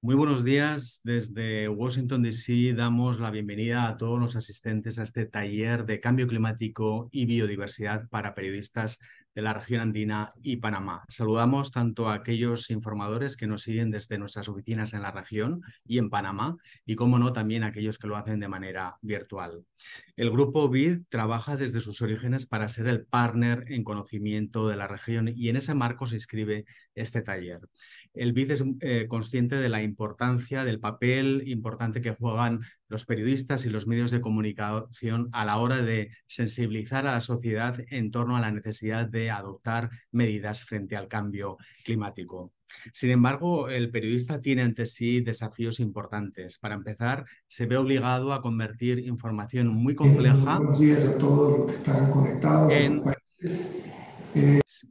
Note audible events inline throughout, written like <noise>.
Muy buenos días. Desde Washington, D.C. damos la bienvenida a todos los asistentes a este taller de cambio climático y biodiversidad para periodistas de la región andina y Panamá. Saludamos tanto a aquellos informadores que nos siguen desde nuestras oficinas en la región y en Panamá, y como no, también a aquellos que lo hacen de manera virtual. El grupo BID trabaja desde sus orígenes para ser el partner en conocimiento de la región y en ese marco se inscribe este taller el BID es eh, consciente de la importancia, del papel importante que juegan los periodistas y los medios de comunicación a la hora de sensibilizar a la sociedad en torno a la necesidad de adoptar medidas frente al cambio climático. Sin embargo, el periodista tiene ante sí desafíos importantes. Para empezar, se ve obligado a convertir información muy eh, compleja. Buenos días todos los que están conectados en,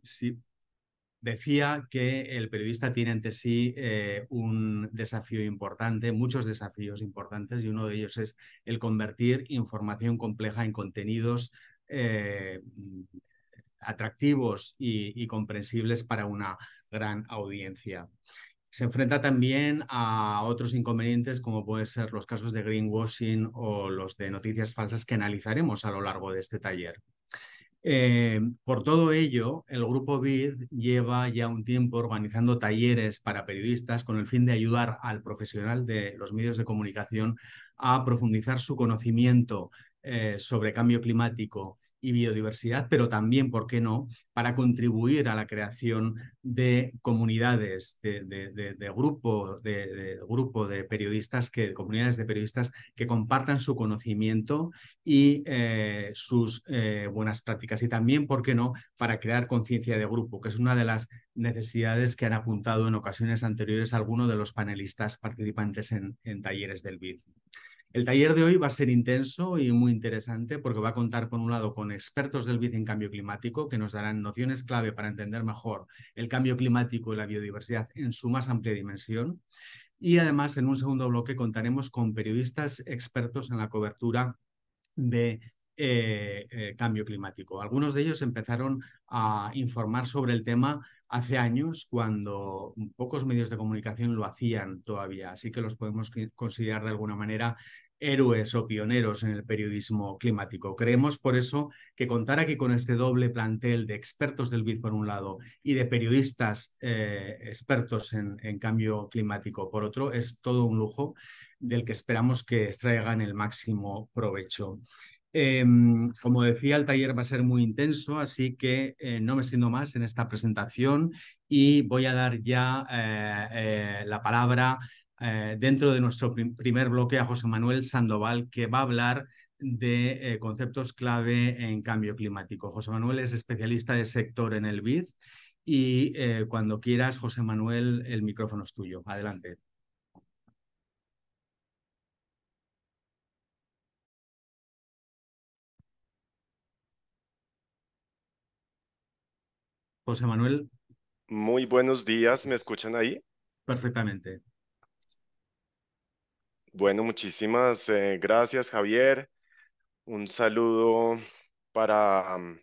Sí. Decía que el periodista tiene ante sí eh, un desafío importante, muchos desafíos importantes, y uno de ellos es el convertir información compleja en contenidos eh, atractivos y comprensibles para una gran audiencia. Se enfrenta también a otros inconvenientes como pueden ser los casos de greenwashing o los de noticias falsas que analizaremos a lo largo de este taller. Eh, por todo ello, el Grupo BID lleva ya un tiempo organizando talleres para periodistas con el fin de ayudar al profesional de los medios de comunicación a profundizar su conocimiento eh, sobre cambio climático y biodiversidad, pero también, ¿por qué no?, para contribuir a la creación de comunidades, de, de, grupo, de, grupo de periodistas, que, comunidades de periodistas que compartan su conocimiento y eh, sus eh, buenas prácticas. Y también, ¿por qué no?, para crear conciencia de grupo, que es una de las necesidades que han apuntado en ocasiones anteriores algunos de los panelistas participantes en, en talleres del BID. El taller de hoy va a ser intenso y muy interesante porque va a contar, por un lado, con expertos del BIC en cambio climático que nos darán nociones clave para entender mejor el cambio climático y la biodiversidad en su más amplia dimensión. Y además, en un segundo bloque, contaremos con periodistas expertos en la cobertura de eh, eh, cambio climático. Algunos de ellos empezaron a informar sobre el tema hace años cuando pocos medios de comunicación lo hacían todavía, así que los podemos considerar de alguna manera héroes o pioneros en el periodismo climático. Creemos por eso que contar aquí con este doble plantel de expertos del BID por un lado y de periodistas eh, expertos en, cambio climático por otro es todo un lujo del que esperamos que extraigan el máximo provecho. Em, como decía, el taller va a ser muy intenso, así que eh, no me siento más en esta presentación y voy a dar ya eh, la palabra eh, dentro de nuestro primer bloque a José Manuel Sandoval, que va a hablar de eh, conceptos clave en cambio climático. José Manuel es especialista de sector en el BID y eh, cuando quieras, José Manuel, el micrófono es tuyo. Adelante. José Manuel. Muy buenos días, ¿me escuchan ahí? Perfectamente. Bueno, muchísimas eh, gracias, Javier. Un saludo para mm,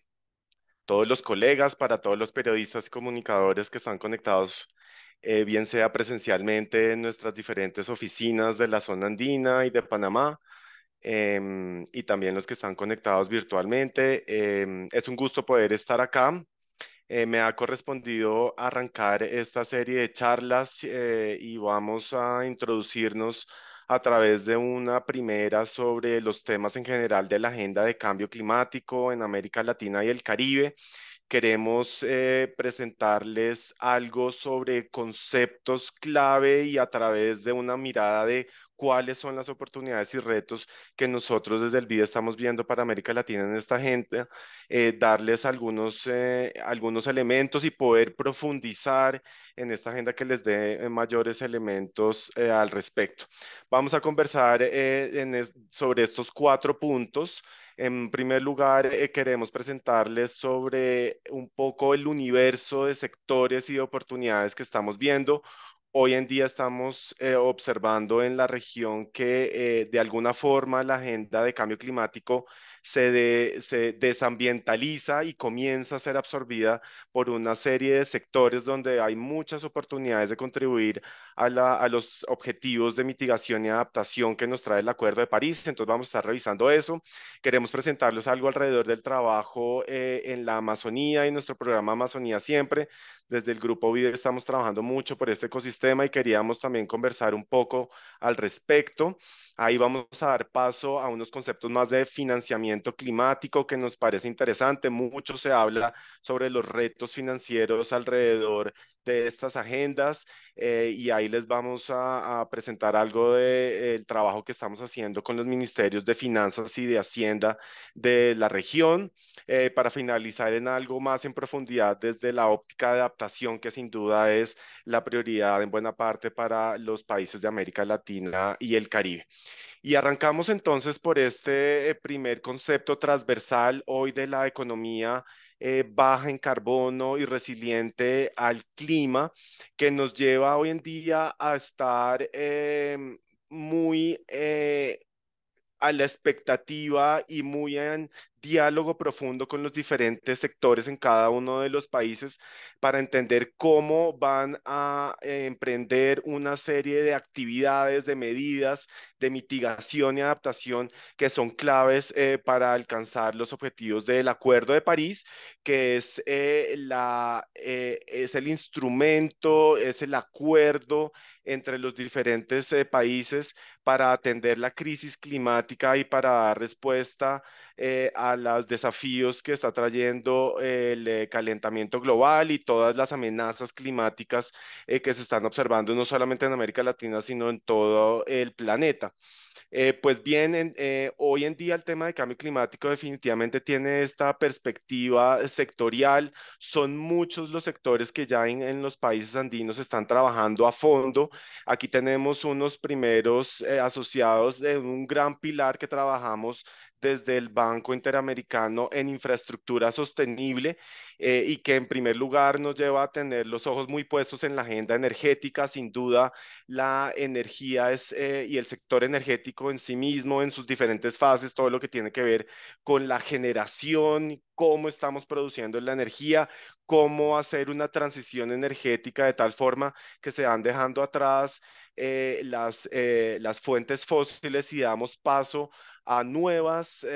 todos los colegas, para todos los periodistas y comunicadores que están conectados, eh, bien sea presencialmente en nuestras diferentes oficinas de la zona andina y de Panamá, em, y también los que están conectados virtualmente. Em, es un gusto poder estar acá. Eh, me ha correspondido arrancar esta serie de charlas y vamos a introducirnos a través de una primera sobre los temas en general de la agenda de cambio climático en América Latina y el Caribe queremos eh, presentarles algo sobre conceptos clave y a través de una mirada de cuáles son las oportunidades y retos que nosotros desde el BID estamos viendo para América Latina en esta agenda, eh, darles algunos, eh, algunos elementos y poder profundizar en esta agenda que les dé mayores elementos al respecto. Vamos a conversar sobre estos cuatro puntos. En primer lugar, eh, queremos presentarles sobre un poco el universo de sectores y de oportunidades que estamos viendo. Hoy en día estamos eh, observando en la región que eh, de alguna forma la agenda de cambio climático se, desambientaliza y comienza a ser absorbida por una serie de sectores donde hay muchas oportunidades de contribuir a, los objetivos de mitigación y adaptación que nos trae el Acuerdo de París. Entonces vamos a estar revisando eso. Queremos presentarles algo alrededor del trabajo eh, en la Amazonía y nuestro programa Amazonía Siempre. Desde el Grupo VIDE estamos trabajando mucho por este ecosistema y queríamos también conversar un poco al respecto. Ahí vamos a dar paso a unos conceptos más de financiamiento climático que nos parece interesante. Mucho se habla sobre los retos financieros alrededor de estas agendas eh, y ahí les vamos a, presentar algo del de, trabajo que estamos haciendo con los ministerios de Finanzas y de Hacienda de la región eh, para finalizar en algo más en profundidad desde la óptica de adaptación que sin duda es la prioridad en buena parte para los países de América Latina y el Caribe. Y arrancamos entonces por este eh, primer concepto concepto transversal hoy de la economía eh, baja en carbono y resiliente al clima, que nos lleva hoy en día a estar em, muy eh, a la expectativa y muy en diálogo profundo con los diferentes sectores en cada uno de los países para entender cómo van a eh, emprender una serie de actividades, de medidas de mitigación y adaptación que son claves eh, para alcanzar los objetivos del Acuerdo de París, que es, eh, la, es el instrumento, es el acuerdo entre los diferentes eh, países para atender la crisis climática y para dar respuesta eh, a los desafíos que está trayendo el eh, calentamiento global y todas las amenazas climáticas que se están observando no solamente en América Latina, sino en todo el planeta. pues bien, hoy en día el tema de cambio climático definitivamente tiene esta perspectiva sectorial. Son muchos los sectores que ya en los países andinos están trabajando a fondo Aquí tenemos unos primeros eh, asociados de un gran pilar que trabajamos desde el Banco Interamericano en infraestructura sostenible eh, y que en primer lugar nos lleva a tener los ojos muy puestos en la agenda energética. Sin duda, la energía es, eh, y el sector energético en sí mismo, en sus diferentes fases, todo lo que tiene que ver con la generación, cómo estamos produciendo la energía, cómo hacer una transición energética de tal forma que se van dejando atrás eh, las, fuentes fósiles y damos paso a nuevas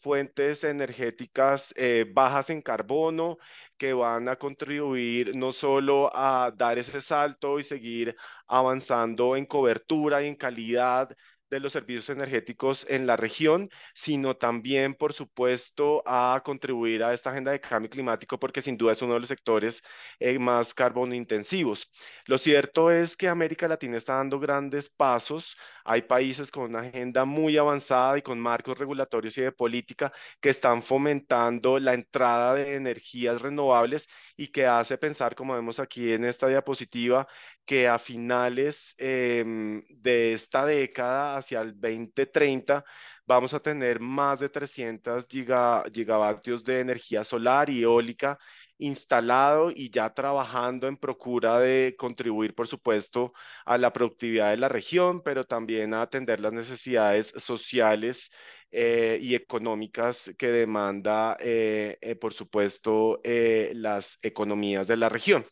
fuentes energéticas bajas en carbono que van a contribuir no solo a dar ese salto y seguir avanzando en cobertura y en calidad de los servicios energéticos en la región, sino también, por supuesto, a contribuir a esta agenda de cambio climático, porque sin duda es uno de los sectores eh, más carbono intensivos. Lo cierto es que América Latina está dando grandes pasos. Hay países con una agenda muy avanzada y con marcos regulatorios y de política que están fomentando la entrada de energías renovables y que hace pensar, como vemos aquí en esta diapositiva, que a finales em, de esta década, hacia el 2030, vamos a tener más de 300 gigavatios de energía solar y eólica instalado y ya trabajando en procura de contribuir, por supuesto, a la productividad de la región, pero también a atender las necesidades sociales eh, y económicas que demanda, eh, eh, por supuesto, las economías de la región.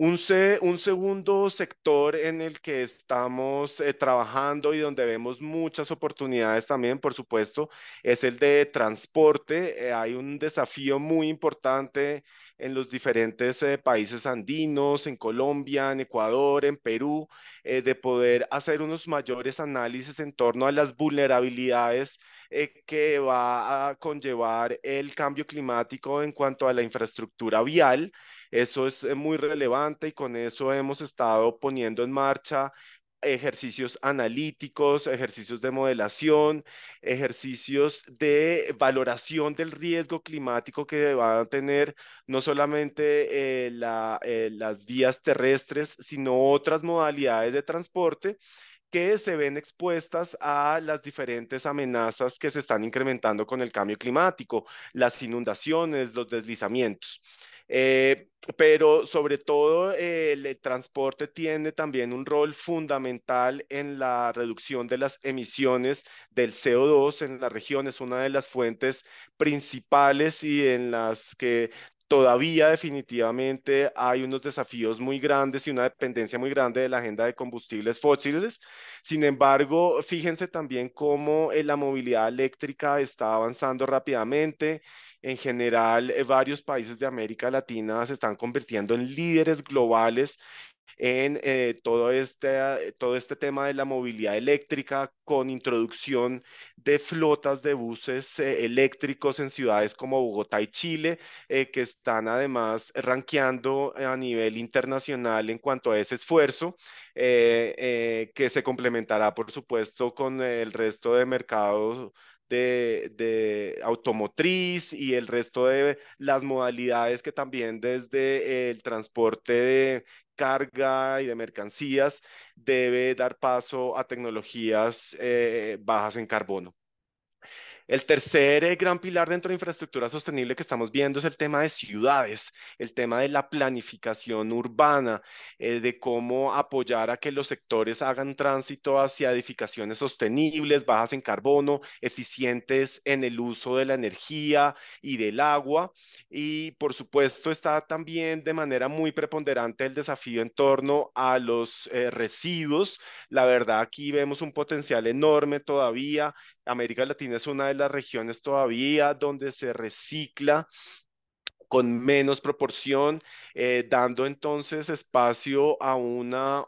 Un, un, segundo sector en el que estamos eh, trabajando y donde vemos muchas oportunidades también, por supuesto, es el de transporte. Eh, hay un desafío muy importante en los diferentes eh, países andinos, en Colombia, en Ecuador, en Perú, eh, de poder hacer unos mayores análisis en torno a las vulnerabilidades eh, que va a conllevar el cambio climático en cuanto a la infraestructura vial. Eso es muy relevante y con eso hemos estado poniendo en marcha ejercicios analíticos, ejercicios de modelación, ejercicios de valoración del riesgo climático que van a tener no solamente eh, eh, las vías terrestres, sino otras modalidades de transporte que se ven expuestas a las diferentes amenazas que se están incrementando con el cambio climático, las inundaciones, los deslizamientos. Eh, pero sobre todo eh, el transporte tiene también un rol fundamental en la reducción de las emisiones del CO2 en la región, es una de las fuentes principales y en las que todavía definitivamente hay unos desafíos muy grandes y una dependencia muy grande de la agenda de combustibles fósiles. Sin embargo, fíjense también cómo eh, la movilidad eléctrica está avanzando rápidamente. En general, eh, varios países de América Latina se están convirtiendo en líderes globales en eh, todo, este, eh, todo este tema de la movilidad eléctrica con introducción de flotas de buses eléctricos en ciudades como Bogotá y Chile, que están además ranqueando a nivel internacional en cuanto a ese esfuerzo, que se complementará, por supuesto, con el resto de mercados de, automotriz y el resto de las modalidades que también desde el transporte de carga y de mercancías debe dar paso a tecnologías eh, bajas en carbono. El tercer eh, gran pilar dentro de infraestructura sostenible que estamos viendo es el tema de ciudades, el tema de la planificación urbana, eh, de cómo apoyar a que los sectores hagan tránsito hacia edificaciones sostenibles, bajas en carbono, eficientes en el uso de la energía y del agua. Y por supuesto está también de manera muy preponderante el desafío en torno a los eh, residuos. La verdad aquí vemos un potencial enorme todavía América Latina es una de las regiones todavía donde se recicla con menos proporción, eh, dando entonces espacio a, una,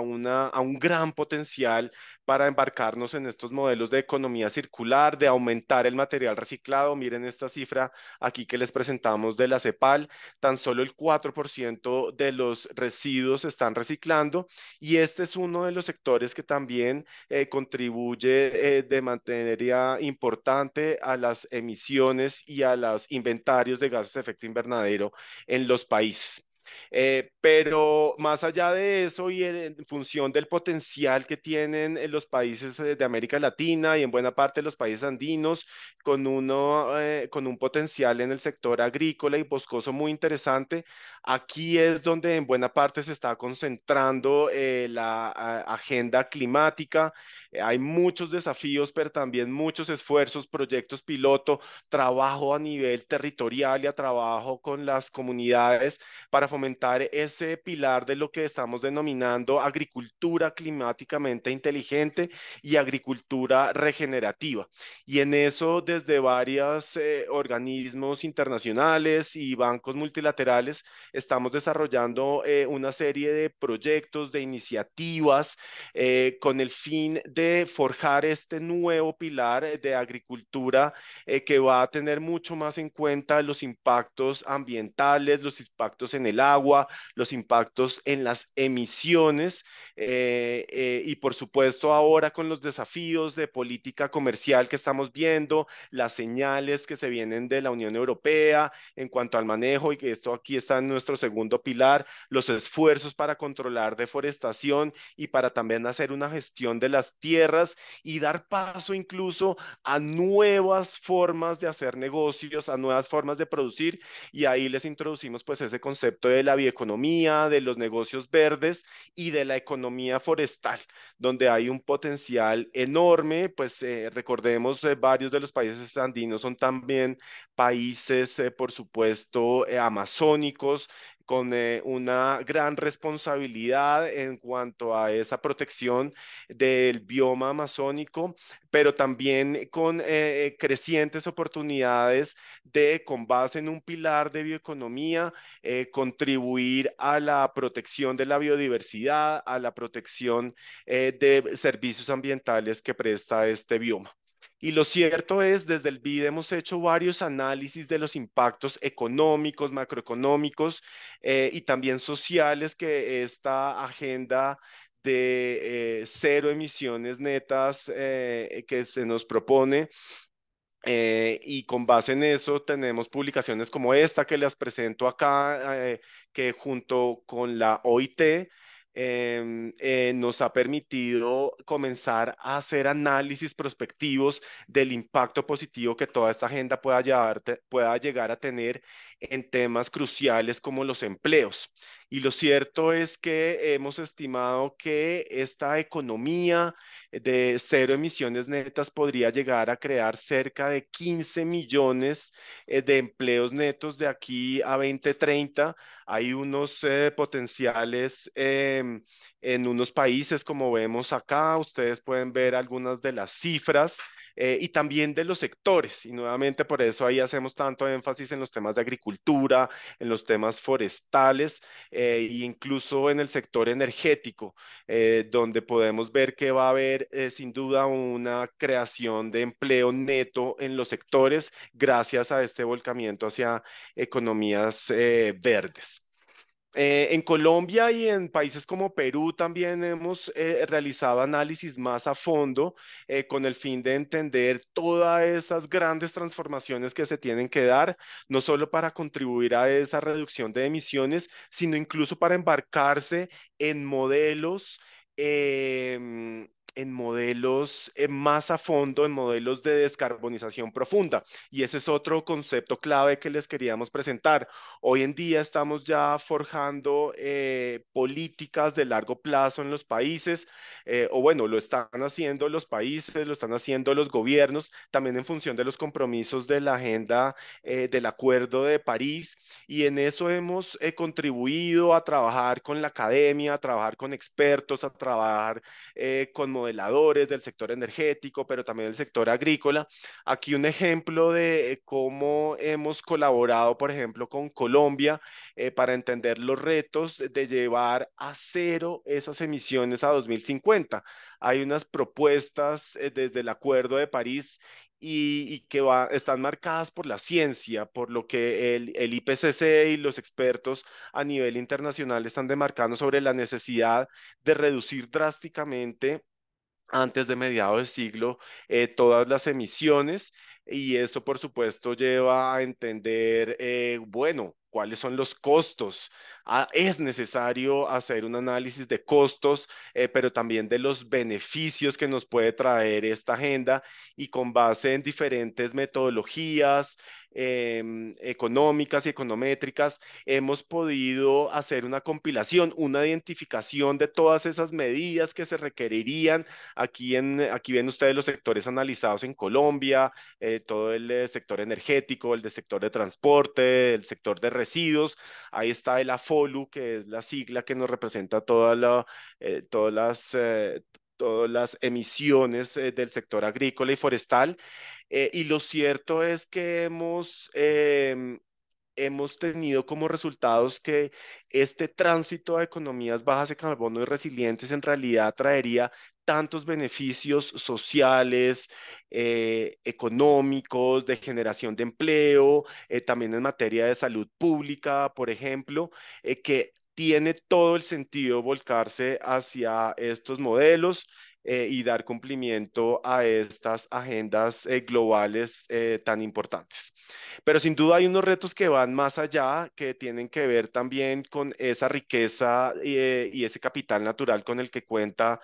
una, a un gran potencial para embarcarnos en estos modelos de economía circular, de aumentar el material reciclado. Miren esta cifra aquí que les presentamos de la CEPAL, tan solo el 4% de los residuos están reciclando y este es uno de los sectores que también eh, contribuye eh, de manera importante a las emisiones y a los inventarios de gases de efecto invernadero en los países. Eh, pero más allá de eso y en función del potencial que tienen eh, los países eh, de América Latina y en buena parte los países andinos, con, uno, con un potencial en el sector agrícola y boscoso muy interesante, aquí es donde en buena parte se está concentrando la agenda climática. hay muchos desafíos, pero también muchos esfuerzos, proyectos piloto, trabajo a nivel territorial y a trabajo con las comunidades para fomentar ese pilar de lo que estamos denominando agricultura climáticamente inteligente y agricultura regenerativa. Y en eso, desde varios eh, organismos internacionales y bancos multilaterales, estamos desarrollando eh, una serie de proyectos, de iniciativas, eh, con el fin de forjar este nuevo pilar de agricultura que va a tener mucho más en cuenta los impactos ambientales, los impactos en el agua, los impactos en las emisiones eh, eh, y por supuesto ahora con los desafíos de política comercial que estamos viendo, las señales que se vienen de la Unión Europea en cuanto al manejo y que esto aquí está en nuestro segundo pilar, los esfuerzos para controlar deforestación y para también hacer una gestión de las tierras y dar paso incluso a nuevas formas de hacer negocios, a nuevas formas de producir y ahí les introducimos pues ese concepto de la bioeconomía, de los negocios verdes y de la economía forestal, donde hay un potencial enorme, pues eh, recordemos eh, varios de los países andinos son también países, eh, por supuesto, amazónicos, con eh, una gran responsabilidad en cuanto a esa protección del bioma amazónico, pero también con eh, eh, crecientes oportunidades de, con base en un pilar de bioeconomía, contribuir a la protección de la biodiversidad, a la protección de servicios ambientales que presta este bioma. Y lo cierto es, desde el BID hemos hecho varios análisis de los impactos económicos, macroeconómicos eh, y también sociales que esta agenda de eh, cero emisiones netas eh, que se nos propone y con base en eso tenemos publicaciones como esta que les presento acá, que junto con la OIT Em, eh, nos ha permitido comenzar a hacer análisis prospectivos del impacto positivo que toda esta agenda pueda, pueda llegar a tener en temas cruciales como los empleos. Y lo cierto es que hemos estimado que esta economía de cero emisiones netas podría llegar a crear cerca de 15 millones eh, de empleos netos de aquí a 2030. Hay unos eh, potenciales em, en unos países como vemos acá, ustedes pueden ver algunas de las cifras eh, y también de los sectores. Y nuevamente por eso ahí hacemos tanto énfasis en los temas de agricultura, en los temas forestales eh, e incluso en el sector energético, eh, donde podemos ver que va a haber sin duda una creación de empleo neto en los sectores gracias a este volcamiento hacia economías verdes. Eh, en Colombia y en países como Perú también hemos eh, realizado análisis más a fondo eh, con el fin de entender todas esas grandes transformaciones que se tienen que dar, no solo para contribuir a esa reducción de emisiones, sino incluso para embarcarse en modelos em, en modelos eh, más a fondo, en modelos de descarbonización profunda. Y ese es otro concepto clave que les queríamos presentar. Hoy en día estamos ya forjando eh, políticas de largo plazo en los países, eh, o bueno, lo están haciendo los países, lo están haciendo los gobiernos, también en función de los compromisos de la agenda del Acuerdo de París. Y en eso hemos contribuido a trabajar con la academia, a trabajar con expertos, a trabajar con modeladores del sector energético, pero también del sector agrícola. Aquí un ejemplo de eh, cómo hemos colaborado, por ejemplo, con Colombia eh, para entender los retos de llevar a cero esas emisiones a 2050. Hay unas propuestas eh, desde el Acuerdo de París y, que están marcadas por la ciencia, por lo que el, el, IPCC y los expertos a nivel internacional están demarcando sobre la necesidad de reducir drásticamente antes de mediados de siglo eh, todas las emisiones y eso por supuesto lleva a entender, eh, bueno, cuáles son los costos. Ah, es necesario hacer un análisis de costos, eh, pero también de los beneficios que nos puede traer esta agenda y con base en diferentes metodologías, Em, económicas y econométricas, hemos podido hacer una compilación, una identificación de todas esas medidas que se requerirían. Aquí, en, aquí ven ustedes los sectores analizados en Colombia, eh, todo el eh, sector energético, el de sector de transporte, el sector de residuos. Ahí está el AFOLU, que es la sigla que nos representa toda la, eh, todas las las emisiones eh, del sector agrícola y forestal. Eh, y lo cierto es que hemos, em, hemos tenido como resultados que este tránsito a economías bajas de carbono y resilientes en realidad traería tantos beneficios sociales, eh, económicos, de generación de empleo, también en materia de salud pública, por ejemplo, que tiene todo el sentido volcarse hacia estos modelos eh, y dar cumplimiento a estas agendas eh, globales eh, tan importantes. Pero sin duda hay unos retos que van más allá, que tienen que ver también con esa riqueza y ese capital natural con el que cuenta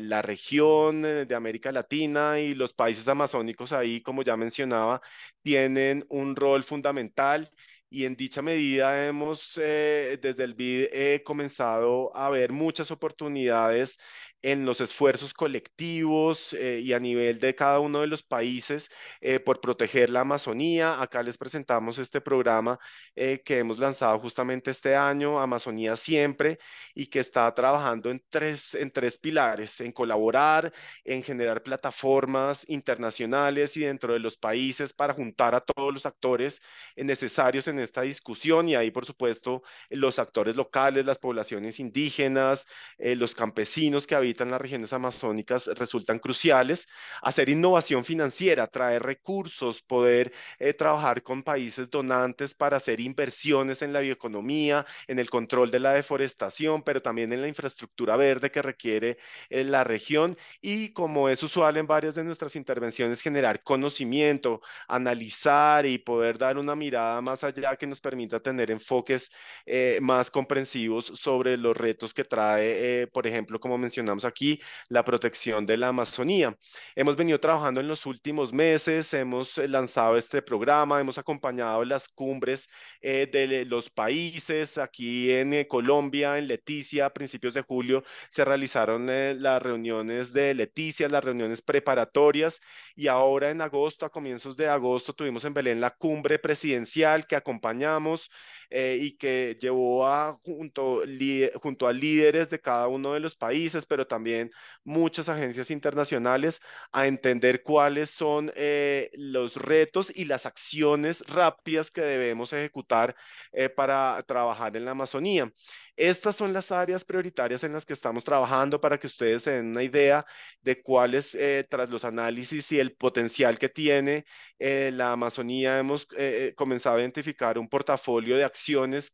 la región de América Latina y los países amazónicos ahí, como ya mencionaba, tienen un rol fundamental y en dicha medida hemos eh, desde el BID he eh, comenzado a ver muchas oportunidades en los esfuerzos colectivos eh, y a nivel de cada uno de los países eh, por proteger la Amazonía. Acá les presentamos este programa eh, que hemos lanzado justamente este año, Amazonía Siempre, y que está trabajando en tres, en tres pilares, en colaborar, en generar plataformas internacionales y dentro de los países para juntar a todos los actores necesarios en esta discusión y ahí, por supuesto, los actores locales, las poblaciones indígenas, los campesinos que habitan en las regiones amazónicas resultan cruciales. Hacer innovación financiera, traer recursos, poder eh, trabajar con países donantes para hacer inversiones en la bioeconomía, en el control de la deforestación, pero también en la infraestructura verde que requiere eh, la región. Y como es usual en varias de nuestras intervenciones, generar conocimiento, analizar y poder dar una mirada más allá que nos permita tener enfoques eh, más comprensivos sobre los retos que trae, por ejemplo, como mencionamos, aquí, la protección de la Amazonía. Hemos venido trabajando en los últimos meses, hemos eh, lanzado este programa, hemos acompañado las cumbres eh, de los países. Aquí en eh, Colombia, en Leticia, a principios de julio se realizaron las reuniones de Leticia, las reuniones preparatorias y ahora en agosto, a comienzos de agosto, tuvimos en Belén la cumbre presidencial que acompañamos. Eh, y que llevó a, junto, junto a líderes de cada uno de los países, pero también muchas agencias internacionales, a entender cuáles son eh, los retos y las acciones rápidas que debemos ejecutar eh, para trabajar en la Amazonía. Estas son las áreas prioritarias en las que estamos trabajando para que ustedes se den una idea de cuáles, tras los análisis y el potencial que tiene la Amazonía, hemos comenzado a identificar un portafolio de acciones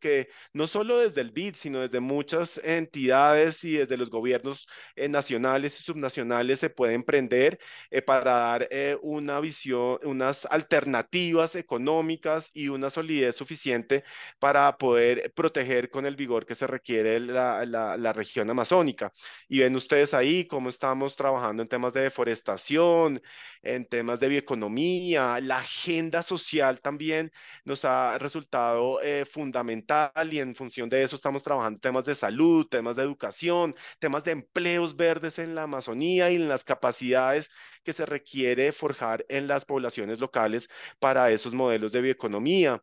que no solo desde el BID, sino desde muchas entidades y desde los gobiernos eh, nacionales y subnacionales se puede emprender eh, para dar eh, una visión, unas alternativas económicas y una solidez suficiente para poder proteger con el vigor que se requiere la, la, región amazónica. Y ven ustedes ahí cómo estamos trabajando en temas de deforestación, en temas de bioeconomía, la agenda social también nos ha resultado eh, fundamental y en función de eso estamos trabajando temas de salud, temas de educación, temas de empleos verdes en la Amazonía y en las capacidades que se requiere forjar en las poblaciones locales para esos modelos de bioeconomía.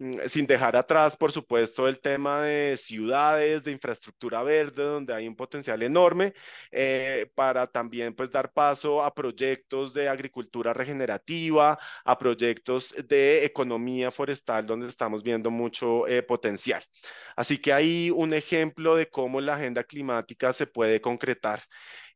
Mm, sin dejar atrás, por supuesto, el tema de ciudades, de infraestructura verde, donde hay un potencial enorme, eh, para también pues dar paso a proyectos de agricultura regenerativa, a proyectos de economía forestal, donde estamos viendo mucho eh, potencial. Así que hay un ejemplo de cómo la agenda climática se puede concretar.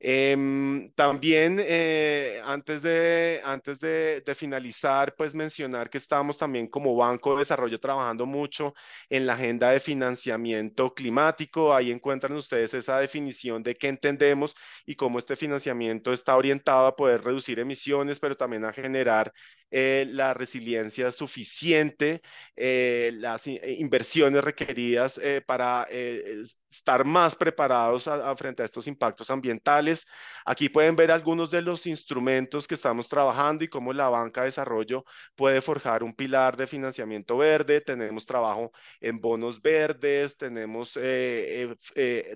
Em, también, eh, antes, de, antes de, finalizar, pues mencionar que estamos también como Banco de Desarrollo trabajando mucho en la agenda de financiamiento climático. Ahí encuentran ustedes esa definición de qué entendemos y cómo este financiamiento está orientado a poder reducir emisiones, pero también a generar eh, la resiliencia suficiente, eh, las eh, inversiones requeridas para estar más preparados frente a estos impactos ambientales. Aquí pueden ver algunos de los instrumentos que estamos trabajando y cómo la banca de desarrollo puede forjar un pilar de financiamiento verde. Tenemos trabajo en bonos verdes, tenemos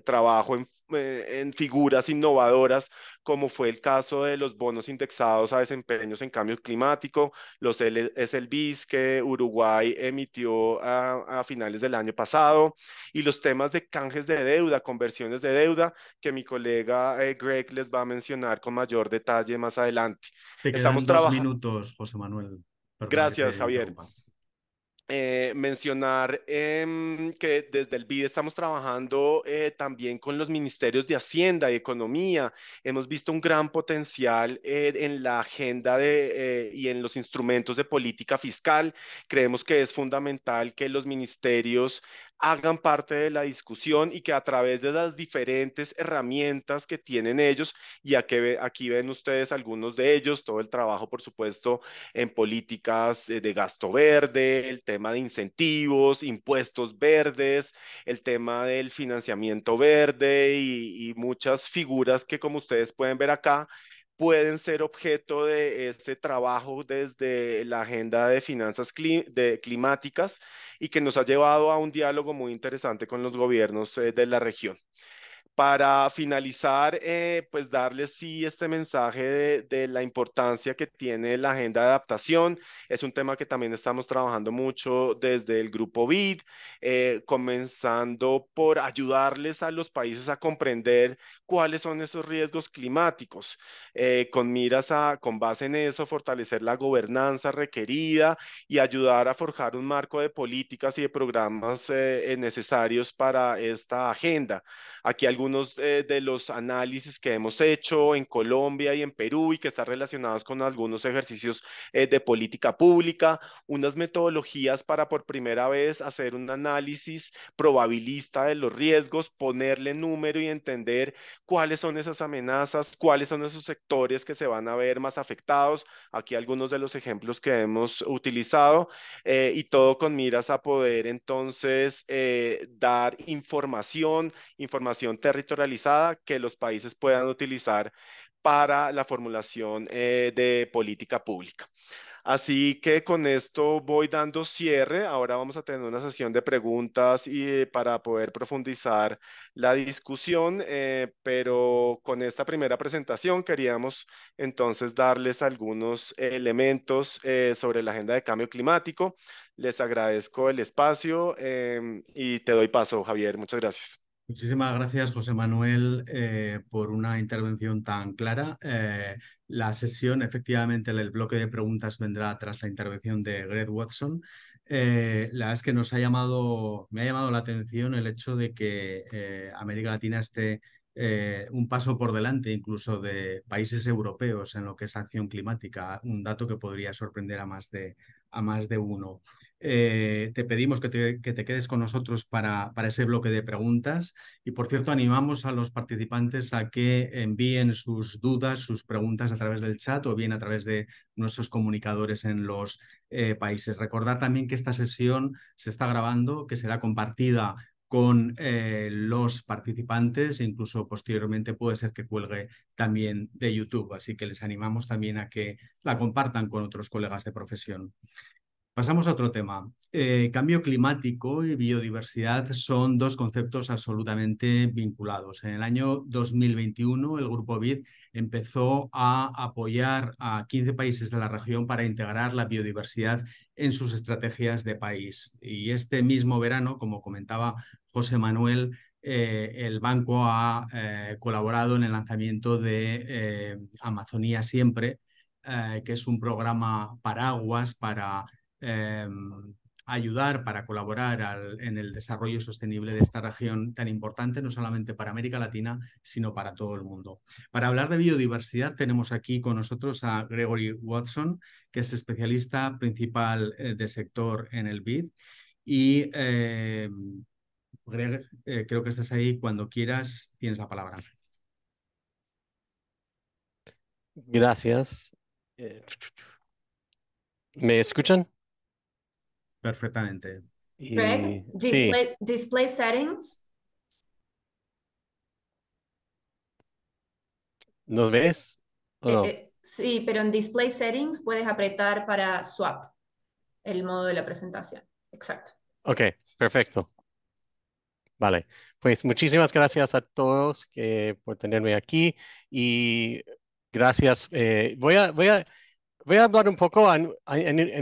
trabajo en eh, en figuras innovadoras, como fue el caso de los bonos indexados a desempeños en cambio climático, los SLBs que Uruguay emitió a, finales del año pasado, y los temas de canjes de deuda, conversiones de deuda, que mi colega eh, Greg les va a mencionar con mayor detalle más adelante. Estamos dos trabajando... minutos, José Manuel. Gracias, Javier. Eh, mencionar em, que desde el BID estamos trabajando eh, también con los ministerios de Hacienda y Economía. Hemos visto un gran potencial eh, en la agenda de, y en los instrumentos de política fiscal. Creemos que es fundamental que los ministerios hagan parte de la discusión y que a través de las diferentes herramientas que tienen ellos, y que aquí ven ustedes algunos de ellos, todo el trabajo, por supuesto, en políticas de gasto verde, el tema de incentivos, impuestos verdes, el tema del financiamiento verde y muchas figuras que como ustedes pueden ver acá, pueden ser objeto de ese trabajo desde la agenda de finanzas climáticas y que nos ha llevado a un diálogo muy interesante con los gobiernos eh, de la región para finalizar, eh, pues darles sí este mensaje de, la importancia que tiene la agenda de adaptación. Es un tema que también estamos trabajando mucho desde el grupo BID, eh, comenzando por ayudarles a los países a comprender cuáles son esos riesgos climáticos, eh, con miras a, con base en eso, fortalecer la gobernanza requerida y ayudar a forjar un marco de políticas y de programas necesarios para esta agenda. Aquí algunos eh, de los análisis que hemos hecho en Colombia y en Perú y que están relacionados con algunos ejercicios eh, de política pública, unas metodologías para por primera vez hacer un análisis probabilista de los riesgos, ponerle número y entender cuáles son esas amenazas, cuáles son esos sectores que se van a ver más afectados. Aquí algunos de los ejemplos que hemos utilizado eh, y todo con miras a poder entonces dar información, información territorial territorializada que los países puedan utilizar para la formulación eh, de política pública. Así que con esto voy dando cierre. Ahora vamos a tener una sesión de preguntas y, eh, para poder profundizar la discusión, eh, pero con esta primera presentación queríamos entonces darles algunos elementos sobre la agenda de cambio climático. Les agradezco el espacio em, y te doy paso, Javier. Muchas gracias. Muchísimas gracias, José Manuel, eh, por una intervención tan clara. Eh, la sesión, efectivamente, el bloque de preguntas vendrá tras la intervención de Greg Watson. Eh, la verdad es que nos ha llamado, me ha llamado la atención el hecho de que América Latina esté un paso por delante incluso de países europeos en lo que es acción climática, un dato que podría sorprender a más de, a más de uno. Eh, te pedimos que te, quedes con nosotros para, ese bloque de preguntas. Y por cierto, animamos a los participantes a que envíen sus dudas, sus preguntas a través del chat o bien a través de nuestros comunicadores en los eh, países. Recordar también que esta sesión se está grabando, que será compartida con eh, los participantes, e incluso posteriormente puede ser que cuelgue también de YouTube, así que les animamos también a que la compartan con otros colegas de profesión. Pasamos a otro tema. Eh, cambio climático y biodiversidad son dos conceptos absolutamente vinculados. En el año 2021, el Grupo BID empezó a apoyar a 15 países de la región para integrar la biodiversidad en sus estrategias de país. Y este mismo verano, como comentaba José Manuel, eh, el banco ha eh, colaborado en el lanzamiento de Amazonía Siempre, que es un programa paraguas para eh, ayudar, para colaborar en el desarrollo sostenible de esta región tan importante, no solamente para América Latina, sino para todo el mundo. Para hablar de biodiversidad, tenemos aquí con nosotros a Gregory Watson, que es especialista principal eh, de sector en el BID. Y eh, Greg, creo que estás ahí. Cuando quieras, tienes la palabra. Gracias. ¿Me escuchan? Perfectamente. Y, display, settings. ¿Nos ves? Eh, eh, sí, pero en Display Settings puedes apretar para swap el modo de la presentación. Exacto. Ok, perfecto. Vale, pues muchísimas gracias a todos que, eh, por tenerme aquí y gracias. voy a, voy a, Voy a hablar un poco en,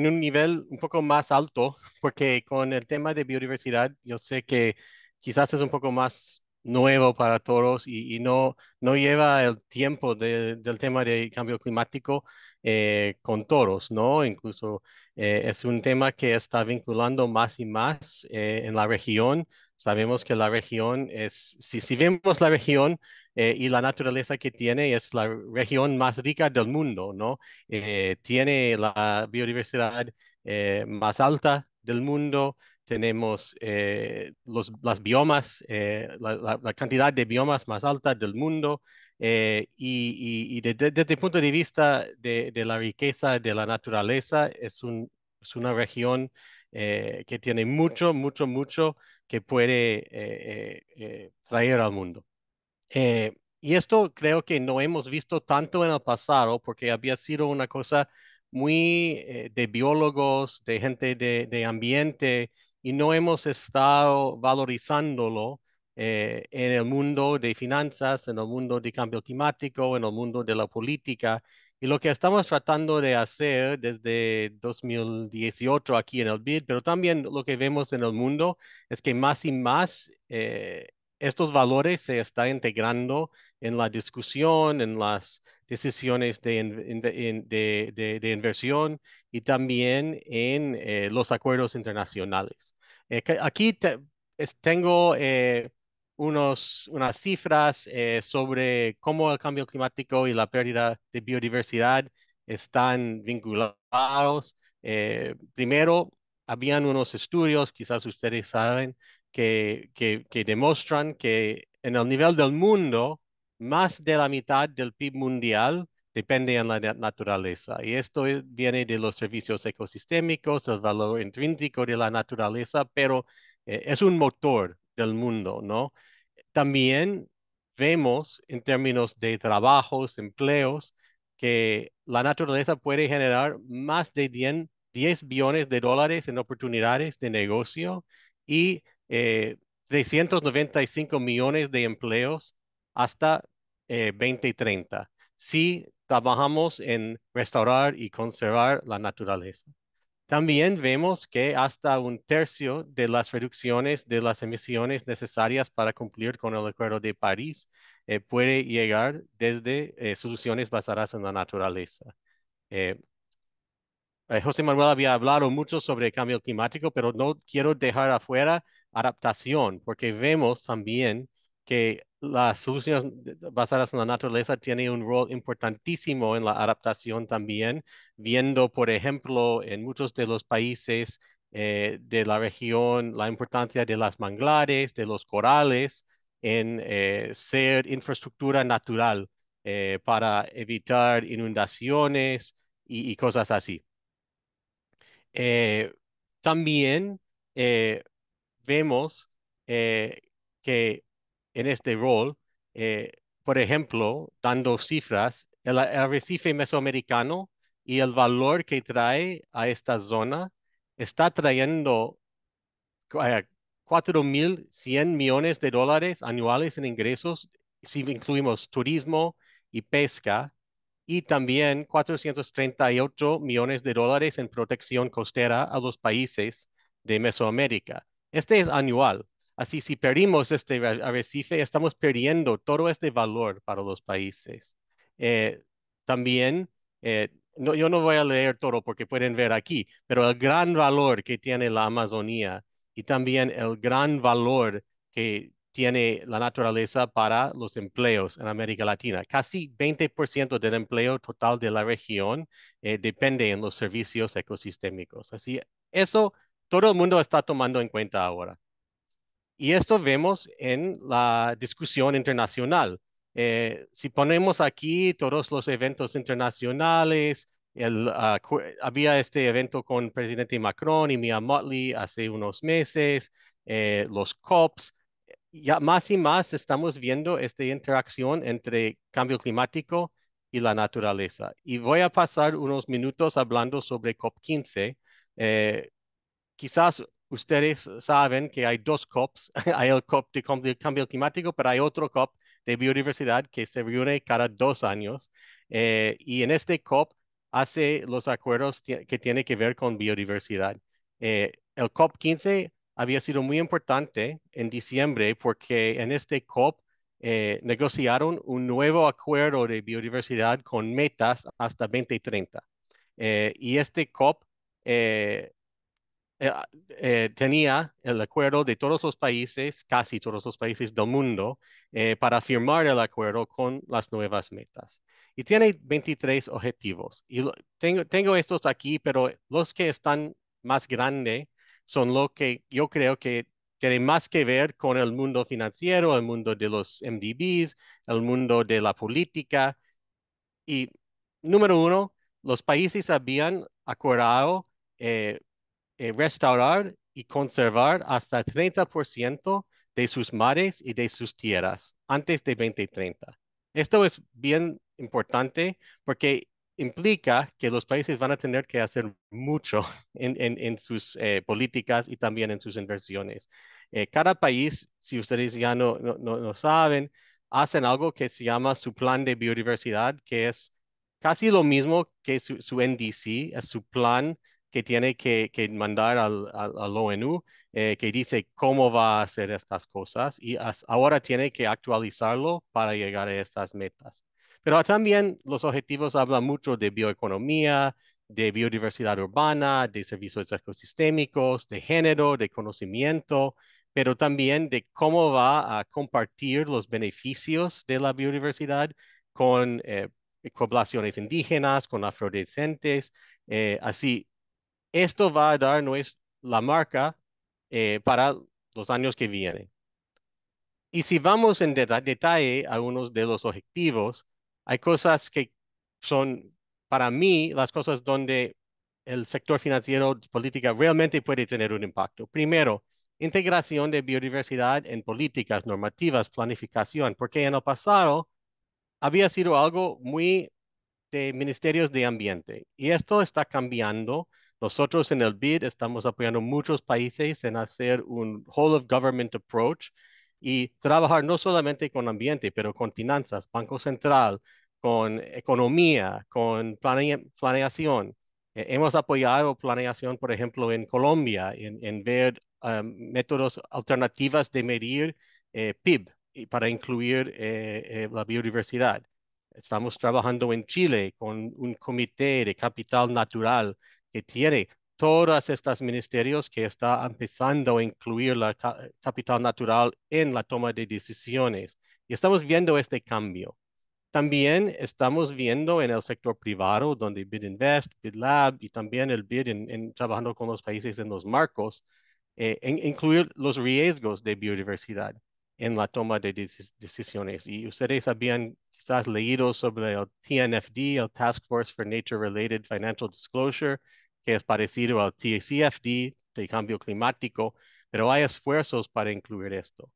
un nivel un poco más alto, porque con el tema de biodiversidad, yo sé que quizás es un poco más nuevo para todos y, no, no lleva el tiempo del tema de cambio climático eh, con toros, ¿no? Incluso eh, es un tema que está vinculando más y más eh, en la región. Sabemos que la región es, si, vemos la región y la naturaleza que tiene, es la región más rica del mundo, ¿no? tiene la biodiversidad más alta del mundo, tenemos los, las biomas, la cantidad de biomas más alta del mundo. Eh, y, desde, el punto de vista de, la riqueza de la naturaleza, es, una región eh, que tiene mucho, mucho, mucho que puede eh, traer al mundo. y esto creo que no hemos visto tanto en el pasado porque había sido una cosa muy de biólogos, de gente de ambiente, y no hemos estado valorizándolo eh, en el mundo de finanzas, en el mundo de cambio climático, en el mundo de la política. Y lo que estamos tratando de hacer desde 2018 aquí en el BID, pero también lo que vemos en el mundo es que más y más eh, estos valores se están integrando en la discusión, en las decisiones de, de, de, inversión y también en eh, los acuerdos internacionales. aquí tengo unos, unas cifras eh, sobre cómo el cambio climático y la pérdida de biodiversidad están vinculados. Eh, primero, habían unos estudios, quizás ustedes saben, que, que, que demuestran que en el nivel del mundo, más de la mitad del PIB mundial depende en la naturaleza. Y esto e, viene de los servicios ecosistémicos, el valor intrínseco de la naturaleza, pero eh, es un motor del mundo, ¿no? También vemos en términos de trabajos, empleos, que la naturaleza puede generar más de 10, billones de dólares en oportunidades de negocio y 395 eh, millones de empleos hasta 2030 eh, si trabajamos en restaurar y conservar la naturaleza. También vemos que hasta un tercio de las reducciones de las emisiones necesarias para cumplir con el Acuerdo de París eh, puede llegar desde eh, soluciones basadas en la naturaleza. Eh, José Manuel había hablado mucho sobre el cambio climático, pero no quiero dejar afuera adaptación, porque vemos también que las soluciones basadas en la naturaleza tienen un rol importantísimo en la adaptación también, viendo, por ejemplo, en muchos de los países eh, de la región la importancia de las manglares, de los corales, en eh, ser infraestructura natural eh, para evitar inundaciones y, y cosas así. también vemos que en este rol, eh, por ejemplo, dando cifras, el arrecife mesoamericano y el valor que trae a esta zona está trayendo 4.100 eh, millones de dólares anuales en ingresos, si incluimos turismo y pesca, y también 438 millones de dólares en protección costera a los países de Mesoamérica. Este es anual. Así, si perdimos este arrecife, estamos perdiendo todo este valor para los países. Eh, también, eh, yo no voy a leer todo porque pueden ver aquí, pero el gran valor que tiene la Amazonía y también el gran valor que tiene la naturaleza para los empleos en América Latina. Casi 20% del empleo total de la región eh, depende en los servicios ecosistémicos. Así, eso todo el mundo está tomando en cuenta ahora. Y esto vemos en la discusión internacional. Eh, si ponemos aquí todos los eventos internacionales, el, ah, había este evento con el presidente Macron y Mia Motley hace unos meses, eh, los COPs. Ya más y más estamos viendo esta interacción entre cambio climático y la naturaleza. Y voy a pasar unos minutos hablando sobre COP15. Eh, quizás ustedes saben que hay dos COPs, <laughs> hay el COP de, cambio climático, pero hay otro COP de biodiversidad que se reúne cada dos años. Eh, y en este COP hace los acuerdos que tiene que ver con biodiversidad. Eh, el COP 15 había sido muy importante en diciembre porque en este COP eh, negociaron un nuevo acuerdo de biodiversidad con metas hasta 2030. y este COP eh, ah, eh, tenía el acuerdo de todos los países, casi todos los países del mundo, eh, para firmar el acuerdo con las nuevas metas. Y tiene 23 objetivos. Y tengo, estos aquí, pero los que están más grandes son los que yo creo que tienen más que ver con el mundo financiero, el mundo de los MDBs, el mundo de la política. Y número uno, los países habían acordado eh, restaurar y conservar hasta 30% de sus mares y de sus tierras antes de 2030. Esto es bien importante porque implica que los países van a tener que hacer mucho <laughs> en, sus eh, políticas y también en sus inversiones. Eh, cada país, si ustedes ya no, no, saben, hacen algo que se llama su plan de biodiversidad, que es casi lo mismo que su, su NDC, es su plan que tiene que, mandar al, la ONU, eh, que dice cómo va a hacer estas cosas y ahora tiene que actualizarlo para llegar a estas metas. Pero también los objetivos hablan mucho de bioeconomía, de biodiversidad urbana, de servicios ecosistémicos, de género, de conocimiento, pero también de cómo va a compartir los beneficios de la biodiversidad con eh, poblaciones indígenas, con afrodescendientes, eh, así esto va a dar la marca eh, para los años que vienen. Y si vamos en detalle a unos de los objetivos, hay cosas que son, para mí, las cosas donde el sector financiero, política, realmente puede tener un impacto. Primero, integración de biodiversidad en políticas, normativas, planificación, porque en el pasado había sido algo muy de ministerios de ambiente y esto está cambiando nosotros en el BID estamos apoyando muchos países en hacer un whole of government approach y trabajar no solamente con ambiente, pero con finanzas, Banco Central, con economía, con planeación. Eh, hemos apoyado planeación, por ejemplo, en Colombia, en, ver eh, métodos alternativas de medir eh, PIB para incluir la biodiversidad. Estamos trabajando en Chile con un comité de capital natural tiene todas estas ministerios que está empezando a incluir la capital natural en la toma de decisiones. Y estamos viendo este cambio. También estamos viendo en el sector privado, donde BID Lab y también el BID en, trabajando con los países en los marcos, eh, en, incluir los riesgos de biodiversidad en la toma de decisiones. Y ustedes habían quizás leído sobre el TNFD, el Task Force for Nature Related Financial Disclosure, que es parecido al TCFD de cambio climático, pero hay esfuerzos para incluir esto.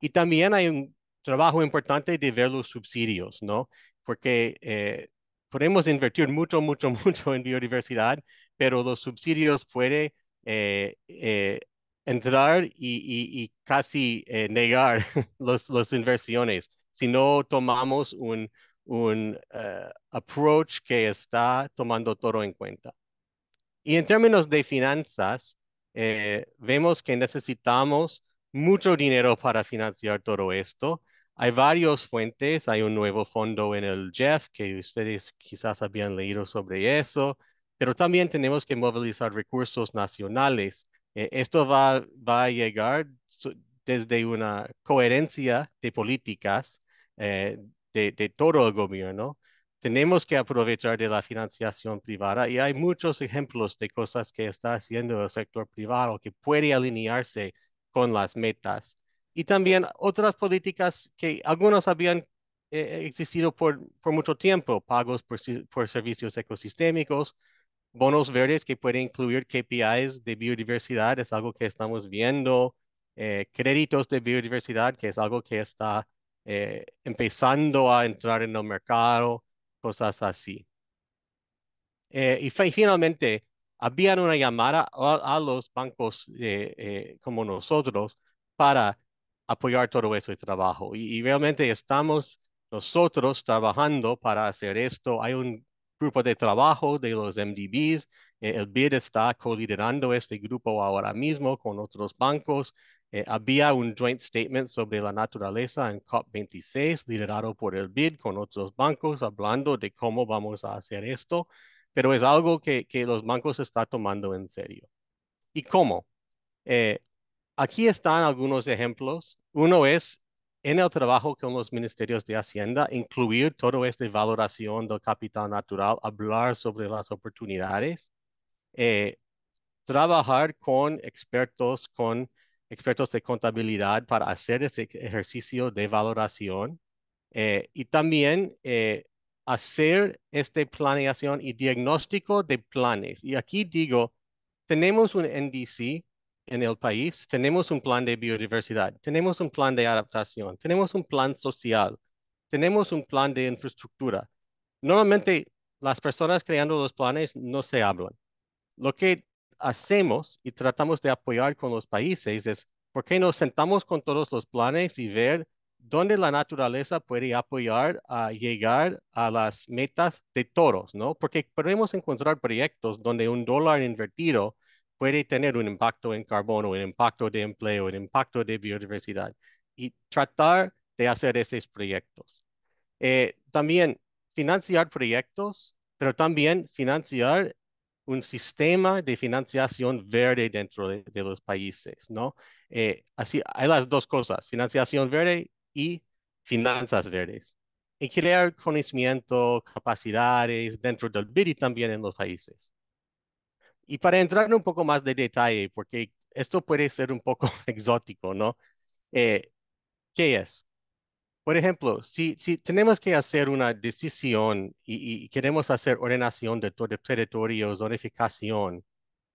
Y también hay un trabajo importante de ver los subsidios, ¿no? Porque eh, podemos invertir mucho, mucho, <laughs> mucho en biodiversidad, pero los subsidios pueden eh, eh, entrar y, casi negar <laughs> las inversiones si no tomamos un, approach que está tomando todo en cuenta. Y en términos de finanzas, eh, vemos que necesitamos mucho dinero para financiar todo esto. Hay varias fuentes, hay un nuevo fondo en el Jeff que ustedes quizás habían leído sobre eso, pero también tenemos que movilizar recursos nacionales. E, esto va, a llegar desde una coherencia de políticas eh, de, todo el gobierno, tenemos que aprovechar de la financiación privada y hay muchos ejemplos de cosas que está haciendo el sector privado que puede alinearse con las metas. Y también otras políticas que algunas habían eh, existido por, por, mucho tiempo, pagos por, por, servicios ecosistémicos, bonos verdes que pueden incluir KPIs de biodiversidad, es algo que estamos viendo, eh, créditos de biodiversidad, que es algo que está eh, empezando a entrar en el mercado cosas así. Eh, y finalmente, habían una llamada a, los bancos eh, como nosotros para apoyar todo ese trabajo. Y, y, realmente estamos nosotros trabajando para hacer esto. Hay un grupo de trabajo de los MDBs. El eh, BID está coliderando este grupo ahora mismo con otros bancos eh, había un joint statement sobre la naturaleza en COP26 liderado por el BID con otros bancos hablando de cómo vamos a hacer esto, pero es algo que, que los bancos están tomando en serio. ¿Y cómo? Eh, aquí están algunos ejemplos. Uno es en el trabajo con los ministerios de Hacienda, incluir todo este valoración del capital natural, hablar sobre las oportunidades, eh, trabajar con expertos, con expertos de contabilidad para hacer ese ejercicio de valoración eh, y también eh, hacer este planeación y diagnóstico de planes. Y aquí digo, tenemos un NDC en el país, tenemos un plan de biodiversidad, tenemos un plan de adaptación, tenemos un plan social, tenemos un plan de infraestructura. Normalmente las personas creando los planes no se hablan. Lo que hacemos y tratamos de apoyar con los países es, porque nos sentamos con todos los planes y ver dónde la naturaleza puede apoyar a llegar a las metas de todos, ¿no? Porque podemos encontrar proyectos donde un dólar invertido puede tener un impacto en carbono, un impacto de empleo, un impacto de biodiversidad y tratar de hacer esos proyectos. Eh, también financiar proyectos, pero también financiar un sistema de financiación verde dentro de, los países, ¿no? Eh, así, hay las dos cosas, financiación verde y finanzas verdes. Y crear conocimiento, capacidades dentro del BIDI también en los países. Y para entrar un poco más de detalle, porque esto puede ser un poco <laughs> exótico, ¿no? Eh, ¿Qué es? Por ejemplo, si, si tenemos que hacer una decisión y, queremos hacer ordenación de, el territorio, zonificación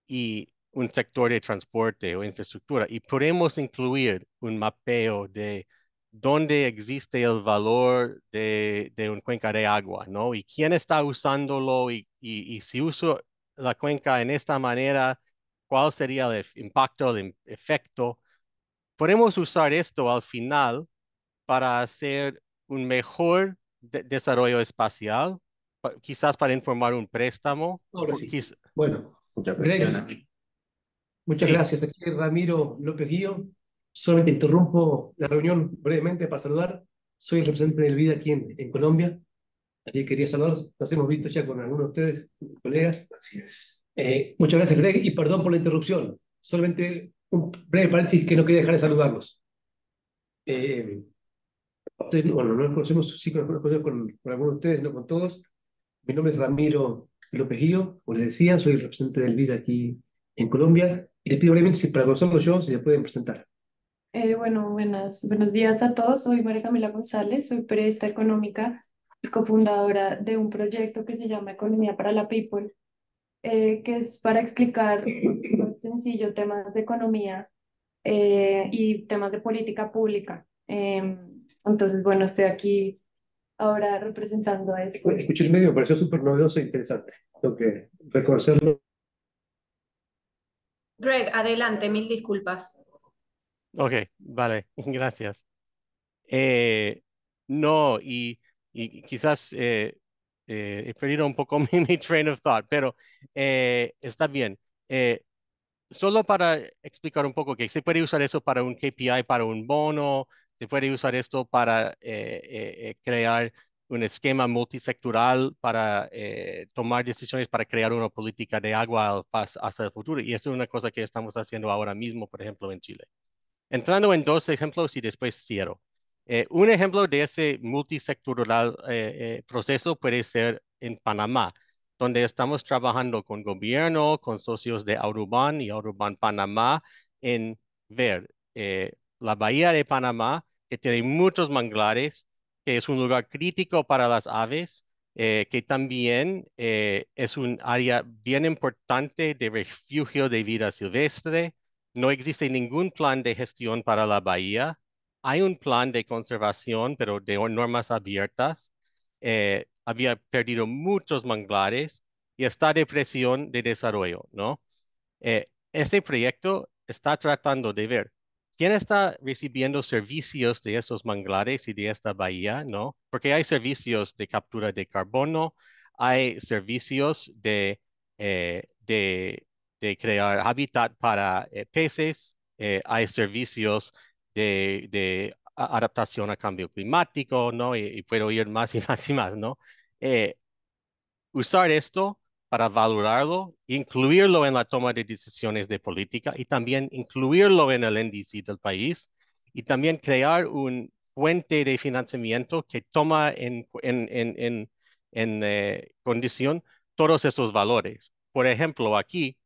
y un sector de transporte o infraestructura, y podemos incluir un mapeo de dónde existe el valor de, de un cuenca de agua, ¿no? Y quién está usándolo y, y si uso la cuenca en esta manera, cuál sería el impacto, el efecto. Podemos usar esto al final para hacer un mejor desarrollo espacial, quizás para informar un préstamo. bueno, muchas gracias. Muchas gracias. Aquí Ramiro López Guío. Solamente interrumpo la reunión brevemente para saludar. Soy el representante del VIDA aquí en, Colombia. Así que quería saludarlos. Nos hemos visto ya con algunos de ustedes, colegas. Así eh, muchas gracias, Greg, y perdón por la interrupción. Solamente un breve paréntesis que no quería dejar de saludarlos. Eh, bueno, no nos conocemos, sí con, algunos de ustedes, no con todos. Mi nombre es Ramiro López como les decía, soy el representante del BID aquí en Colombia. Y les pido brevemente, si para conocerlos yo, si se pueden presentar. Eh, bueno, buenas, buenos días a todos. Soy María Camila González, soy periodista económica y cofundadora de un proyecto que se llama Economía para la People, eh, que es para explicar muy sencillo temas de economía eh, y temas de política pública. Em, entonces, bueno, estoy aquí ahora representando a ese Escuché el medio, pareció súper novedoso e interesante. Tengo que reconocerlo. Greg, adelante, mil disculpas. Ok, vale, <laughs> gracias. Eh, no, y, y quizás eh, he eh, perdido un poco <laughs> mi, mi train of thought, pero eh, está bien. solo para explicar un poco que se puede usar eso para un KPI, para un bono, se puede usar esto para eh, eh, eh, crear un esquema multisectoral para tomar decisiones para crear una política de agua hacia el futuro. Y eso es una cosa que estamos haciendo ahora mismo, por ejemplo, en Chile. Entrando en dos ejemplos y después cierro. un ejemplo de ese multisectoral proceso puede ser en Panamá, donde estamos trabajando con gobierno, con socios de Aurubán y Aurubán Panamá en ver la bahía de Panamá que tiene muchos manglares, que es un lugar crítico para las aves, eh, que también eh, es un área bien importante de refugio de vida silvestre. No existe ningún plan de gestión para la bahía. Hay un plan de conservación, pero de normas abiertas. Eh, había perdido muchos manglares y está de presión de desarrollo, ¿no? este proyecto está tratando de ver ¿Quién está recibiendo servicios de esos manglares y de esta bahía? ¿no? Porque hay servicios de captura de carbono, hay servicios de, eh, de, crear hábitat para eh, peces, eh, hay servicios de, adaptación a cambio climático, ¿no? Y, y, puedo ir más y <laughs> más y más, ¿no? usar esto para valorarlo, incluirlo en la toma de decisiones de política y también incluirlo en el índice del país y también crear un fuente de financiamiento que toma en, eh, condición todos estos valores. Por ejemplo, aquí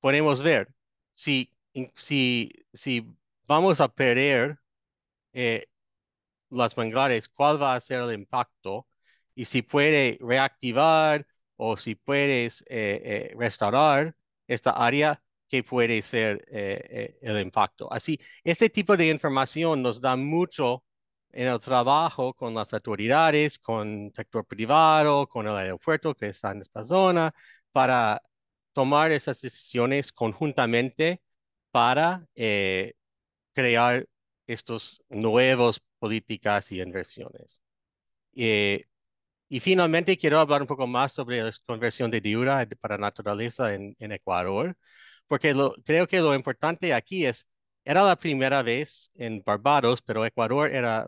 podemos ver si, si, vamos a perder eh, las manglares, cuál va a ser el impacto y si puede reactivar o si puedes eh, eh, restaurar esta área que puede ser eh, el impacto. Así, este tipo de información nos da mucho en el trabajo con las autoridades, con el sector privado, con el aeropuerto que está en esta zona, para tomar esas decisiones conjuntamente para crear estos nuevos políticas y inversiones. Y finalmente quiero hablar un poco más sobre la conversión de diura para naturaleza en, Ecuador, porque creo que lo importante aquí es, era la primera vez en Barbados, pero Ecuador era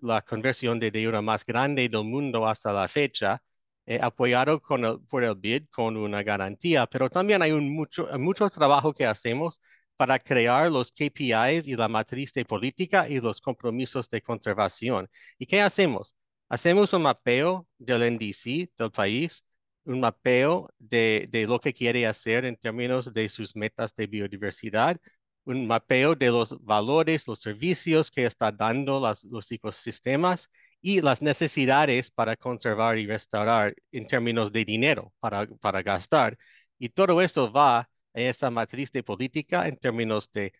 la conversión de diura más grande del mundo hasta la fecha, eh, apoyado por el BID con una garantía, pero también hay mucho, mucho trabajo que hacemos para crear los KPIs y la matriz de política y los compromisos de conservación. ¿Y qué hacemos? Hacemos un mapeo del NDC del país, un mapeo de, lo que quiere hacer en términos de sus metas de biodiversidad, un mapeo de los valores, los servicios que está dando los ecosistemas y las necesidades para conservar y restaurar en términos de dinero para, gastar. Y todo esto va en esa matriz de política en términos de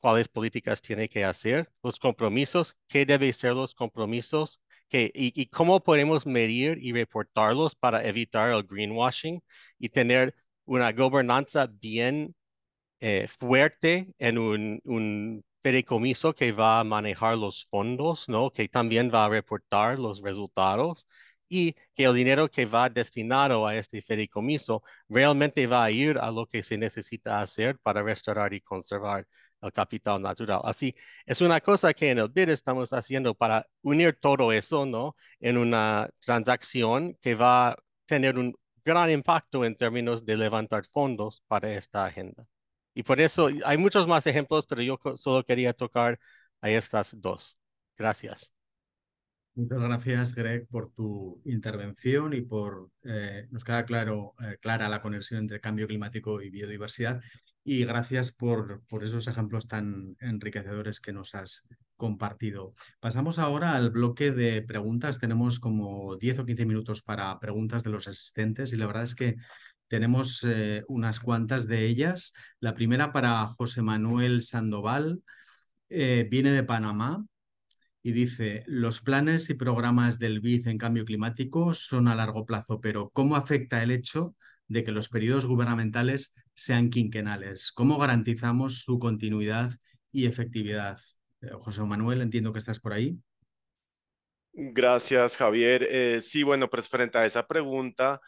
cuáles políticas tiene que hacer, los compromisos, qué deben ser los compromisos ¿Y, ¿Y cómo podemos medir y reportarlos para evitar el greenwashing y tener una gobernanza bien eh, fuerte en un, un pericomiso que va a manejar los fondos, ¿no? que también va a reportar los resultados y que el dinero que va destinado a este fideicomiso realmente va a ir a lo que se necesita hacer para restaurar y conservar capital natural. Así, es una cosa que en el BID estamos haciendo para unir todo eso, ¿no? En una transacción que va a tener un gran impacto en términos de levantar fondos para esta agenda. Y por eso hay muchos más ejemplos, pero yo solo quería tocar a estas dos. Gracias. Muchas gracias, Greg, por tu intervención y por eh, nos queda claro, eh, clara la conexión entre cambio climático y biodiversidad y gracias por, por, esos ejemplos tan enriquecedores que nos has compartido. Pasamos ahora al bloque de preguntas. Tenemos como 10 o 15 minutos para preguntas de los asistentes y la verdad es que tenemos eh, unas cuantas de ellas. La primera para José Manuel Sandoval. Eh, viene de Panamá y dice, los planes y programas del BID en cambio climático son a largo plazo, pero ¿cómo afecta el hecho de que los periodos gubernamentales sean quinquenales? ¿Cómo garantizamos su continuidad y efectividad? Eh, José Manuel, entiendo que estás por ahí. Gracias, Javier. Eh, sí, bueno, pues frente a esa pregunta,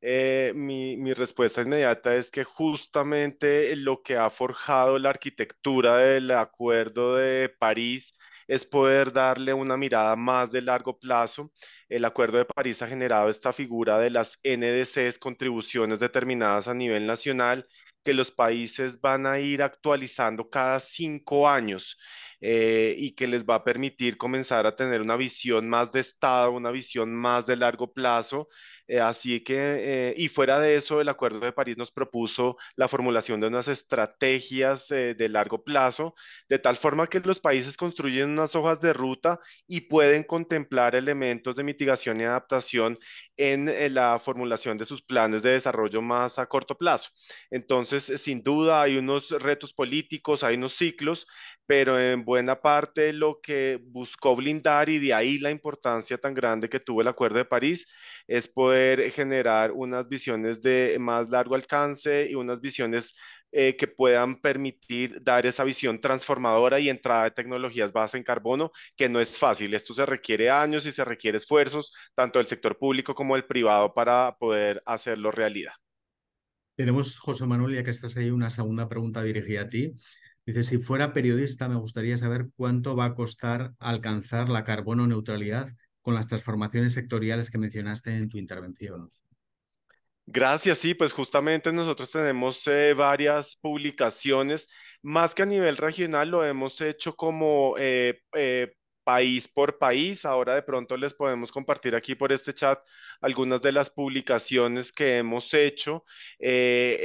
eh, mi, respuesta inmediata es que justamente lo que ha forjado la arquitectura del Acuerdo de París es poder darle una mirada más de largo plazo. El Acuerdo de París ha generado esta figura de las NDCs, contribuciones determinadas a nivel nacional, que los países van a ir actualizando cada cinco años eh, y que les va a permitir comenzar a tener una visión más de Estado, una visión más de largo plazo. Eh, así que, eh, y fuera de eso, el Acuerdo de París nos propuso la formulación de unas estrategias de largo plazo, de tal forma que los países construyen unas hojas de ruta y pueden contemplar elementos de mitigación y adaptación en la formulación de sus planes de desarrollo más a corto plazo. Entonces, entonces, eh, sin duda, hay unos retos políticos, hay unos ciclos, pero en buena parte lo que buscó blindar y de ahí la importancia tan grande que tuvo el Acuerdo de París es poder generar unas visiones de más largo alcance y unas visiones eh, que puedan permitir dar esa visión transformadora y entrada de tecnologías basadas en carbono, que no es fácil. Esto se requiere años y se requiere esfuerzos, tanto del sector público como del privado, para poder hacerlo realidad. Tenemos, José Manuel, ya que estás ahí, una segunda pregunta dirigida a ti. Dice, si fuera periodista, me gustaría saber cuánto va a costar alcanzar la carbono neutralidad con las transformaciones sectoriales que mencionaste en tu intervención. Gracias, sí, pues justamente nosotros tenemos eh, varias publicaciones, más que a nivel regional lo hemos hecho como eh, eh, país por país. Ahora de pronto les podemos compartir aquí por este chat algunas de las publicaciones que hemos hecho. Eh,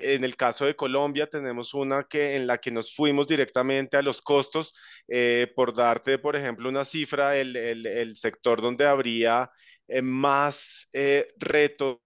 eh, en el caso de Colombia tenemos una que, en la que nos fuimos directamente a los costos. Eh, por darte, por ejemplo, una cifra, del el sector donde habría más retos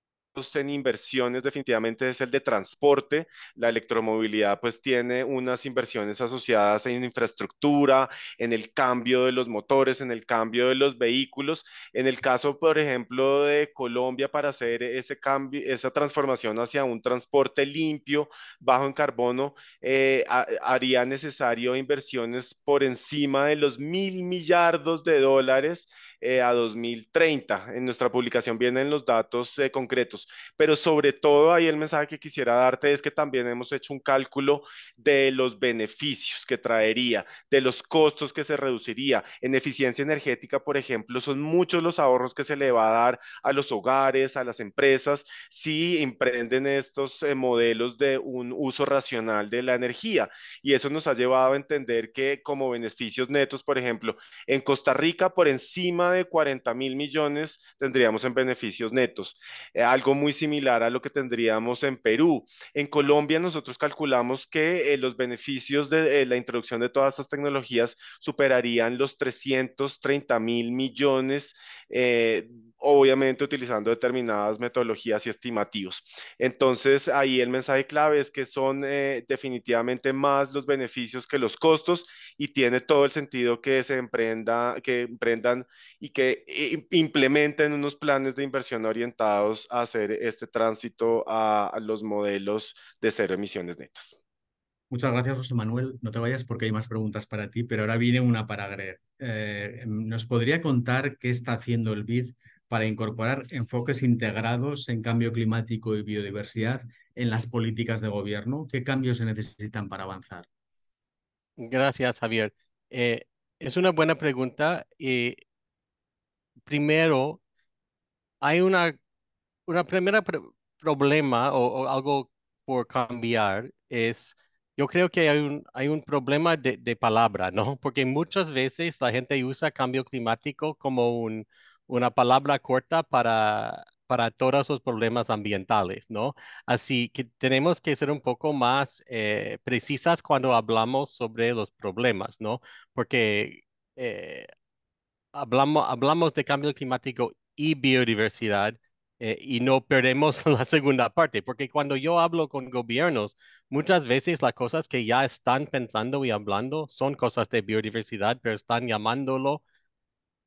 en inversiones definitivamente es el de transporte. La electromovilidad pues tiene unas inversiones asociadas en infraestructura, en el cambio de los motores, en el cambio de los vehículos. En el caso, por ejemplo, de Colombia para hacer ese cambio, esa transformación hacia un transporte limpio, bajo en carbono, eh, haría necesario inversiones por encima de los mil millardos de dólares eh, a 2030. En nuestra publicación vienen los datos eh, concretos, pero sobre todo ahí el mensaje que quisiera darte es que también hemos hecho un cálculo de los beneficios que traería, de los costos que se reduciría. En eficiencia energética, por ejemplo, son muchos los ahorros que se le va a dar a los hogares, a las empresas, si emprenden estos eh, modelos de un uso racional de la energía. Y eso nos ha llevado a entender que como beneficios netos, por ejemplo, en Costa Rica, por encima de 40 mil millones tendríamos en beneficios netos, eh, algo muy similar a lo que tendríamos en Perú. En Colombia nosotros calculamos que eh, los beneficios de eh, la introducción de todas estas tecnologías superarían los 330 mil millones de obviamente utilizando determinadas metodologías y estimativos. Entonces, ahí el mensaje clave es que son eh, definitivamente más los beneficios que los costos y tiene todo el sentido que se emprenda, que emprendan y que eh, implementen unos planes de inversión orientados a hacer este tránsito a, los modelos de cero emisiones netas. Muchas gracias, José Manuel. No te vayas porque hay más preguntas para ti, pero ahora viene una para Greg. Eh, ¿Nos podría contar qué está haciendo el BID para incorporar enfoques integrados en cambio climático y biodiversidad en las políticas de gobierno? ¿Qué cambios se necesitan para avanzar? Gracias, Javier. Eh, es una buena pregunta. Eh, primero, hay una, una primera problema o, algo por cambiar es, yo creo que hay un, hay un problema de, de palabra, ¿no? Porque muchas veces la gente usa cambio climático como un, una palabra corta para, para todos los problemas ambientales, ¿no? Así que tenemos que ser un poco más eh, precisas cuando hablamos sobre los problemas, ¿no? Porque eh, hablamos, hablamos de cambio climático y biodiversidad, eh, y no perdemos <laughs> la segunda parte, porque cuando yo hablo con gobiernos, muchas veces las cosas que ya están pensando y hablando son cosas de biodiversidad, pero están llamándolo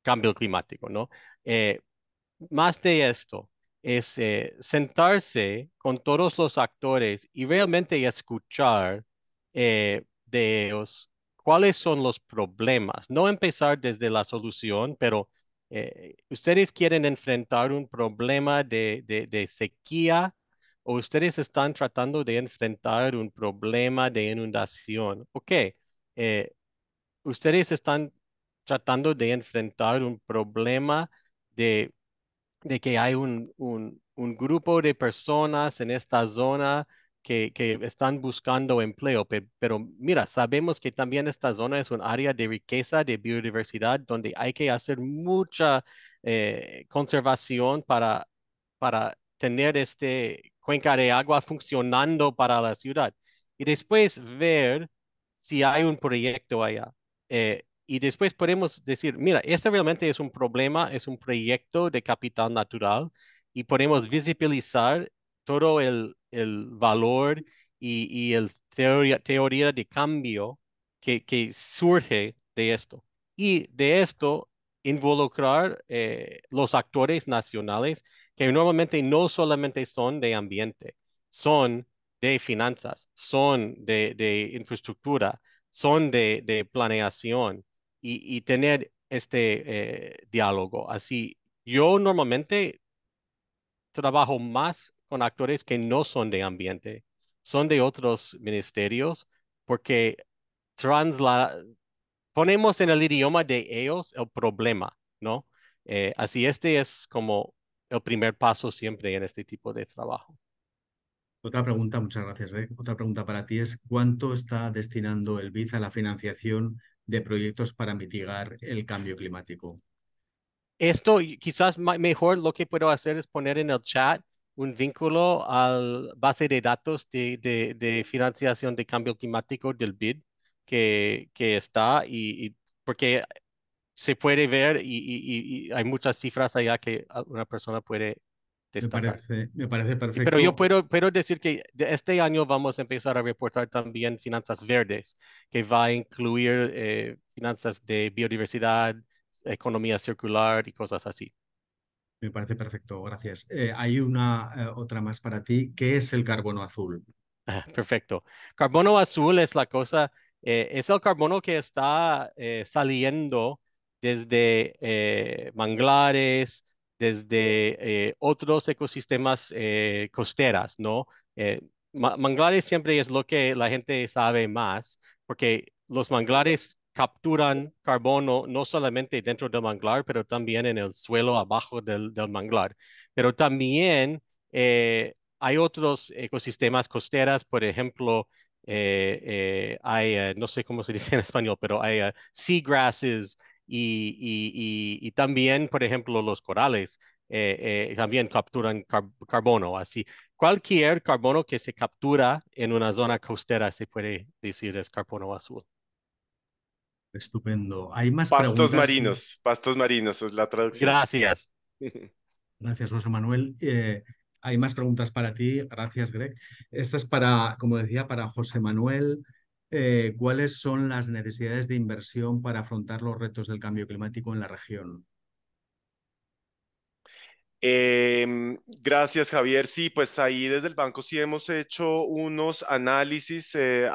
cambio climático, ¿no? Eh, más de esto, es eh, sentarse con todos los actores y realmente escuchar eh, de ellos cuáles son los problemas. No empezar desde la solución, pero ustedes quieren enfrentar un problema de, de, sequía o ustedes están tratando de enfrentar un problema de inundación. Ok, ustedes están tratando de enfrentar un problema de, de que hay un, un, grupo de personas en esta zona que, están buscando empleo, pero, mira, sabemos que también esta zona es un área de riqueza, de biodiversidad, donde hay que hacer mucha eh, conservación para, para tener este cuenca de agua funcionando para la ciudad. Y después ver si hay un proyecto allá. Eh, y después podemos decir, mira, esto realmente es un problema, es un proyecto de capital natural y podemos visibilizar todo el, el valor y, y el teoría, teoría de cambio que, que, surge de esto. Y de esto involucrar eh, los actores nacionales que normalmente no solamente son de ambiente, son de finanzas, son de, de infraestructura, son de, de planeación, y, tener este eh, diálogo. Así, yo normalmente trabajo más con actores que no son de ambiente, son de otros ministerios, porque ponemos en el idioma de ellos el problema, ¿no? Eh, así, este es como el primer paso siempre en este tipo de trabajo. Otra pregunta, muchas gracias. Otra pregunta para ti es, ¿cuánto está destinando el BID a la financiación de proyectos para mitigar el cambio climático. Esto quizás mejor lo que puedo hacer es poner en el chat un vínculo al base de datos de, de, financiación de cambio climático del BID que, está y, porque se puede ver y, hay muchas cifras allá que una persona puede me parece, me parece, perfecto. Pero yo puedo, decir que este año vamos a empezar a reportar también finanzas verdes, que va a incluir eh, finanzas de biodiversidad, economía circular y cosas así. Me parece perfecto, gracias. Eh, hay una eh, otra más para ti. ¿Qué es el carbono azul? Ah, perfecto. Carbono azul es la cosa, es el carbono que está saliendo desde manglares, desde eh, otros ecosistemas eh, costeras, ¿no? Eh, manglares siempre es lo que la gente sabe más, porque los manglares capturan carbono no solamente dentro del manglar, pero también en el suelo abajo del, manglar. Pero también hay otros ecosistemas costeras, por ejemplo, hay, no sé cómo se dice en español, pero hay seagrasses, y, y, y, también, por ejemplo, los corales eh, eh, también capturan carbono. Así, cualquier carbono que se captura en una zona costera se puede decir es carbono azul. Estupendo. Hay más pastos eh. marinos, pastos marinos es la traducción. Gracias. <laughs> Gracias, José Manuel. hay más preguntas para ti. Gracias, Greg. Esta es para, como decía, para José Manuel. Eh, cuáles son las necesidades de inversión para afrontar los retos del cambio climático en la región. Em, gracias, Javier. Sí, pues ahí desde el banco sí hemos hecho unos análisis, eh,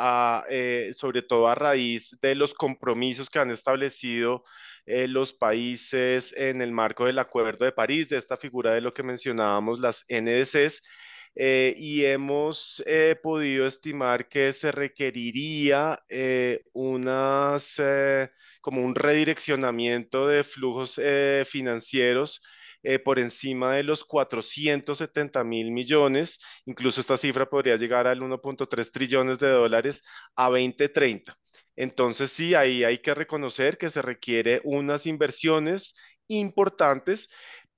eh, sobre todo a raíz de los compromisos que han establecido los países en el marco del Acuerdo de París, de esta figura de lo que mencionábamos, las NDCs eh, y hemos eh, podido estimar que se requeriría eh, unas, como un redireccionamiento de flujos financieros por encima de los 470 mil millones, incluso esta cifra podría llegar al 1.3 trillones de dólares a 2030. Entonces sí, ahí hay que reconocer que se requiere unas inversiones importantes,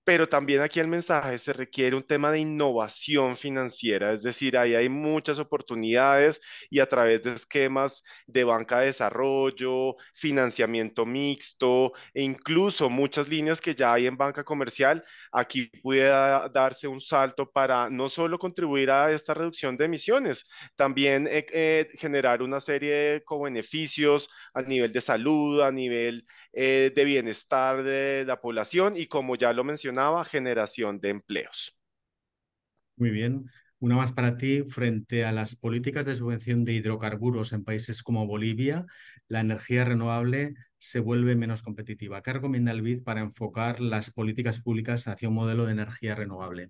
pero también aquí el mensaje se requiere un tema de innovación financiera, es decir, ahí hay muchas oportunidades y a través de esquemas de banca de desarrollo, financiamiento mixto e incluso muchas líneas que ya hay en banca comercial, aquí puede darse un salto para no solo contribuir a esta reducción de emisiones, también eh, eh, generar una serie de co-beneficios a nivel de salud, a nivel eh, de bienestar de la población y como ya lo mencioné, generación de empleos. Muy bien. Una más para ti, frente a las políticas de subvención de hidrocarburos en países como Bolivia, la energía renovable se vuelve menos competitiva. ¿Qué recomienda el BID para enfocar las políticas públicas hacia un modelo de energía renovable?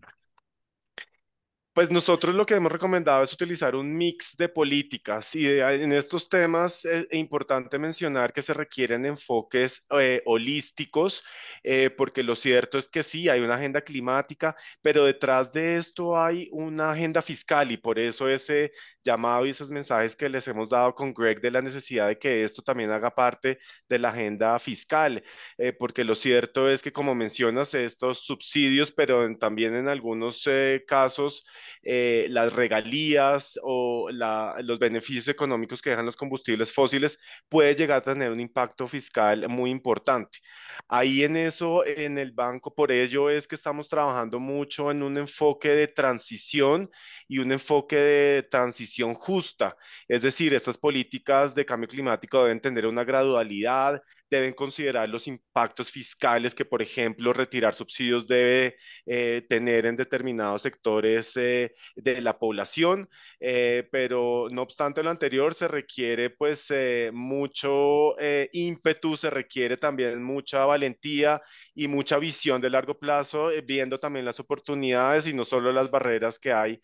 Pues nosotros lo que hemos recomendado es utilizar un mix de políticas y ah, en estos temas es eh, e importante mencionar que se requieren enfoques eh, holísticos, eh, porque lo cierto es que sí, hay una agenda climática, pero detrás de esto hay una agenda fiscal y por eso ese llamado y esos mensajes que les hemos dado con Greg de la necesidad de que esto también haga parte de la agenda fiscal, eh, porque lo cierto es que, como mencionas, estos subsidios, pero también en algunos eh, casos, eh, las regalías o los beneficios económicos que dejan los combustibles fósiles puede llegar a tener un impacto fiscal muy importante. Ahí en eso, en el banco, por ello es que estamos trabajando mucho en un enfoque de transición y un enfoque de transición justa. Es decir, estas políticas de cambio climático deben tener una gradualidad, deben considerar los impactos fiscales que, por ejemplo, retirar subsidios debe eh, tener en determinados sectores eh, de la población, eh, pero no obstante lo anterior, se requiere pues mucho ímpetu, se requiere también mucha valentía y mucha visión de largo plazo, viendo también las oportunidades y no solo las barreras que hay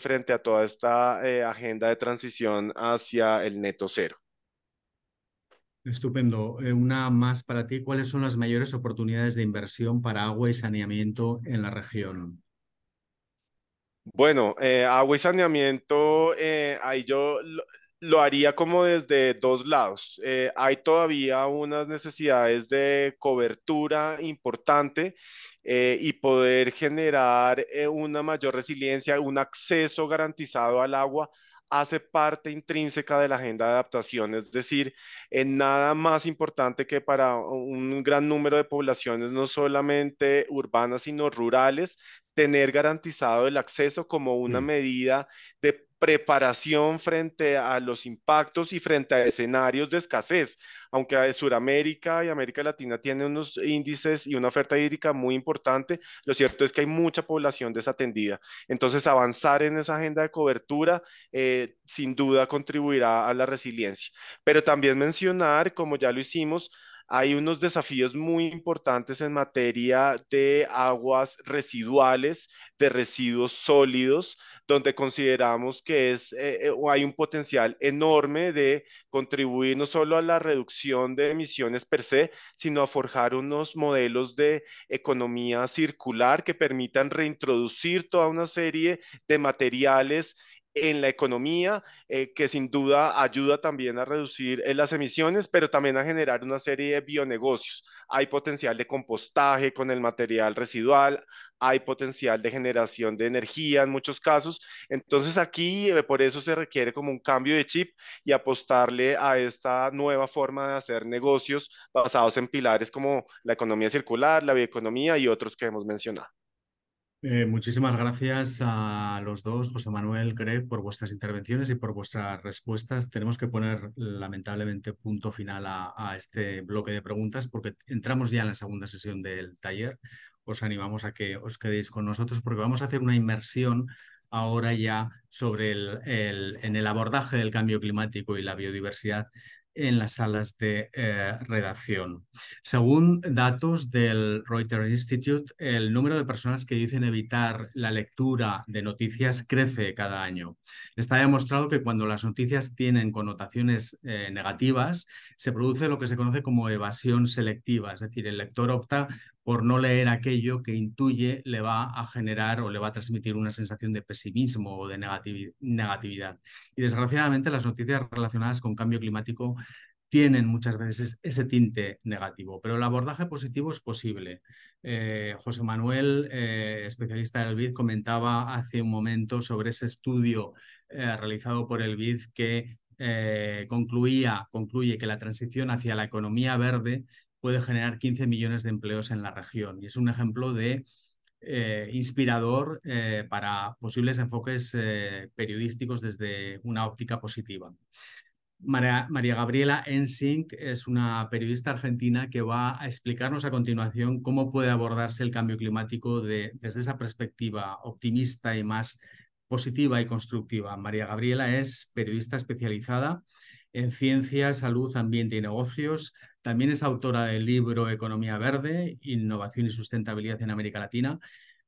frente a toda esta agenda de transición hacia el neto cero. Estupendo. Eh, una más para ti. ¿Cuáles son las mayores oportunidades de inversión para agua y saneamiento en la región? Bueno, eh, agua y saneamiento, eh, ahí yo lo, haría como desde dos lados. hay todavía unas necesidades de cobertura importante y poder generar una mayor resiliencia, un acceso garantizado al agua hace parte intrínseca de la agenda de adaptación, es decir, en nada más importante que para un gran número de poblaciones, no solamente urbanas, sino rurales, tener garantizado el acceso como una mm. medida de preparación frente a los impactos y frente a escenarios de escasez, aunque Suramérica y América Latina tienen unos índices y una oferta hídrica muy importante, lo cierto es que hay mucha población desatendida. Entonces, avanzar en esa agenda de cobertura eh, sin duda contribuirá a la resiliencia. Pero también mencionar, como ya lo hicimos, hay unos desafíos muy importantes en materia de aguas residuales, de residuos sólidos, donde consideramos que es, eh, eh, hay un potencial enorme de contribuir no solo a la reducción de emisiones per se, sino a forjar unos modelos de economía circular que permitan reintroducir toda una serie de materiales en la economía, eh, que sin duda ayuda también a reducir eh, las emisiones, pero también a generar una serie de bionegocios. Hay potencial de compostaje con el material residual, hay potencial de generación de energía en muchos casos. Entonces aquí eh, por eso se requiere como un cambio de chip y apostarle a esta nueva forma de hacer negocios basados en pilares como la economía circular, la bioeconomía y otros que hemos mencionado. Eh, muchísimas gracias a los dos, José Manuel, Greg, por vuestras intervenciones y por vuestras respuestas. Tenemos que poner lamentablemente punto final a, este bloque de preguntas porque entramos ya en la segunda sesión del taller. Os animamos a que os quedéis con nosotros porque vamos a hacer una inmersión ahora ya sobre el, en el abordaje del cambio climático y la biodiversidad en las salas de eh, redacción. Según datos del Reuters Institute, el número de personas que dicen evitar la lectura de noticias crece cada año. Está demostrado que cuando las noticias tienen connotaciones eh, negativas, se produce lo que se conoce como evasión selectiva, es decir, el lector opta por no leer aquello que intuye le va a generar o le va a transmitir una sensación de pesimismo o de negatividad. Y desgraciadamente las noticias relacionadas con cambio climático tienen muchas veces ese tinte negativo, pero el abordaje positivo es posible. Eh, José Manuel, eh, especialista del BID, comentaba hace un momento sobre ese estudio eh, realizado por el BID que concluía, concluye que la transición hacia la economía verde puede generar 15 millones de empleos en la región. Y es un ejemplo de eh, inspirador eh, para posibles enfoques eh, periodísticos desde una óptica positiva. María, Gabriela Ensink es una periodista argentina que va a explicarnos a continuación cómo puede abordarse el cambio climático desde esa perspectiva optimista y más positiva y constructiva. María Gabriela es periodista especializada en ciencia, salud, ambiente y negocios, también es autora del libro Economía Verde, Innovación y Sustentabilidad en América Latina.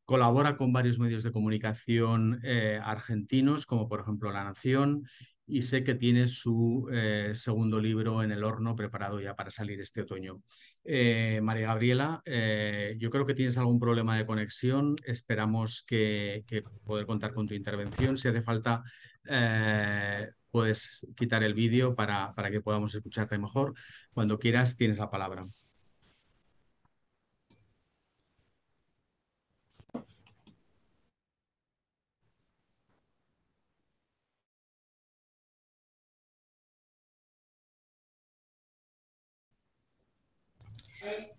Colabora con varios medios de comunicación eh, argentinos, como por ejemplo La Nación, y sé que tiene su eh, segundo libro en el horno preparado ya para salir este otoño. Eh, María Gabriela, yo creo que tienes algún problema de conexión. Esperamos que, que poder contar con tu intervención. Si hace falta puedes quitar el vídeo para, que podamos escucharte mejor. Cuando quieras, tienes la palabra.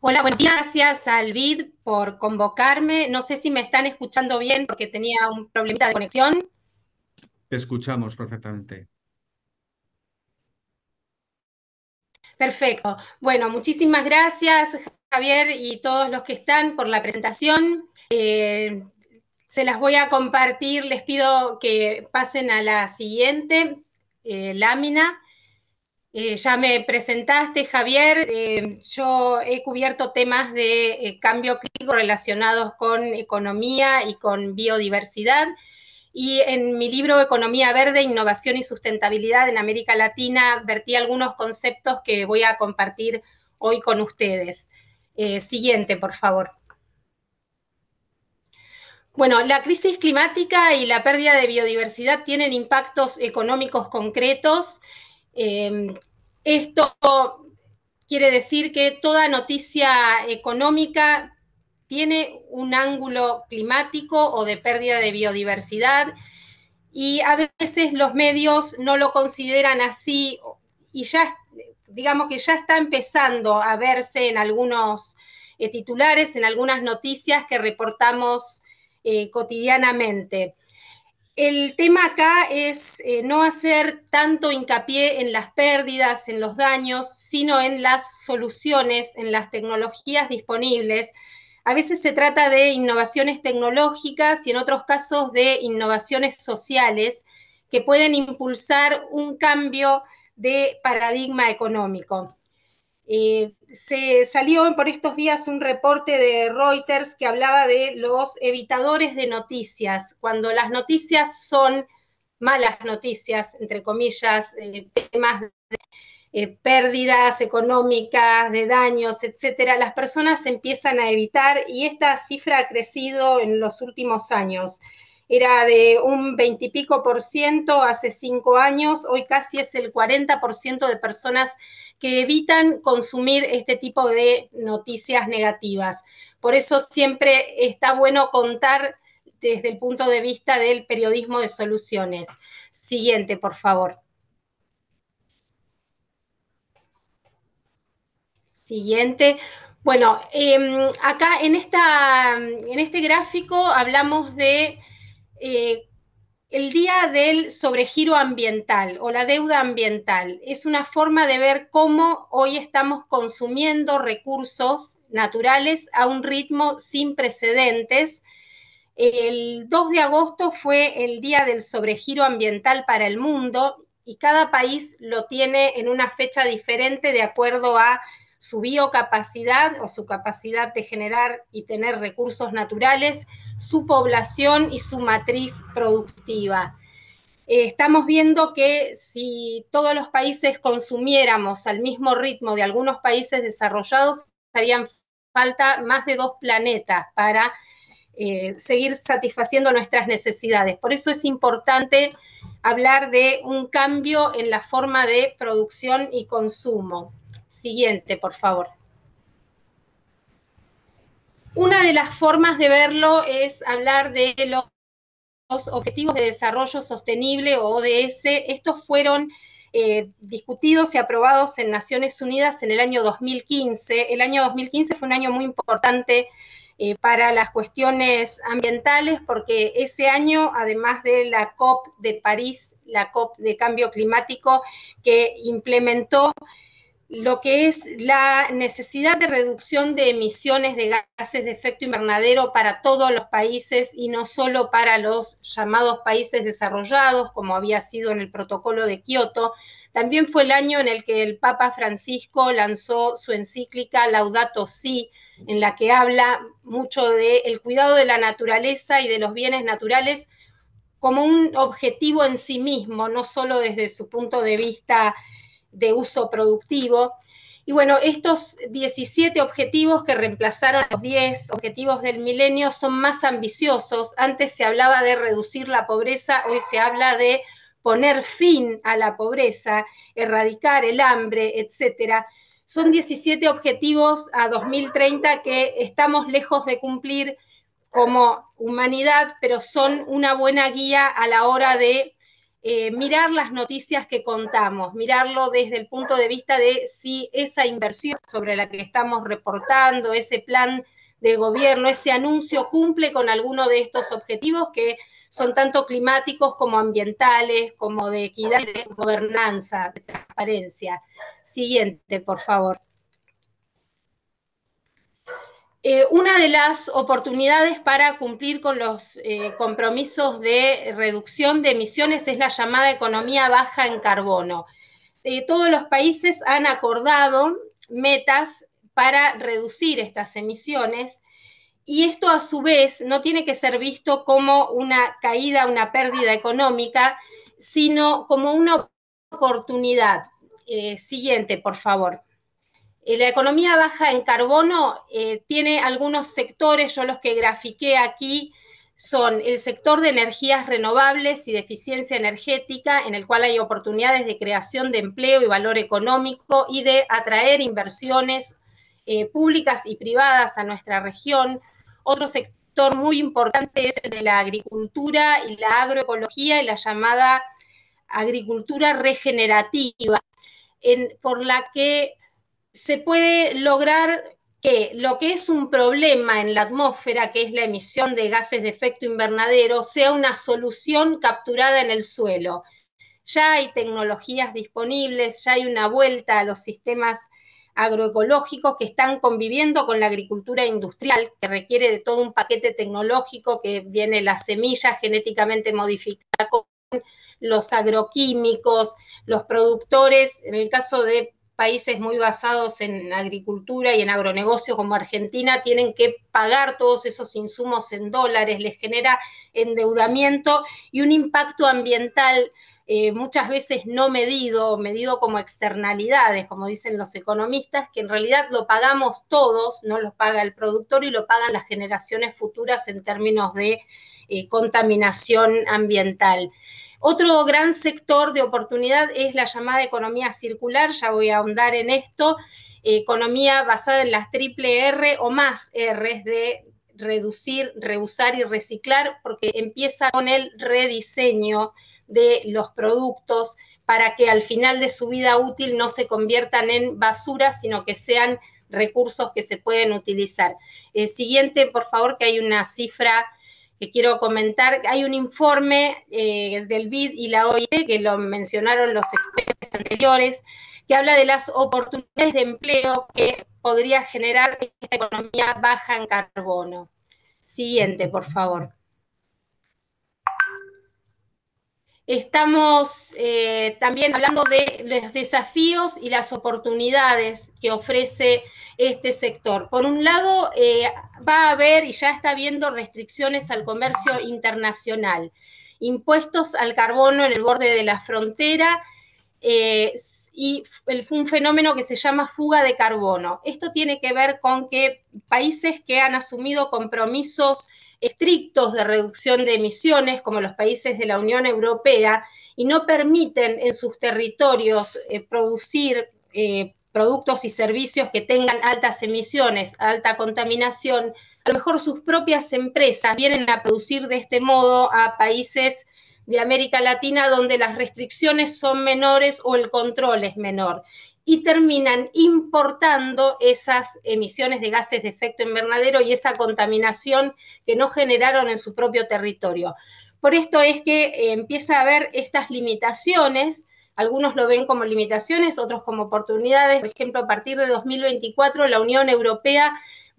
Hola, buenos días. Gracias al por convocarme. No sé si me están escuchando bien porque tenía un problemita de conexión. Te escuchamos perfectamente. Perfecto. Bueno, muchísimas gracias, Javier, y todos los que están por la presentación. Eh, se las voy a compartir, les pido que pasen a la siguiente eh, lámina. Eh, ya me presentaste, Javier. yo he cubierto temas de cambio crítico relacionados con economía y con biodiversidad y en mi libro Economía Verde, Innovación y Sustentabilidad en América Latina vertí algunos conceptos que voy a compartir hoy con ustedes. Eh, siguiente, por favor. Bueno, la crisis climática y la pérdida de biodiversidad tienen impactos económicos concretos. Em, esto quiere decir que toda noticia económica tiene un ángulo climático o de pérdida de biodiversidad y a veces los medios no lo consideran así y ya, digamos que ya está empezando a verse en algunos eh, titulares, en algunas noticias que reportamos eh, cotidianamente. El tema acá es eh, no hacer tanto hincapié en las pérdidas, en los daños, sino en las soluciones, en las tecnologías disponibles a veces se trata de innovaciones tecnológicas y en otros casos de innovaciones sociales que pueden impulsar un cambio de paradigma económico. Eh, se salió por estos días un reporte de Reuters que hablaba de los evitadores de noticias, cuando las noticias son malas noticias, entre comillas, eh, temas de eh, pérdidas económicas, de daños, etcétera, las personas empiezan a evitar y esta cifra ha crecido en los últimos años. Era de un veintipico por ciento hace cinco años, hoy casi es el 40 por ciento de personas que evitan consumir este tipo de noticias negativas. Por eso siempre está bueno contar desde el punto de vista del periodismo de soluciones. Siguiente, por favor. Siguiente. Bueno, em, acá en, esta, en este gráfico hablamos de eh, el día del sobregiro ambiental o la deuda ambiental. Es una forma de ver cómo hoy estamos consumiendo recursos naturales a un ritmo sin precedentes. El 2 de agosto fue el día del sobregiro ambiental para el mundo y cada país lo tiene en una fecha diferente de acuerdo a su biocapacidad o su capacidad de generar y tener recursos naturales, su población y su matriz productiva. Eh, estamos viendo que si todos los países consumiéramos al mismo ritmo de algunos países desarrollados, harían falta más de dos planetas para eh, seguir satisfaciendo nuestras necesidades. Por eso es importante hablar de un cambio en la forma de producción y consumo. Siguiente, por favor. Una de las formas de verlo es hablar de los Objetivos de Desarrollo Sostenible o ODS. Estos fueron eh, discutidos y aprobados en Naciones Unidas en el año 2015. El año 2015 fue un año muy importante eh, para las cuestiones ambientales porque ese año, además de la COP de París, la COP de cambio climático que implementó lo que es la necesidad de reducción de emisiones de gases de efecto invernadero para todos los países y no solo para los llamados países desarrollados, como había sido en el protocolo de Kioto. También fue el año en el que el Papa Francisco lanzó su encíclica Laudato Si, en la que habla mucho del cuidado de la naturaleza y de los bienes naturales como un objetivo en sí mismo, no solo desde su punto de vista de uso productivo. Y bueno, estos 17 objetivos que reemplazaron los 10 objetivos del milenio son más ambiciosos. Antes se hablaba de reducir la pobreza, hoy se habla de poner fin a la pobreza, erradicar el hambre, etcétera. Son 17 objetivos a 2030 que estamos lejos de cumplir como humanidad, pero son una buena guía a la hora de eh, mirar las noticias que contamos, mirarlo desde el punto de vista de si esa inversión sobre la que estamos reportando, ese plan de gobierno, ese anuncio cumple con alguno de estos objetivos que son tanto climáticos como ambientales, como de equidad y de gobernanza, transparencia. Siguiente, por favor. Eh, una de las oportunidades para cumplir con los eh, compromisos de reducción de emisiones es la llamada economía baja en carbono. Eh, todos los países han acordado metas para reducir estas emisiones y esto a su vez no tiene que ser visto como una caída, una pérdida económica, sino como una oportunidad. siguiente, por favor la economía baja en carbono eh, tiene algunos sectores, yo los que grafiqué aquí son el sector de energías renovables y de eficiencia energética, en el cual hay oportunidades de creación de empleo y valor económico y de atraer inversiones eh, públicas y privadas a nuestra región. Otro sector muy importante es el de la agricultura y la agroecología y la llamada agricultura regenerativa, por la que se puede lograr que lo que es un problema en la atmósfera, que es la emisión de gases de efecto invernadero, sea una solución capturada en el suelo. Ya hay tecnologías disponibles, ya hay una vuelta a los sistemas agroecológicos que están conviviendo con la agricultura industrial, que requiere de todo un paquete tecnológico que viene la semilla genéticamente modificada con los agroquímicos, los productores, en el caso de países muy basados en agricultura y en agronegocios como Argentina tienen que pagar todos esos insumos en dólares, les genera endeudamiento y un impacto ambiental eh, muchas veces no medido, medido como externalidades, como dicen los economistas, que en realidad lo pagamos todos, no lo paga el productor y lo pagan las generaciones futuras en términos de eh, contaminación ambiental. Otro gran sector de oportunidad es la llamada economía circular, ya voy a ahondar en esto, eh, economía basada en las triple R o más R de reducir, reusar y reciclar, porque empieza con el rediseño de los productos para que al final de su vida útil no se conviertan en basura, sino que sean recursos que se pueden utilizar. El eh, siguiente, por favor, que hay una cifra quiero comentar. Hay un informe eh, del BID y la OIT, que lo mencionaron los expertos anteriores, que habla de las oportunidades de empleo que podría generar esta economía baja en carbono. Siguiente, por favor. Estamos eh, también hablando de los desafíos y las oportunidades que ofrece este sector. Por un lado, eh, va a haber y ya está habiendo restricciones al comercio internacional, impuestos al carbono en el borde de la frontera, eh, y un fenómeno que se llama fuga de carbono. Esto tiene que ver con que países que han asumido compromisos estrictos de reducción de emisiones, como los países de la Unión Europea, y no permiten en sus territorios eh, producir eh, productos y servicios que tengan altas emisiones, alta contaminación, a lo mejor sus propias empresas vienen a producir de este modo a países de América Latina donde las restricciones son menores o el control es menor y terminan importando esas emisiones de gases de efecto invernadero y esa contaminación que no generaron en su propio territorio. Por esto es que eh, empieza a haber estas limitaciones algunos lo ven como limitaciones, otros como oportunidades. Por ejemplo, a partir de 2024 la Unión Europea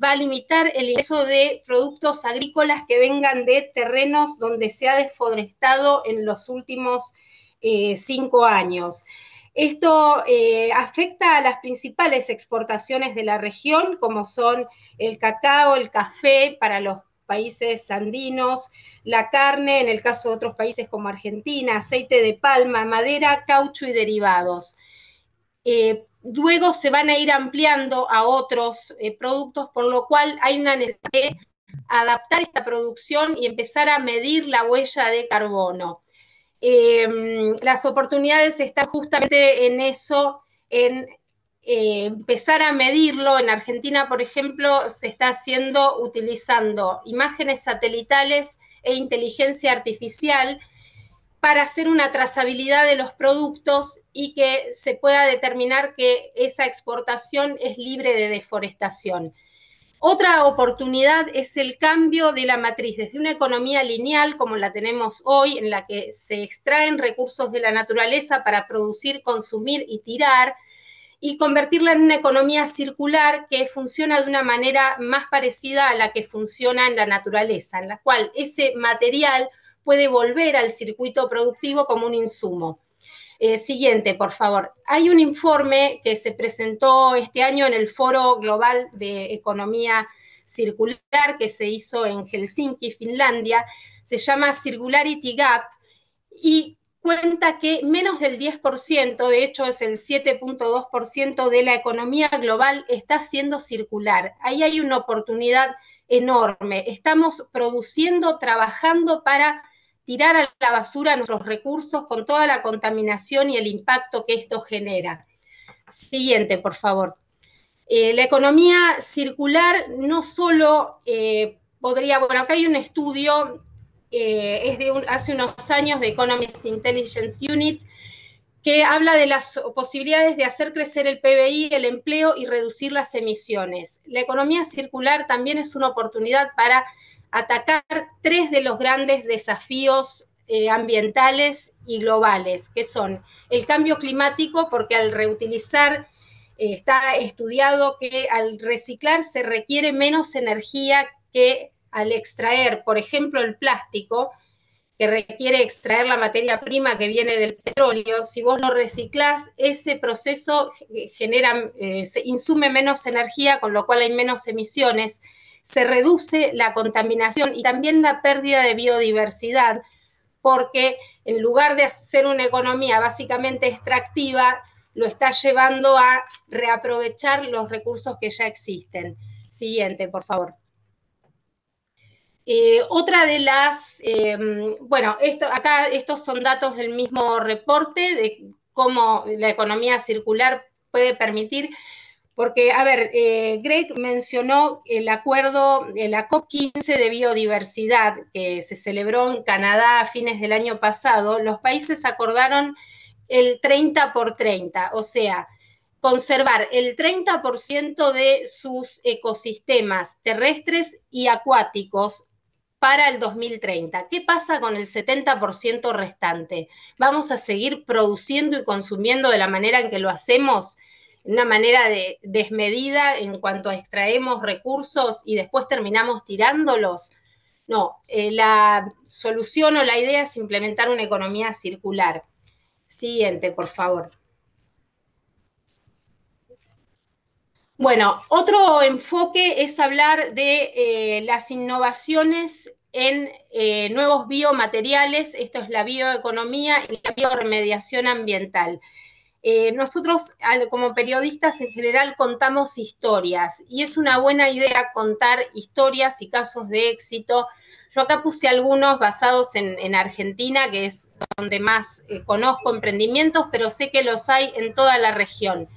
va a limitar el ingreso de productos agrícolas que vengan de terrenos donde se ha desforestado en los últimos eh, cinco años. Esto eh, afecta a las principales exportaciones de la región, como son el cacao, el café para los países andinos, la carne, en el caso de otros países como Argentina, aceite de palma, madera, caucho y derivados. Eh, luego se van a ir ampliando a otros eh, productos, por lo cual hay una necesidad de adaptar esta producción y empezar a medir la huella de carbono. Em, las oportunidades están justamente en eso, en eh, empezar a medirlo. En Argentina, por ejemplo, se está haciendo utilizando imágenes satelitales e inteligencia artificial para hacer una trazabilidad de los productos y que se pueda determinar que esa exportación es libre de deforestación. Otra oportunidad es el cambio de la matriz, desde una economía lineal como la tenemos hoy, en la que se extraen recursos de la naturaleza para producir, consumir y tirar, y convertirla en una economía circular que funciona de una manera más parecida a la que funciona en la naturaleza, en la cual ese material puede volver al circuito productivo como un insumo. Eh, siguiente, por favor. Hay un informe que se presentó este año en el Foro Global de Economía Circular que se hizo en Helsinki, Finlandia. Se llama Circularity Gap y cuenta que menos del 10%, de hecho es el 7.2% de la economía global está siendo circular. Ahí hay una oportunidad enorme. Estamos produciendo, trabajando para tirar a la basura nuestros recursos con toda la contaminación y el impacto que esto genera. Siguiente, por favor. Eh, la economía circular no solo eh, podría, bueno, acá hay un estudio, eh, es de hace unos años de Economist Intelligence Unit, que habla de las posibilidades de hacer crecer el PBI, el empleo y reducir las emisiones. La economía circular también es una oportunidad para atacar tres de los grandes desafíos eh, ambientales y globales, que son el cambio climático, porque al reutilizar eh, está estudiado que al reciclar se requiere menos energía que al extraer, por ejemplo, el plástico, que requiere extraer la materia prima que viene del petróleo, si vos lo reciclás, ese proceso eh, genera, se insume menos energía, con lo cual hay menos emisiones se reduce la contaminación y también la pérdida de biodiversidad, porque en lugar de hacer una economía básicamente extractiva, lo está llevando a reaprovechar los recursos que ya existen. Siguiente, por favor. Eh, otra de las, eh, bueno, esto, acá estos son datos del mismo reporte de cómo la economía circular puede permitir porque, a ver, eh, Greg mencionó el acuerdo, eh, la COP15 de biodiversidad que se celebró en Canadá a fines del año pasado. Los países acordaron el 30 por 30, o sea, conservar el 30% de sus ecosistemas terrestres y acuáticos para el 2030. ¿Qué pasa con el 70% restante? ¿Vamos a seguir produciendo y consumiendo de la manera en que lo hacemos? una manera de, desmedida en cuanto extraemos recursos y después terminamos tirándolos. No, eh, la solución o la idea es implementar una economía circular. Siguiente, por favor. Bueno, otro enfoque es hablar de eh, las innovaciones en eh, nuevos biomateriales, esto es la bioeconomía y la bioremediación ambiental. Eh, nosotros como periodistas en general contamos historias y es una buena idea contar historias y casos de éxito. Yo acá puse algunos basados en, Argentina, que es donde más eh, conozco emprendimientos, pero sé que los hay en toda la región.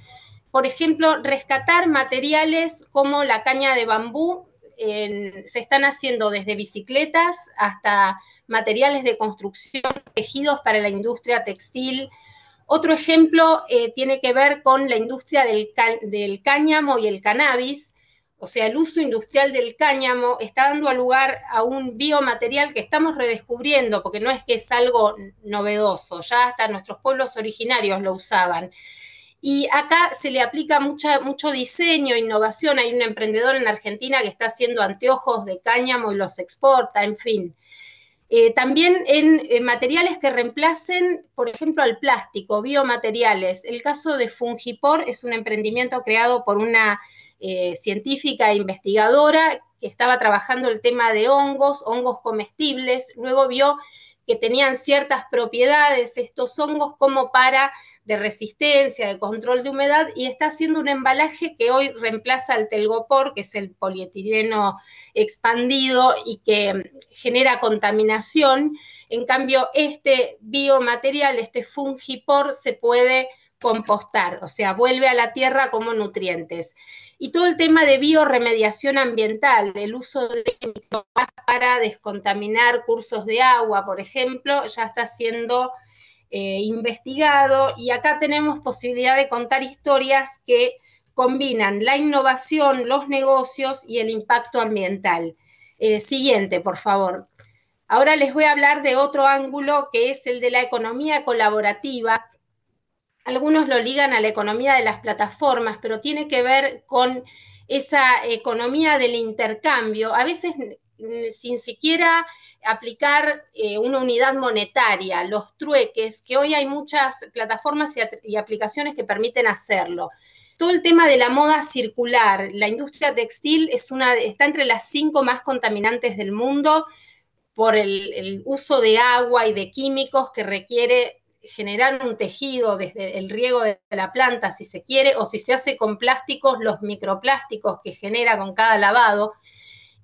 Por ejemplo, rescatar materiales como la caña de bambú, se están haciendo desde bicicletas hasta materiales de construcción, tejidos para la industria textil, otro ejemplo eh, tiene que ver con la industria del, cáñamo y el cannabis. O sea, el uso industrial del cáñamo está dando lugar a un biomaterial que estamos redescubriendo, porque no es que es algo novedoso, ya hasta nuestros pueblos originarios lo usaban. Y acá se le aplica mucho diseño, innovación. Hay un emprendedor en Argentina que está haciendo anteojos de cáñamo y los exporta, en fin. Eh, también en, eh, materiales que reemplacen, por ejemplo, al plástico, biomateriales. El caso de Fungipor es un emprendimiento creado por una eh, científica e investigadora que estaba trabajando el tema de hongos, hongos comestibles. Luego vio que tenían ciertas propiedades estos hongos como para de resistencia, de control de humedad, y está haciendo un embalaje que hoy reemplaza al telgopor, que es el polietileno expandido y que genera contaminación. En cambio, este biomaterial, este fungipor, se puede compostar, o sea, vuelve a la tierra como nutrientes. Y todo el tema de bioremediación ambiental, el uso de para descontaminar cursos de agua, por ejemplo, ya está siendo eh, investigado y acá tenemos posibilidad de contar historias que combinan la innovación, los negocios y el impacto ambiental. Eh, siguiente, por favor. Ahora les voy a hablar de otro ángulo que es el de la economía colaborativa. Algunos lo ligan a la economía de las plataformas, pero tiene que ver con esa economía del intercambio, a veces mm, sin siquiera aplicar eh, una unidad monetaria, los trueques, que hoy hay muchas plataformas y, aplicaciones que permiten hacerlo. Todo el tema de la moda circular, la industria textil es una, está entre las cinco más contaminantes del mundo por el, el uso de agua y de químicos que requiere generar un tejido desde el riego de la planta, si se quiere, o si se hace con plásticos, los microplásticos que genera con cada lavado.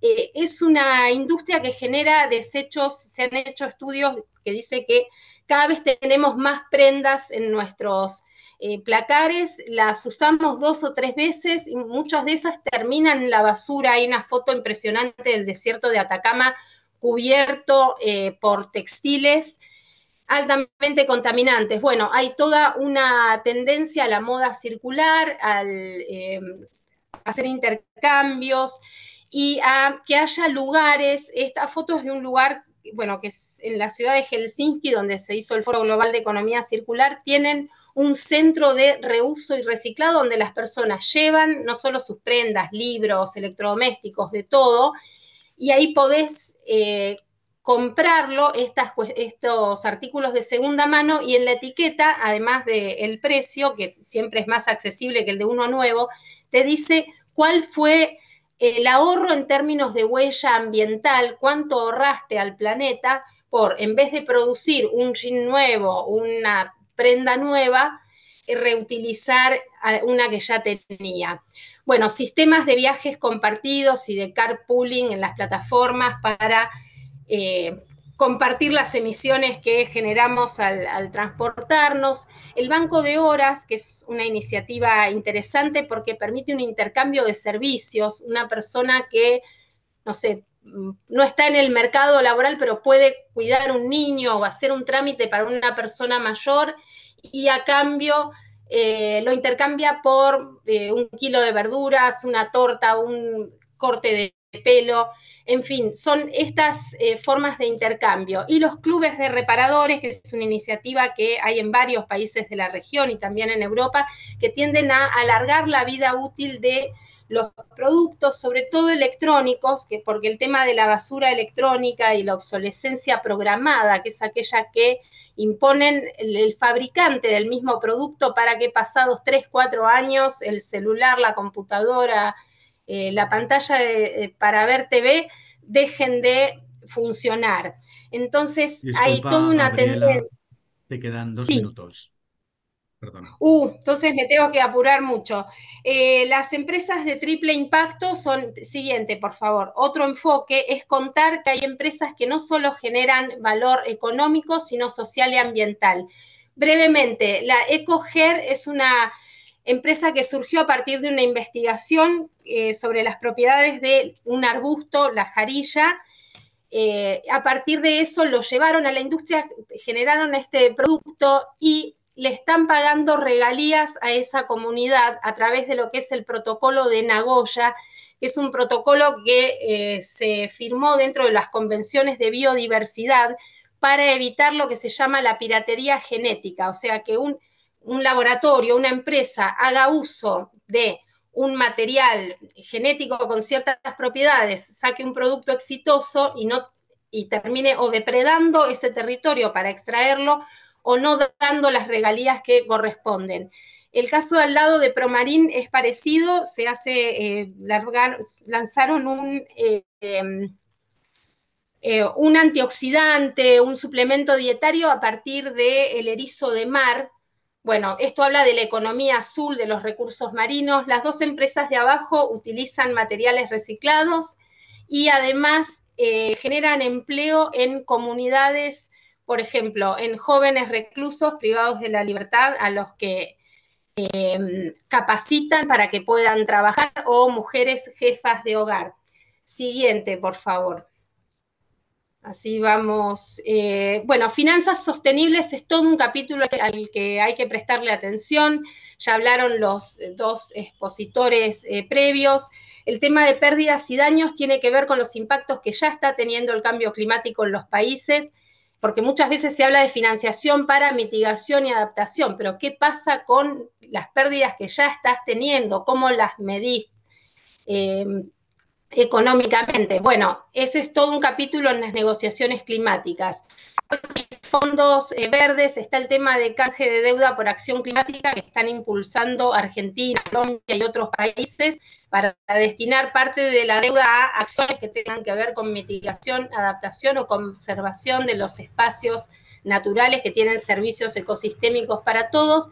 Eh, es una industria que genera desechos, se han hecho estudios que dice que cada vez tenemos más prendas en nuestros eh, placares, las usamos dos o tres veces y muchas de esas terminan en la basura. Hay una foto impresionante del desierto de Atacama cubierto eh, por textiles altamente contaminantes. Bueno, hay toda una tendencia a la moda circular, al hacer intercambios y a que haya lugares, esta foto es de un lugar, bueno, que es en la ciudad de Helsinki, donde se hizo el Foro Global de Economía Circular, tienen un centro de reuso y reciclado donde las personas llevan no solo sus prendas, libros, electrodomésticos, de todo, y ahí podés eh, comprarlo, estas, estos artículos de segunda mano, y en la etiqueta, además del precio, que siempre es más accesible que el de uno nuevo, te dice cuál fue el ahorro en términos de huella ambiental, cuánto ahorraste al planeta por, en vez de producir un jean nuevo, una prenda nueva, eh, reutilizar una que ya tenía. Bueno, sistemas de viajes compartidos y de carpooling en las plataformas para eh, compartir las emisiones que generamos al, transportarnos. El Banco de Horas, que es una iniciativa interesante porque permite un intercambio de servicios. Una persona que, no sé, no está en el mercado laboral, pero puede cuidar un niño o hacer un trámite para una persona mayor y a cambio eh, lo intercambia por eh, un kilo de verduras, una torta, un corte de pelo, en fin, son estas eh, formas de intercambio. Y los clubes de reparadores, que es una iniciativa que hay en varios países de la región y también en Europa, que tienden a alargar la vida útil de los productos, sobre todo electrónicos, que, porque el tema de la basura electrónica y la obsolescencia programada, que es aquella que imponen el, fabricante del mismo producto para que pasados tres, cuatro años el celular, la computadora, eh, la pantalla eh, para ver TV dejen de funcionar. Entonces hay toda una tendencia. Te quedan dos minutos. Perdona. Uh, entonces me tengo que apurar mucho. Eh, las empresas de triple impacto son, siguiente, por favor, otro enfoque es contar que hay empresas que no solo generan valor económico, sino social y ambiental. Brevemente, la EcoGer es una empresa que surgió a partir de una investigación eh, sobre las propiedades de un arbusto, la jarilla. Eh, a partir de eso lo llevaron a la industria, generaron este producto y le están pagando regalías a esa comunidad a través de lo que es el protocolo de Nagoya, que es un protocolo que eh, se firmó dentro de las convenciones de biodiversidad para evitar lo que se llama la piratería genética, o sea que un, un laboratorio, una empresa, haga uso de un material genético con ciertas propiedades, saque un producto exitoso y, no, y termine o depredando ese territorio para extraerlo o no dando las regalías que corresponden. El caso al lado de Promarín es parecido, se hace eh, lanzaron un, eh, em, eh, un antioxidante, un suplemento dietario a partir del erizo de mar, bueno, esto habla de la economía azul, de los recursos marinos. Las dos empresas de abajo utilizan materiales reciclados y además eh, generan empleo en comunidades, por ejemplo, en jóvenes reclusos privados de la libertad a los que em, capacitan para que puedan trabajar o mujeres jefas de hogar. Siguiente, por favor. Así vamos. Eh, bueno, finanzas sostenibles es todo un capítulo al que hay que prestarle atención. Ya hablaron los dos expositores eh, previos. El tema de pérdidas y daños tiene que ver con los impactos que ya está teniendo el cambio climático en los países, porque muchas veces se habla de financiación para mitigación y adaptación, pero ¿qué pasa con las pérdidas que ya estás teniendo? ¿Cómo las medís? Eh, económicamente. Bueno, ese es todo un capítulo en las negociaciones climáticas. Fondos eh, verdes, está el tema de canje de deuda por acción climática que están impulsando Argentina, Colombia y otros países para destinar parte de la deuda a acciones que tengan que ver con mitigación, adaptación o conservación de los espacios naturales que tienen servicios ecosistémicos para todos,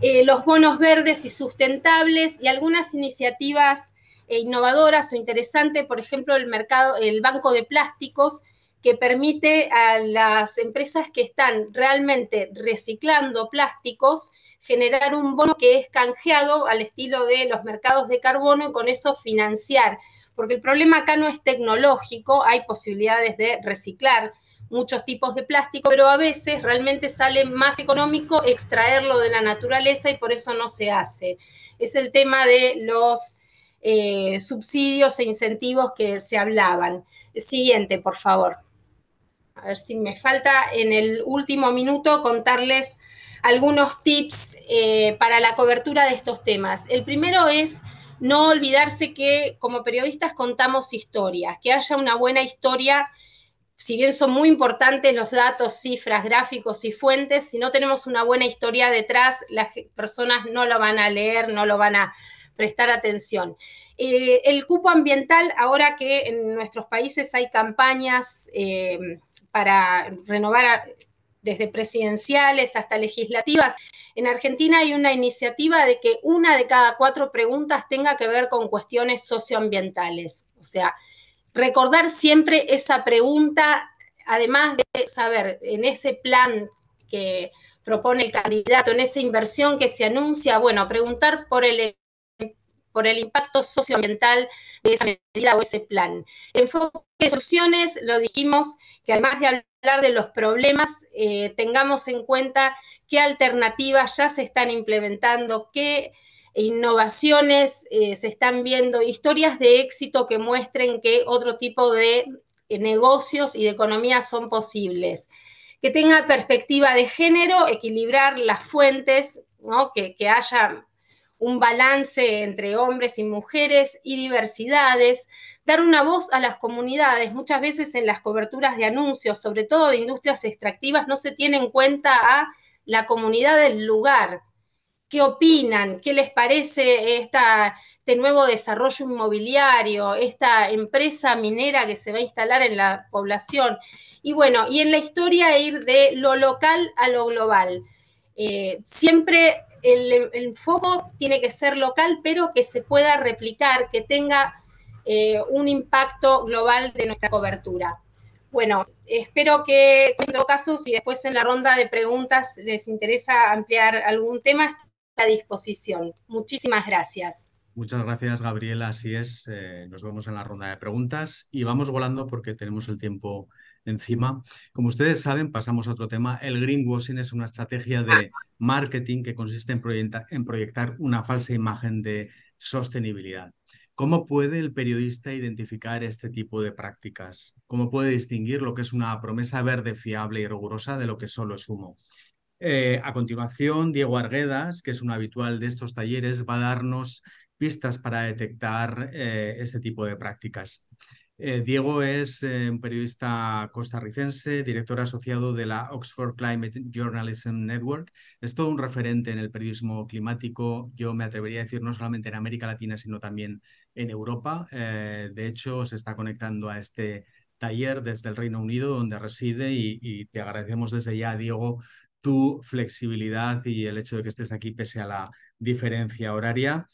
eh, los bonos verdes y sustentables y algunas iniciativas e innovadoras o interesantes, por ejemplo, el mercado, el banco de plásticos, que permite a las empresas que están realmente reciclando plásticos generar un bono que es canjeado al estilo de los mercados de carbono y con eso financiar. Porque el problema acá no es tecnológico, hay posibilidades de reciclar muchos tipos de plástico, pero a veces realmente sale más económico extraerlo de la naturaleza y por eso no se hace. Es el tema de los eh, subsidios e incentivos que se hablaban. Siguiente, por favor. A ver si me falta en el último minuto contarles algunos tips eh, para la cobertura de estos temas. El primero es no olvidarse que como periodistas contamos historias, que haya una buena historia, si bien son muy importantes los datos, cifras, gráficos y fuentes, si no tenemos una buena historia detrás, las personas no lo van a leer, no lo van a prestar atención. Eh, el cupo ambiental, ahora que en nuestros países hay campañas eh, para renovar desde presidenciales hasta legislativas, en Argentina hay una iniciativa de que una de cada cuatro preguntas tenga que ver con cuestiones socioambientales. O sea, recordar siempre esa pregunta, además de saber en ese plan que propone el candidato, en esa inversión que se anuncia, bueno, preguntar por el por el impacto socioambiental de esa medida o ese plan. Enfoque de soluciones, lo dijimos, que además de hablar de los problemas, eh, tengamos en cuenta qué alternativas ya se están implementando, qué innovaciones eh, se están viendo, historias de éxito que muestren que otro tipo de eh, negocios y de economía son posibles. Que tenga perspectiva de género, equilibrar las fuentes, ¿no? que, que haya un balance entre hombres y mujeres y diversidades, dar una voz a las comunidades. Muchas veces en las coberturas de anuncios, sobre todo de industrias extractivas, no se tiene en cuenta a la comunidad del lugar. ¿Qué opinan? ¿Qué les parece esta, este nuevo desarrollo inmobiliario, esta empresa minera que se va a instalar en la población? Y bueno, y en la historia ir de lo local a lo global. Eh, siempre el, enfoque foco tiene que ser local, pero que se pueda replicar, que tenga eh, un impacto global de nuestra cobertura. Bueno, espero que en todo caso, si después en la ronda de preguntas les interesa ampliar algún tema, estoy a disposición. Muchísimas gracias. Muchas gracias, Gabriela. Así es, eh, nos vemos en la ronda de preguntas y vamos volando porque tenemos el tiempo encima. Como ustedes saben, pasamos a otro tema. El greenwashing es una estrategia de marketing que consiste en, proyectar una falsa imagen de sostenibilidad. ¿Cómo puede el periodista identificar este tipo de prácticas? ¿Cómo puede distinguir lo que es una promesa verde fiable y rigurosa de lo que solo es humo? Eh, a continuación, Diego Arguedas, que es un habitual de estos talleres, va a darnos pistas para detectar eh, este tipo de prácticas. Eh, Diego es eh, un periodista costarricense, director asociado de la Oxford Climate Journalism Network. Es todo un referente en el periodismo climático, yo me atrevería a decir no solamente en América Latina, sino también en Europa. Eh, de hecho, se está conectando a este taller desde el Reino Unido, donde reside, y te agradecemos desde ya, Diego, tu flexibilidad y el hecho de que estés aquí pese a la diferencia horaria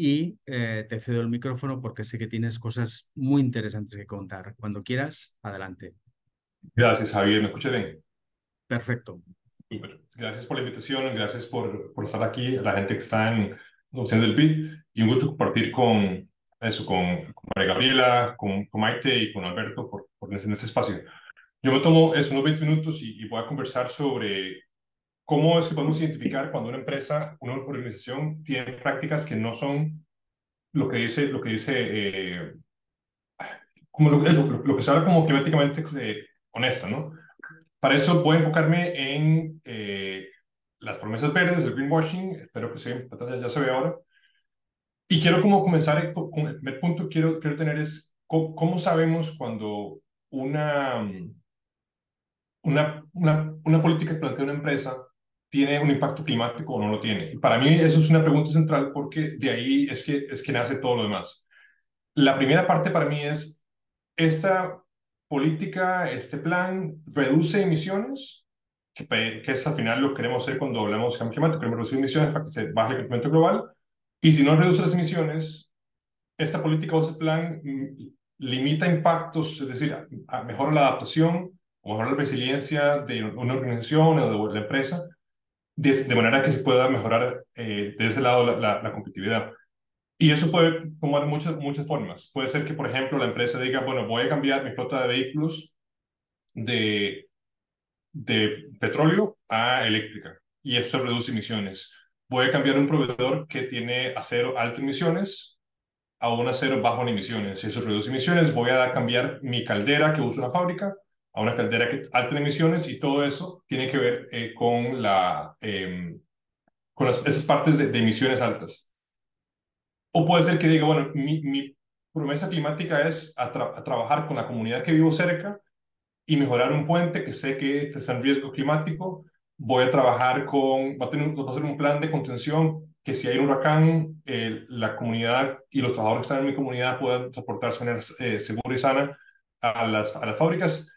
y eh, te cedo el micrófono porque sé que tienes cosas muy interesantes que contar. Cuando quieras, adelante. Gracias, Javier. ¿Me escuché bien? Perfecto. Gracias por la invitación, gracias por, por estar aquí, la gente que está en Opción del PIB, y un gusto compartir con eso, con, María Gabriela, con, con, Maite y con Alberto por, por este, en este espacio. Yo me tomo esos unos 20 minutos y voy a conversar sobre ¿Cómo es que podemos identificar cuando una empresa, una organización tiene prácticas que no son lo que dice, lo que dice, eh, como lo, que se habla como climáticamente honesta, eh, ¿no? Para eso voy a enfocarme en eh, las promesas verdes, el greenwashing, espero que se, ya se ve ahora. Y quiero como comenzar el primer punto que quiero, quiero tener es cómo, sabemos cuando una, una, una, una política que plantea una empresa tiene un impacto climático o no lo tiene. Para mí eso es una pregunta central porque de ahí es que, es que nace todo lo demás. La primera parte para mí es, ¿esta política, este plan reduce emisiones? Que, es al final lo que queremos hacer cuando hablamos de cambio climático, queremos reducir emisiones para que se baje el crecimiento global. Y si no reduce las emisiones, esta política o este plan limita impactos, es decir, mejora la adaptación o mejora la resiliencia de una organización o de la empresa, de, manera que se pueda mejorar eh, de ese lado la, competitividad. Y eso puede tomar muchas, muchas formas. Puede ser que, por ejemplo, la empresa diga, bueno, voy a cambiar mi flota de vehículos de, de petróleo a eléctrica y eso reduce emisiones. Voy a cambiar un proveedor que tiene acero alto en emisiones a un acero bajo en emisiones. Y eso reduce emisiones. Voy a cambiar mi caldera que usa una fábrica a una caldera que alta emisiones y todo eso tiene que ver eh, con, la, em, con las, esas partes de, emisiones altas. O puede ser que diga, bueno, mi, promesa climática es trabajar con la comunidad que vivo cerca y mejorar un puente que sé que está en riesgo climático. Voy a trabajar con, va a, tener, un plan de contención que si hay un huracán, eh, la comunidad y los trabajadores que están en mi comunidad puedan transportarse de manera eh, segura y sana a las, a las fábricas.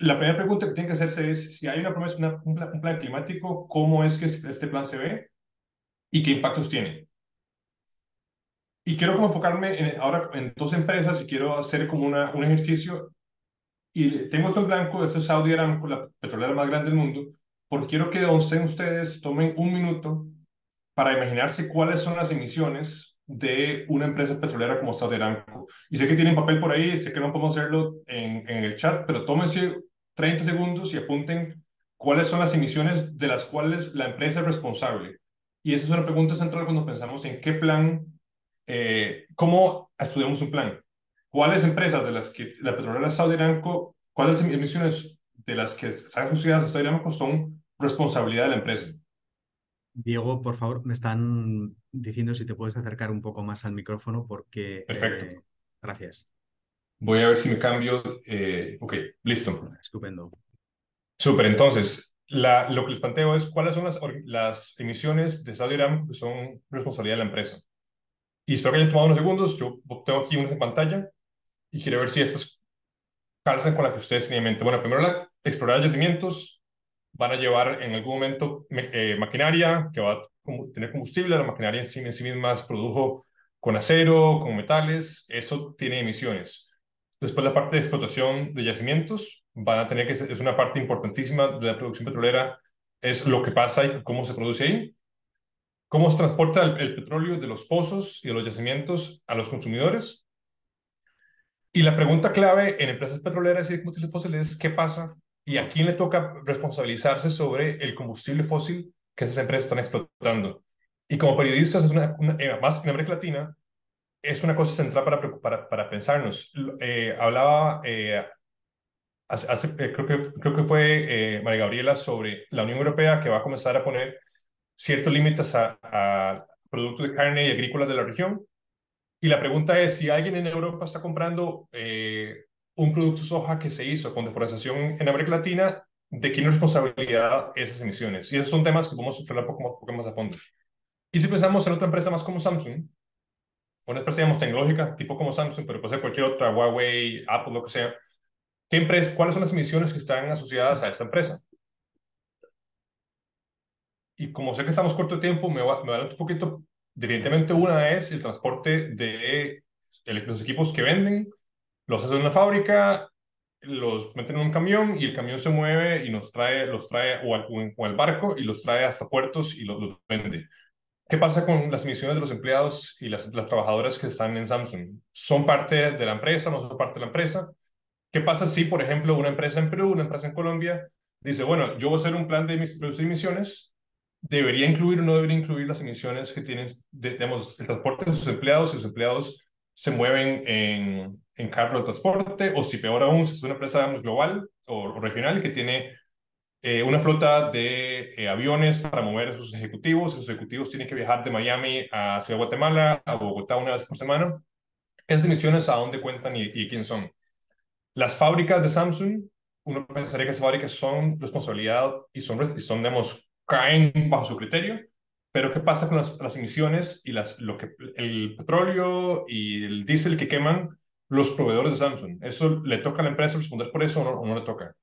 La primera pregunta que tiene que hacerse es, si hay una promesa, un, plan, climático, ¿cómo es que este, este plan se ve y qué impactos tiene? Y quiero como enfocarme ahora en dos empresas y quiero hacer como una, un ejercicio. Y tengo esto en blanco, esto es Saudi Aramco, la petrolera más grande del mundo, porque quiero que ustedes tomen un minuto para imaginarse cuáles son las emisiones de una empresa petrolera como Saudi Aramco. Y sé que tienen papel por ahí, sé que no podemos hacerlo en, en el chat, pero tómense 30 segundos y apunten cuáles son las emisiones de las cuales la empresa es responsable. Y esa es una pregunta central cuando pensamos en qué plan, eh, cómo estudiamos un plan. ¿Cuáles empresas de las que la petrolera Saudi Aramco, cuáles emisiones de las que están asociadas a Saudi son responsabilidad de la empresa? Diego, por favor, me están diciendo si te puedes acercar un poco más al micrófono porque... Perfecto. Eh, gracias. Voy a ver si me cambio. Eh, ok, listo. Estupendo. Súper, entonces, la, lo que les planteo es cuáles son las, las emisiones de Saudi que son responsabilidad de la empresa. Y espero que hayan tomado unos segundos. Yo tengo aquí unas en pantalla y quiero ver si estas calzan con las que ustedes tienen en mente. Bueno, primero, la, explorar yacimientos. Van a llevar en algún momento eh, maquinaria que va a tener combustible. La maquinaria en sí, en sí misma se produjo con acero, con metales. Eso tiene emisiones Después la parte de explotación de yacimientos, a tener que, es una parte importantísima de la producción petrolera, es lo que pasa y cómo se produce ahí, cómo se transporta el, petróleo de los pozos y de los yacimientos a los consumidores. Y la pregunta clave en empresas petroleras y de combustibles fósiles es qué pasa y a quién le toca responsabilizarse sobre el combustible fósil que esas empresas están explotando. Y como periodistas, es una, eh, más en América Latina, es una cosa central para, para, pensarnos. Eh, hablaba, eh, hace, eh, creo, que, creo que fue María Gabriela, sobre la Unión Europea que va a comenzar a poner ciertos límites a, a productos de carne y agrícolas de la región. Y la pregunta es si alguien en Europa está comprando un producto soja que se hizo con deforestación en América Latina, ¿de quién es responsabilidad esas emisiones? Y esos son temas que podemos explorar un poco más a fondo. Y si pensamos en otra empresa más como Samsung, una empresa, digamos, tecnológica, tipo como Samsung, pero puede ser cualquier otra, Huawei, Apple, lo que sea, ¿qué es ¿cuáles son las emisiones que están asociadas a esta empresa? Y como sé que estamos corto de tiempo, me, voy a un poquito. Evidentemente, una es el transporte de los equipos que venden, los hacen en la fábrica, los meten en un camión y el camión se mueve y nos trae, los trae o al, o barco y los trae hasta puertos y los, los vende. ¿Qué pasa con las emisiones de los empleados y las, trabajadoras que están en Samsung? ¿Son parte de la empresa? ¿No son parte de la empresa? ¿Qué pasa si, por ejemplo, una empresa en Perú, una empresa en Colombia, dice, bueno, yo voy a hacer un plan de reducir emisiones, debería incluir o no debería incluir las emisiones que tienen, digamos, el transporte de sus empleados, si los empleados se mueven en, en carro de transporte, o si peor aún, si es una empresa, digamos, global o regional que tiene eh, una flota de eh, aviones para mover a sus ejecutivos. Sus ejecutivos tienen que viajar de Miami a Ciudad Guatemala, a Bogotá una vez por semana. Esas emisiones, a dónde cuentan y, quiénes quién son. Las fábricas de Samsung, uno pensaría que esas fábricas son responsabilidad y son, digamos, caen bajo su criterio. Pero ¿qué pasa con las, emisiones y las, lo que, el petróleo y el diésel que queman los proveedores de Samsung? ¿Eso le toca a la empresa responder por eso o no le toca?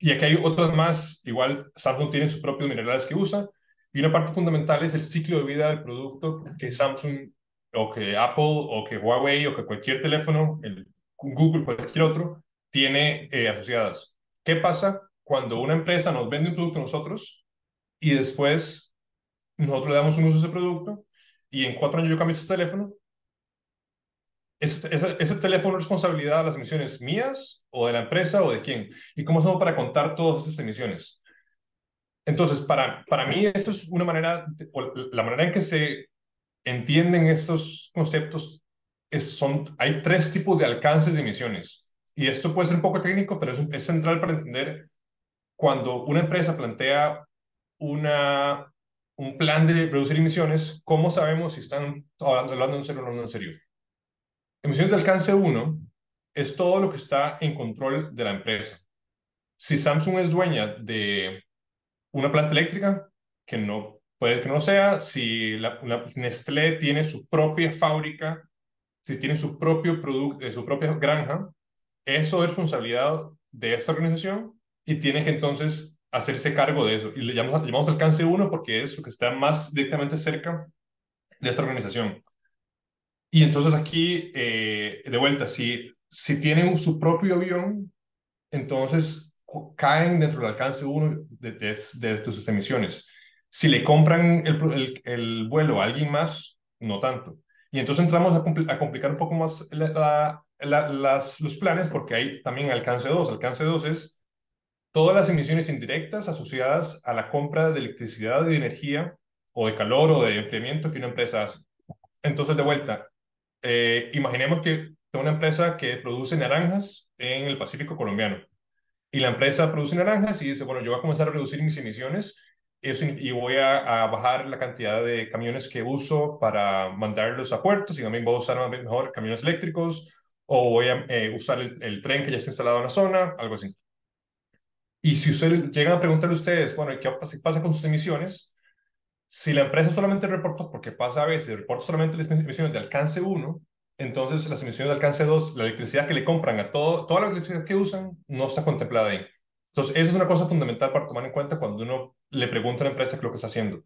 Y aquí hay otras más, igual Samsung tiene sus propios minerales que usa. Y una parte fundamental es el ciclo de vida del producto que Samsung o que Apple o que Huawei o que cualquier teléfono, el Google, cualquier otro, tiene eh, asociadas. ¿Qué pasa cuando una empresa nos vende un producto a nosotros y después nosotros le damos un uso a ese producto y en cuatro años yo cambio su teléfono ¿Ese, ese, teléfono responsabilidad de las emisiones mías o de la empresa o de quién? ¿Y cómo son para contar todas estas emisiones? Entonces, para, para mí esto es una manera, la manera en que se entienden estos conceptos es, son, hay tres tipos de alcances de emisiones. Y esto puede ser un poco técnico, pero es, es central para entender cuando una empresa plantea una, un plan de reducir emisiones, ¿cómo sabemos si están hablando en serio o no en serio? Emisiones de alcance 1 es todo lo que está en control de la empresa. Si Samsung es dueña de una planta eléctrica, que no puede que no sea, si la, Nestlé tiene su propia fábrica, si tiene su propio producto, eh, su propia granja, eso es responsabilidad de esta organización y tiene que entonces hacerse cargo de eso. Y le llamamos, le llamamos alcance 1 porque es lo que está más directamente cerca de esta organización. Y entonces aquí, eh, de vuelta, si, si tienen su propio avión, entonces caen dentro del alcance uno de, de, de emisiones. Si le compran el, el, vuelo a alguien más, no tanto. Y entonces entramos a, complicar un poco más la, las, los planes porque hay también alcance 2. Alcance 2 es todas las emisiones indirectas asociadas a la compra de electricidad de energía o de calor o de enfriamiento que una empresa hace. Entonces, de vuelta, eh, imaginemos que tengo una empresa que produce naranjas en el Pacífico colombiano y la empresa produce naranjas y dice, bueno, yo voy a comenzar a reducir mis emisiones y voy a, bajar la cantidad de camiones que uso para mandarlos a puertos y también voy a usar mejor camiones eléctricos o voy a eh, usar el, tren que ya está instalado en la zona, algo así. Y si usted, llegan a preguntarle a ustedes, bueno, ¿qué pasa con sus emisiones? Si la empresa solamente reporta, porque pasa a veces, reporta solamente las emisiones de alcance 1, entonces las emisiones de alcance 2, la electricidad que le compran a todo, toda la electricidad que usan, no está contemplada ahí. Entonces, esa es una cosa fundamental para tomar en cuenta cuando uno le pregunta a la empresa qué es lo que está haciendo.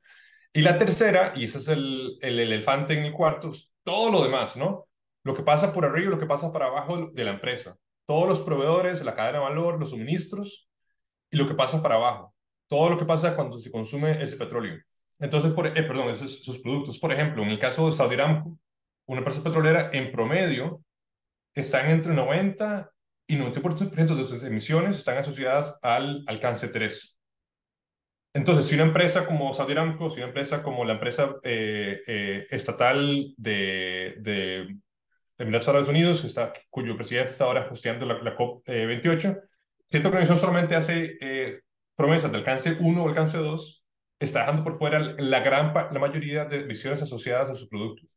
Y la tercera, y ese es el, el elefante en el cuarto, es todo lo demás, ¿no? Lo que pasa por arriba y lo que pasa para abajo de la empresa. Todos los proveedores, la cadena de valor, los suministros y lo que pasa para abajo. Todo lo que pasa cuando se consume ese petróleo. Entonces, por, eh, perdón, esos, sus productos, por ejemplo, en el caso de Saudi Aramco, una empresa petrolera en promedio están entre 90 y 90% de sus emisiones están asociadas al alcance 3. Entonces, si una empresa como Saudi Aramco, si una empresa como la empresa eh, eh, estatal de, de Emiratos Árabes Unidos, que está, cuyo presidente está ahora hosteando la, COP28, si esta organización solamente hace promesas de alcance 1 o alcance 2, está dejando por fuera la gran la mayoría de emisiones asociadas a sus productos.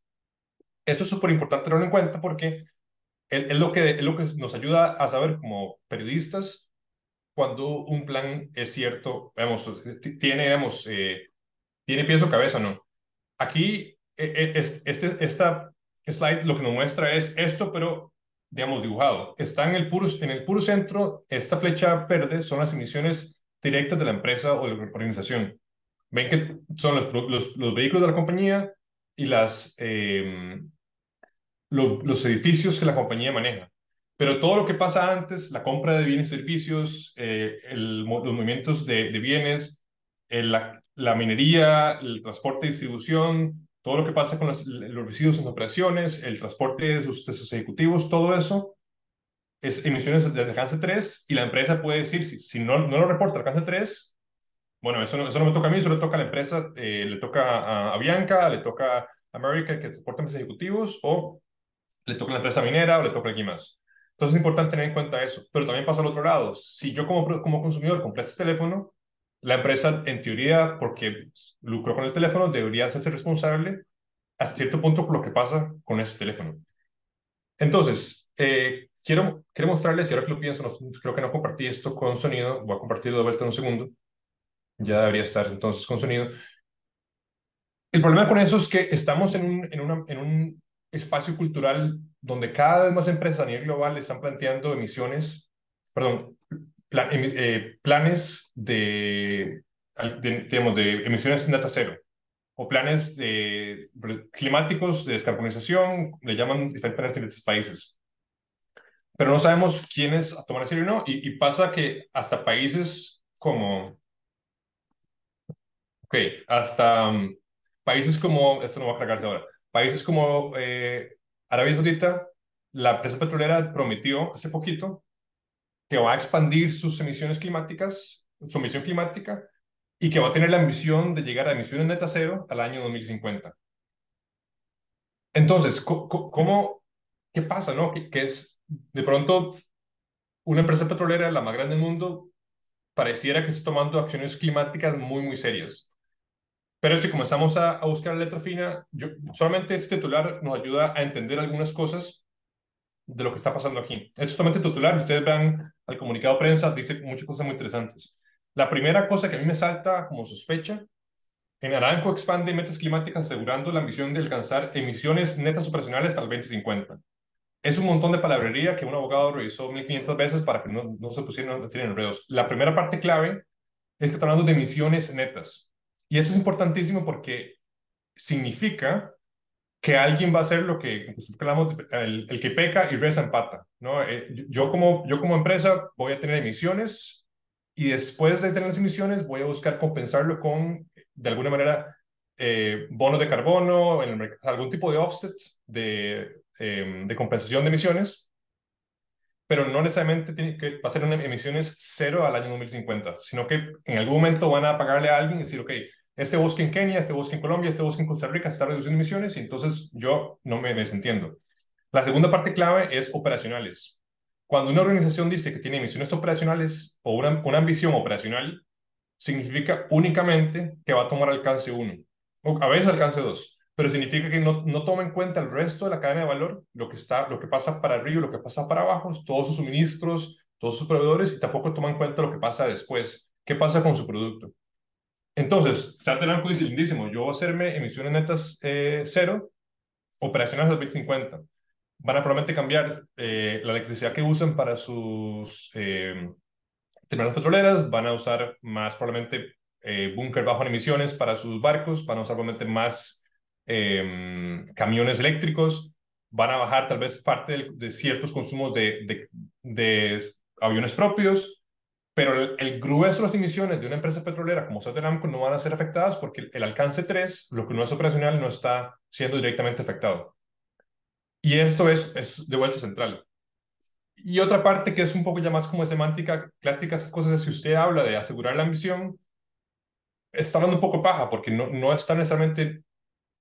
Esto es súper importante tenerlo en cuenta porque es lo, que, lo que nos ayuda a saber como periodistas cuando un plan es cierto, vemos tiene, digamos, eh, tiene pies o cabeza, ¿no? Aquí, e, e, este, esta slide lo que nos muestra es esto, pero, digamos, dibujado. Está en el puro, en el puro centro, esta flecha verde son las emisiones directas de la empresa o de la organización ven que son los, los, vehículos de la compañía y las, em, los edificios que la compañía maneja. Pero todo lo que pasa antes, la compra de bienes y servicios, eh, los movimientos de, de bienes, la, minería, el transporte y distribución, todo lo que pasa con los residuos en operaciones, el transporte de sus, ejecutivos, todo eso es emisiones de alcance 3 y la empresa puede decir, si, si no, no lo reporta alcance 3, bueno, eso no, me toca a mí, eso le toca a la empresa, eh, le toca a, Bianca, le toca a America, que transporta mis ejecutivos, o le toca a la empresa minera, o le toca a alguien más. Entonces es importante tener en cuenta eso. Pero también pasa al otro lado. Si yo como, como consumidor compré este teléfono, la empresa, en teoría, porque lucró con el teléfono, debería hacerse responsable a cierto punto por lo que pasa con ese teléfono. Entonces, eh, quiero, quiero mostrarles, y ahora que lo pienso, creo que no compartí esto con sonido, voy a compartirlo de vuelta en un segundo ya debería estar entonces con sonido. El problema con eso es que estamos en un, en, una, en un espacio cultural donde cada vez más empresas a nivel global están planteando emisiones, perdón, eh, planes de, digamos, de emisiones sin data cero o planes de, climáticos de descarbonización, le llaman diferentes diferentes países. Pero no sabemos quiénes a tomar en serio o no, y, y pasa que hasta países como Ok, hasta mm, países como, esto no va a cargarse ahora, países como eh, Arabia Saudita, la empresa petrolera prometió hace poquito que va a expandir sus emisiones climáticas, su emisión climática, y que va a tener la ambición de llegar a emisiones neta cero al año 2050. Entonces, ¿cómo, qué pasa, no? Que, que, es, de pronto, una empresa petrolera, la más grande del mundo, pareciera que está tomando acciones climáticas muy, muy serias. Pero si comenzamos a, buscar letra fina, yo, solamente este titular nos ayuda a entender algunas cosas de lo que está pasando aquí. Es solamente titular, ustedes vean al comunicado de prensa, dice muchas cosas muy interesantes. La primera cosa que a mí me salta como sospecha, en Aranco expande metas climáticas asegurando la misión de alcanzar emisiones netas operacionales para el 2050. Es un montón de palabrería que un abogado revisó 1500 veces para que no, se pusieran no, no enredos. La primera parte clave es que está hablando de emisiones netas. Y esto es importantísimo porque significa que alguien va a hacer lo que el, que peca y reza empata. ¿no? Eh, yo, como, yo como empresa voy a tener emisiones y después de tener las emisiones voy a buscar compensarlo con, de alguna manera, bono eh, bonos de carbono, algún tipo de offset de em, compensación de emisiones pero no necesariamente tiene que, va a ser una emisiones cero al año 2050, sino que en algún momento van a pagarle a alguien y decir, ok, este bosque en Kenia, este bosque en Colombia, este bosque en Costa Rica está reduciendo emisiones y entonces yo no me desentiendo. La segunda parte clave es operacionales. Cuando una organización dice que tiene emisiones operacionales o una, una ambición operacional, significa únicamente que va a tomar alcance o a veces alcance dos pero significa que no, no toma en cuenta el resto de la cadena de valor, lo que, está, lo que pasa para arriba, lo que pasa para abajo, todos sus suministros, todos sus proveedores, y tampoco toma en cuenta lo que pasa después, qué pasa con su producto. Entonces, Sarte dice, lindísimo, yo voy a hacerme emisiones netas eh, cero, operacionales 2050. Van a probablemente cambiar eh, la electricidad que usan para sus eh, terminales petroleras, van a usar más probablemente búnker bajo en emisiones para sus barcos, van a usar probablemente más Em, camiones eléctricos, van a bajar tal vez parte de ciertos consumos de, de, aviones propios, pero el, grueso de las emisiones de una empresa petrolera como Satelamco no van a ser afectadas porque el, alcance 3, lo que no es operacional, no está siendo directamente afectado. Y esto es, es de vuelta central. Y otra parte que es un poco ya más como semántica, clásicas cosas, si usted habla de asegurar la ambición, está hablando un poco paja porque no, no está necesariamente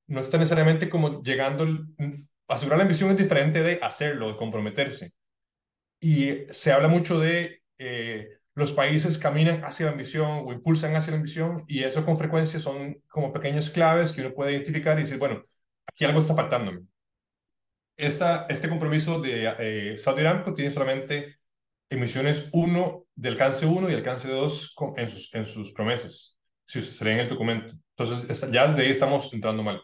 no está necesariamente como llegando, mm, asegurar la ambición es diferente de hacerlo, de comprometerse. Y se habla mucho de eh, los países caminan hacia la ambición o impulsan hacia la ambición y eso con frecuencia son como pequeñas claves que uno puede identificar y decir, bueno, aquí algo está faltando Esta, este compromiso de eh, Saudi Aramco tiene solamente emisiones 1 de alcance 1 y alcance 2 en sus, en sus promesas, si se en el documento. Entonces, ya de ahí estamos entrando mal.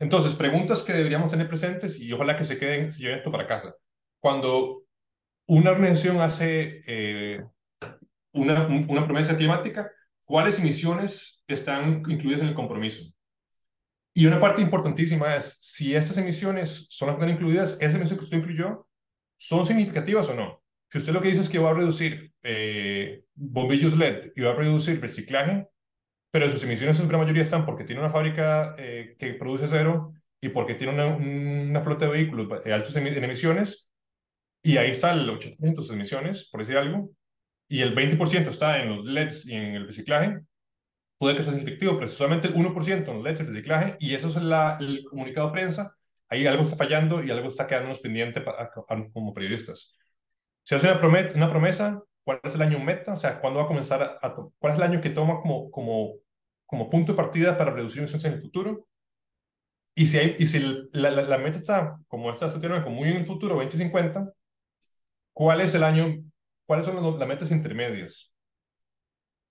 Entonces, preguntas que deberíamos tener presentes y ojalá que se queden, si lleven esto para casa. Cuando una organización hace eh, una, promesa climática, ¿cuáles emisiones están incluidas en el compromiso? Y una parte importantísima es si estas emisiones son las que están incluidas, esas emisiones que usted incluyó, ¿son significativas o no? Si usted lo que dice es que va a reducir eh, bombillos LED y va a reducir reciclaje, pero sus emisiones en gran mayoría están porque tiene una fábrica eh, que produce cero y porque tiene una, flota de vehículos eh, altos en, emisiones, y ahí está el 80% de sus emisiones, por decir algo, y el 20% está en los LEDs y en el reciclaje, puede que sea efectivo, pero solamente el 1% en los LEDs y el reciclaje, y eso es la, el comunicado de prensa, ahí algo está fallando y algo está quedándonos pendiente como periodistas. Se hace una, una promesa ¿Cuál es el año meta? O sea, ¿cuándo va a comenzar a, cuál es el año que toma como, como, como punto de partida para reducir emisiones en el futuro? Y si, y si la, meta está, como esta se tiene, muy en el futuro, 2050, ¿cuál es el año, cuáles son las metas intermedias?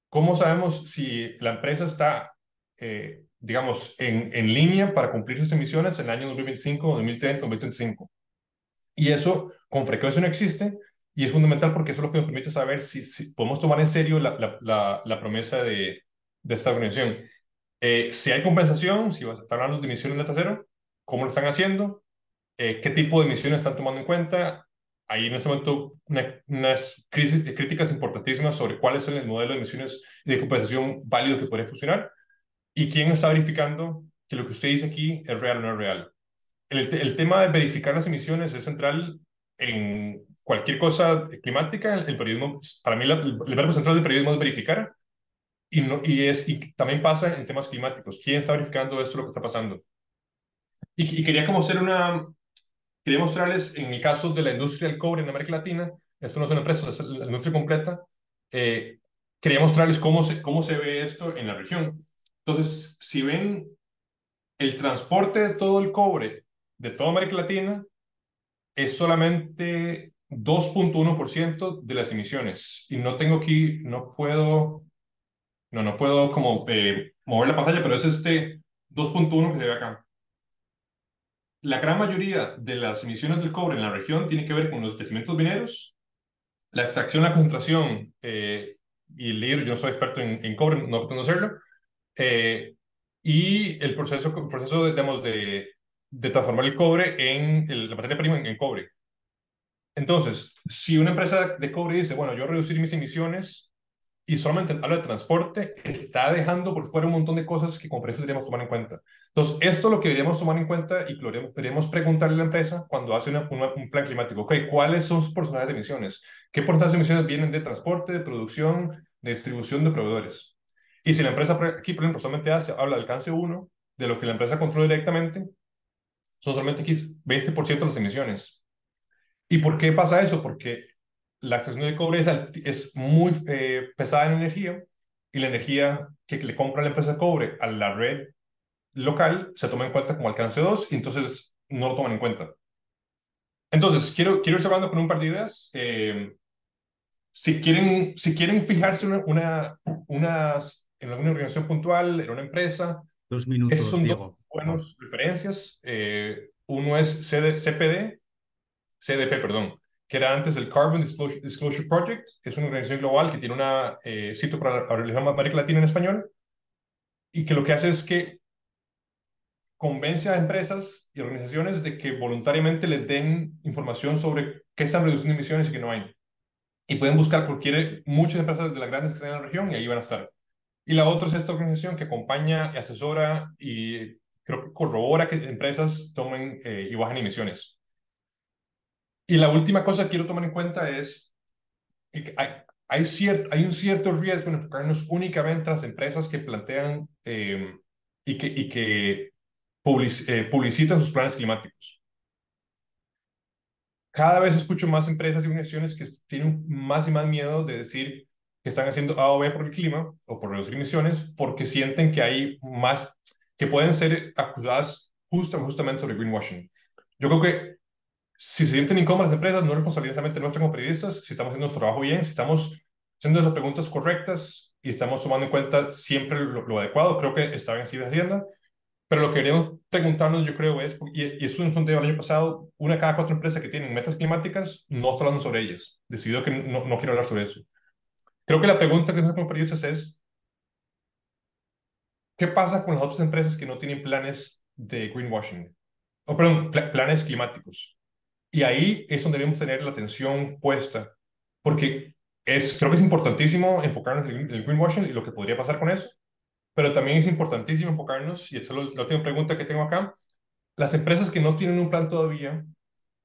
¿Cómo sabemos si la empresa está, eh, digamos, en, en línea para cumplir sus emisiones en el año 2025, 2030, 2035? Y eso con frecuencia no existe y es fundamental porque eso es lo que nos permite saber si, podemos tomar en serio la, la, promesa de, esta organización. Eh, si hay compensación, si vas a estar hablando de emisiones neta cero, cómo lo están haciendo, eh, qué tipo de emisiones están tomando en cuenta. Hay en este momento unas críticas importantísimas sobre cuál es el modelo de emisiones y de compensación válido que podría funcionar y quién está verificando que lo que usted dice aquí es real o no es real. El, el tema de verificar las emisiones es central en cualquier cosa climática, el, periodismo, para mí el, verbo central del periodismo es verificar. Y, no, y, es, y también pasa en temas climáticos. ¿Quién está verificando esto, lo que está pasando? Y, quería como hacer una... Quería mostrarles en el caso de la industria del cobre en América Latina, esto no es una empresa, es la industria completa, eh, quería mostrarles cómo se, cómo se ve esto en la región. Entonces, si ven el transporte de todo el cobre de toda América Latina, es solamente 2.1% de las emisiones. Y no tengo aquí, no puedo, no, no puedo como eh, mover la pantalla, pero es este 2.1 que se ve acá. La gran mayoría de las emisiones del cobre en la región tiene que ver con los crecimientos mineros, la extracción, la concentración, eh, y el libro, yo no soy experto en, cobre, no pretendo serlo, eh, y el proceso, proceso digamos, de, de transformar el cobre en la materia prima en cobre. Entonces, si una empresa de cobre dice, bueno, yo reducir mis emisiones y solamente habla de transporte, está dejando por fuera un montón de cosas que como empresa deberíamos tomar en cuenta. Entonces, esto es lo que deberíamos tomar en cuenta y deberíamos preguntarle a la empresa cuando hace un plan climático, ok, ¿cuáles son sus porcentajes de emisiones? ¿Qué porcentajes de emisiones vienen de transporte, de producción, de distribución de proveedores? Y si la empresa aquí, por ejemplo, solamente hace, habla de alcance 1, de lo que la empresa controla directamente, son solamente aquí 20% de las emisiones. ¿Y por qué pasa eso? Porque la extracción de cobre es, es muy eh, pesada en energía y la energía que le compra la empresa de cobre a la red local se toma en cuenta como alcance 2 y entonces no lo toman en cuenta. Entonces, quiero, quiero ir cerrando con un par de ideas. Eh, si, quieren, si quieren fijarse una, unas, en alguna organización puntual, en una empresa, dos minutos, son dos buenas referencias. Eh, uno es CPD, CDP, perdón, que era antes el Carbon Disclosure, Project, es una organización global que tiene una sitio eh, para la religión América Latina en español, y que lo que hace es que convence a empresas y organizaciones de que voluntariamente les den información sobre qué están reduciendo emisiones y qué no hay. Y pueden buscar cualquier, muchas empresas de las grandes que están en la región y ahí van a estar. Y la otra es esta organización que acompaña, y asesora y creo que corrobora que empresas tomen eh, y bajen emisiones. Y la última cosa que quiero tomar en cuenta es que hay, cierto, hay un cierto riesgo en enfocarnos únicamente a las empresas que plantean em, y que, y que eh, publicitan sus planes climáticos. Cada vez escucho más empresas y organizaciones que tienen más y más miedo de decir que están haciendo A o B por el clima o por reducir emisiones porque sienten que hay más, que pueden ser acusadas justamente sobre greenwashing. Yo creo que si se sienten incómodas las empresas, no es responsabilidad solamente nuestra como periodistas, si estamos haciendo nuestro trabajo bien, si estamos haciendo las preguntas correctas y estamos tomando en cuenta siempre lo, adecuado, creo que está bien así de Hacienda. Pero lo que deberíamos preguntarnos, yo creo, es, y, es un sondeo del año pasado, una de cada cuatro empresas que tienen metas climáticas no está hablando sobre ellas. Decido que no, no quiero hablar sobre eso. Creo que la pregunta que nos como periodistas es, ¿qué pasa con las otras empresas que no tienen planes de greenwashing? O, perdón, planes climáticos. Y ahí es donde debemos tener la atención puesta, porque es, creo que es importantísimo enfocarnos en el greenwashing y lo que podría pasar con eso, pero también es importantísimo enfocarnos, y esta es la última pregunta que tengo acá, las empresas que no tienen un plan todavía,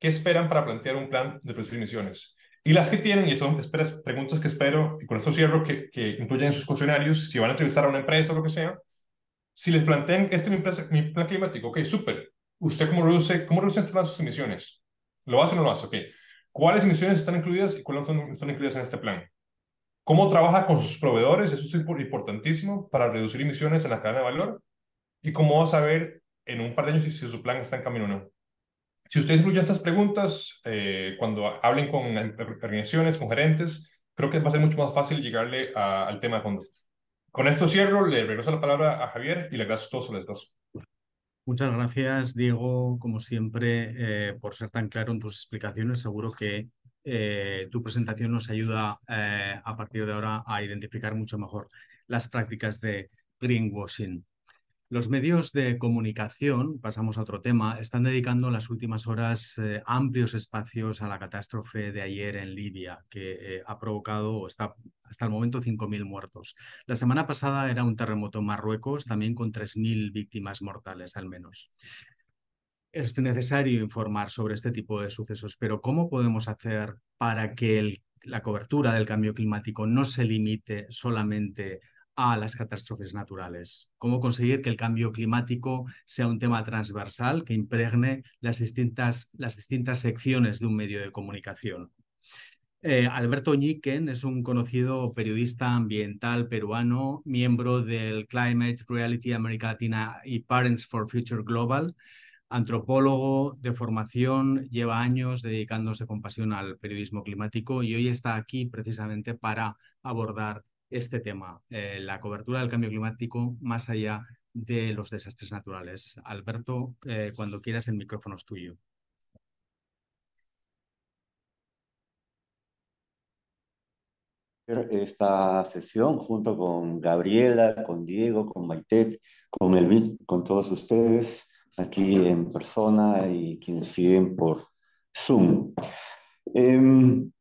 ¿qué esperan para plantear un plan de reducir emisiones? Y las que tienen, y son esperas, preguntas que espero, y con esto cierro, que, que incluyan en sus cuestionarios, si van a entrevistar a una empresa o lo que sea, si les plantean, este es mi, empresa, mi plan climático, ok, súper, ¿usted cómo reduce, cómo reduce sus emisiones? ¿Lo hace o no lo hace? Ok. ¿Cuáles emisiones están incluidas y cuáles no están incluidas en este plan? ¿Cómo trabaja con sus proveedores? Eso es importantísimo para reducir emisiones en la cadena de valor. ¿Y cómo va a saber en un par de años si, su plan está en camino o no? Si ustedes incluyen estas preguntas, eh, cuando hablen con em-, organizaciones, con gerentes, creo que va a ser mucho más fácil llegarle al tema de fondos. Con esto cierro, le regreso la palabra a Javier y le agradezco todo su espacio. Muchas gracias, Diego, como siempre, eh, por ser tan claro en tus explicaciones. Seguro que eh, tu presentación nos ayuda eh, a partir de ahora a identificar mucho mejor las prácticas de greenwashing. Los medios de comunicación, pasamos a otro tema, están dedicando las últimas horas eh, amplios espacios a la catástrofe de ayer en Libia, que eh, ha provocado hasta el momento 5.000 muertos. La semana pasada era un terremoto en Marruecos, también con 3.000 víctimas mortales al menos. Es necesario informar sobre este tipo de sucesos, pero ¿cómo podemos hacer para que la cobertura del cambio climático no se limite solamente a las catástrofes naturales, cómo conseguir que el cambio climático sea un tema transversal que impregne las distintas, las distintas secciones de un medio de comunicación. Eh, Alberto Ñiquen es un conocido periodista ambiental peruano, miembro del Climate Reality América Latina y Parents for Future Global, antropólogo de formación, lleva años dedicándose con pasión al periodismo climático y hoy está aquí precisamente para abordar este tema, eh, la cobertura del cambio climático más allá de los desastres naturales. Alberto, eh, cuando quieras, el micrófono es tuyo. Esta sesión junto con Gabriela, con Diego, con Maite, con el con todos ustedes aquí en persona y quienes siguen por Zoom. Em,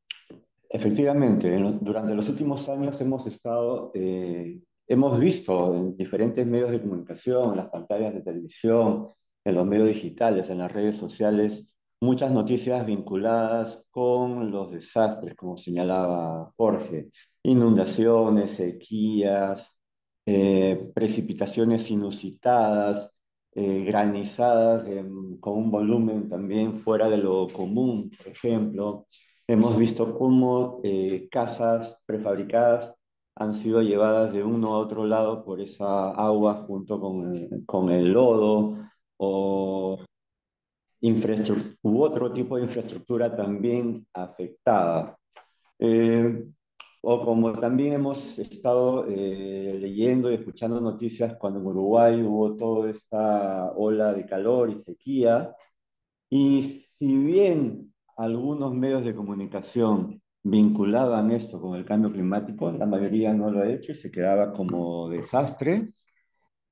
Efectivamente, durante los últimos años hemos estado, eh, hemos visto en diferentes medios de comunicación, en las pantallas de televisión, en los medios digitales, en las redes sociales, muchas noticias vinculadas con los desastres, como señalaba Jorge, inundaciones, sequías, eh, precipitaciones inusitadas, eh, granizadas con un volumen también fuera de lo común, por ejemplo. Hemos visto cómo eh, casas prefabricadas han sido llevadas de uno a otro lado por esa agua junto con el, lodo o u otro tipo de infraestructura también afectada. Eh, o como también hemos estado eh, leyendo y escuchando noticias cuando en Uruguay hubo toda esta ola de calor y sequía. Y si bien algunos medios de comunicación vinculaban esto con el cambio climático, la mayoría no lo ha hecho y se quedaba como desastre.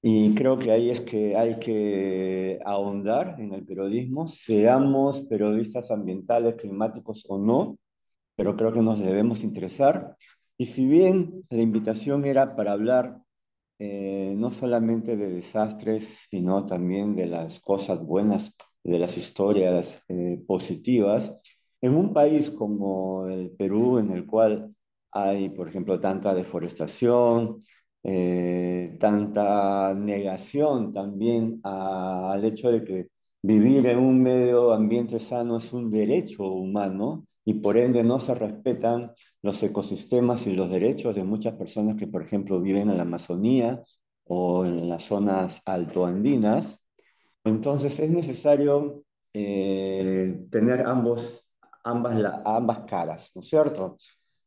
Y creo que ahí es que hay que ahondar en el periodismo, seamos periodistas ambientales, climáticos o no, pero creo que nos debemos interesar. Y si bien la invitación era para hablar eh, no solamente de desastres, sino también de las cosas buenas de las historias eh, positivas. En un país como el Perú, en el cual hay, por ejemplo, tanta deforestación, eh, tanta negación también al hecho de que vivir en un medio ambiente sano es un derecho humano y por ende no se respetan los ecosistemas y los derechos de muchas personas que, por ejemplo, viven en la Amazonía o en las zonas altoandinas. Entonces es necesario eh, tener ambos, ambas, ambas caras, ¿no es cierto?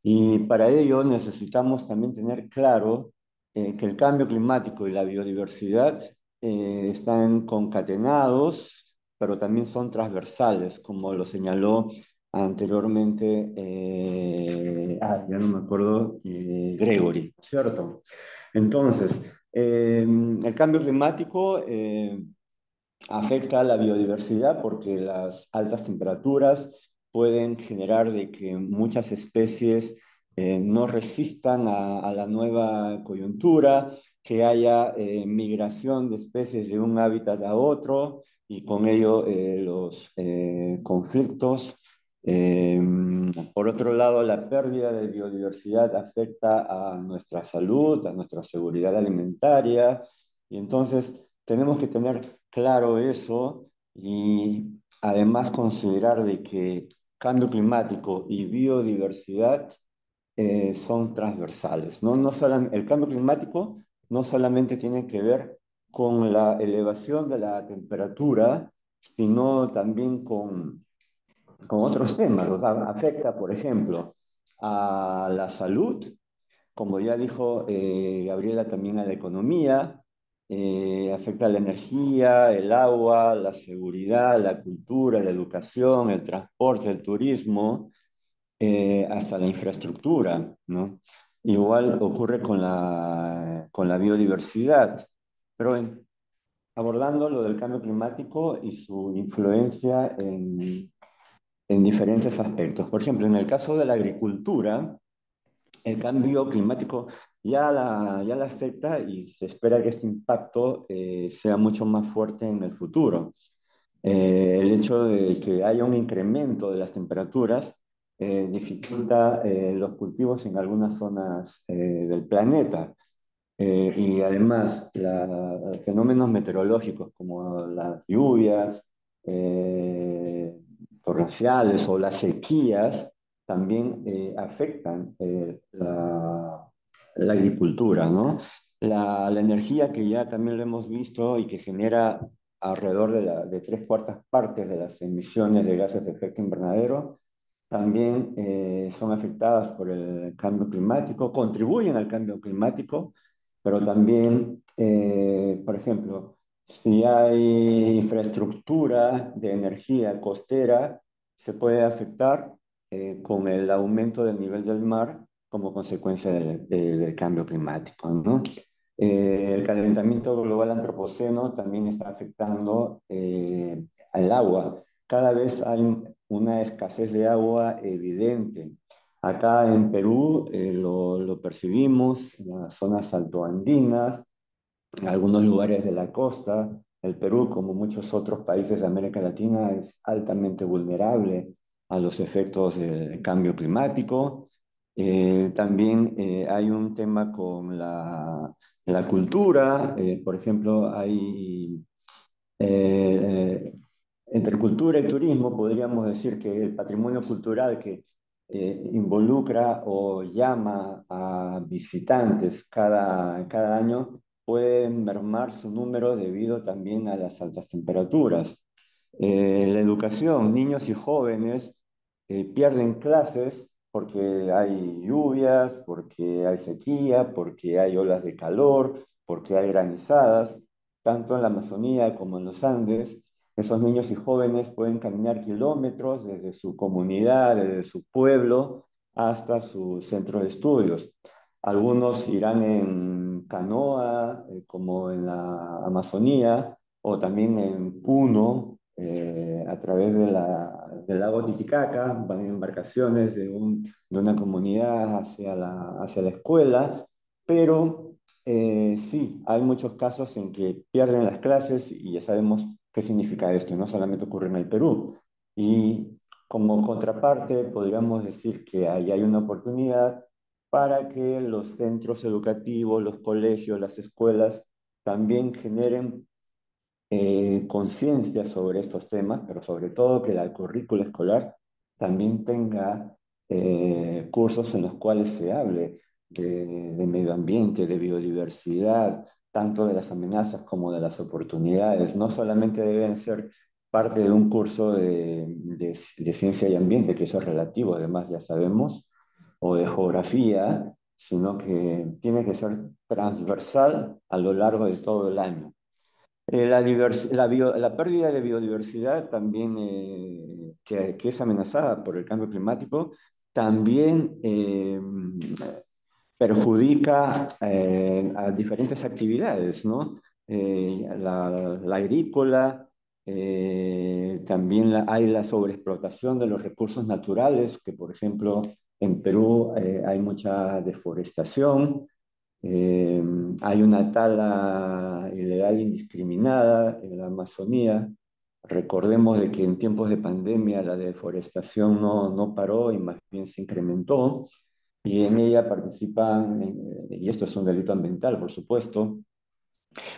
Y para ello necesitamos también tener claro eh, que el cambio climático y la biodiversidad eh, están concatenados, pero también son transversales, como lo señaló anteriormente, ah, ya no me acuerdo, Gregory, ¿cierto? Entonces, el cambio climático afecta a la biodiversidad porque las altas temperaturas pueden generar de que muchas especies eh, no resistan a, la nueva coyuntura, que haya eh, migración de especies de un hábitat a otro y con ello eh, los conflictos. por otro lado, la pérdida de biodiversidad afecta a nuestra salud, a nuestra seguridad alimentaria y entonces tenemos que tener claro eso y además considerar de que cambio climático y biodiversidad eh, son transversales. ¿no? el cambio climático no solamente tiene que ver con la elevación de la temperatura, sino también con, otros temas. afecta, por ejemplo, a la salud, como ya dijo eh, Gabriela, también a la economía, eh, afecta la energía, el agua, la seguridad, la cultura, la educación, el transporte, el turismo, eh, hasta la infraestructura. Igual ocurre con la, biodiversidad, pero abordando lo del cambio climático y su influencia en diferentes aspectos. Por ejemplo, en el caso de la agricultura, el cambio climático ya la, ya la afecta y se espera que este impacto eh, sea mucho más fuerte en el futuro. Eh, el hecho de que haya un incremento de las temperaturas eh, dificulta los cultivos en algunas zonas del planeta. y además, la, fenómenos meteorológicos como las lluvias torrenciales o las sequías también eh, afectan eh, la, agricultura, ¿no? La, energía que ya también lo hemos visto y que genera alrededor de, tres cuartas partes de las emisiones de gases de efecto invernadero, también eh, son afectadas por el cambio climático, contribuyen al cambio climático, pero también, por ejemplo, si hay infraestructura de energía costera, se puede afectar eh, con el aumento del nivel del mar como consecuencia del, cambio climático. ¿no? Eh, el calentamiento global antropoceno también está afectando eh, al agua. Cada vez hay una escasez de agua evidente. Acá en Perú lo, lo percibimos en las zonas altoandinas, en algunos lugares de la costa. El Perú, como muchos otros países de América Latina, es altamente vulnerable a los efectos del cambio climático. Eh, también eh, hay un tema con la, cultura, eh, por ejemplo, hay entre cultura y turismo podríamos decir que el patrimonio cultural que involucra o llama a visitantes cada, cada año puede mermar su número debido también a las altas temperaturas. la educación, niños y jóvenes eh, pierden clases porque hay lluvias, porque hay sequía, porque hay olas de calor, porque hay granizadas, tanto en la Amazonía como en los Andes. Esos niños y jóvenes pueden caminar kilómetros desde su comunidad, desde su pueblo, hasta su centro de estudios. Algunos irán en canoa, eh, como en la Amazonía, o también en Puno, eh, a través de la del lago Titicaca, van en embarcaciones de, de una comunidad hacia la, hacia la escuela, pero eh, sí, hay muchos casos en que pierden las clases y ya sabemos qué significa esto, no solamente ocurre en el Perú. Y como contraparte, podríamos decir que ahí hay una oportunidad para que los centros educativos, los colegios, las escuelas también generen eh, conciencia sobre estos temas, pero sobre todo que la currículo escolar también tenga eh, cursos en los cuales se hable de, medio ambiente, de biodiversidad, tanto de las amenazas como de las oportunidades. No solamente deben ser parte de un curso de, de ciencia y ambiente, que eso es relativo, además ya sabemos, o de geografía, sino que tiene que ser transversal a lo largo de todo el año eh, la, la, pérdida de biodiversidad también, eh, que, es amenazada por el cambio climático, también eh, perjudica a diferentes actividades, ¿no? la, la, agrícola, también hay la sobreexplotación de los recursos naturales, que por ejemplo en Perú hay mucha deforestación, eh, hay una tala ilegal indiscriminada en la Amazonía. Recordemos de que en tiempos de pandemia la deforestación no, no paró y más bien se incrementó. Y en ella participan, eh, y esto es un delito ambiental, por supuesto,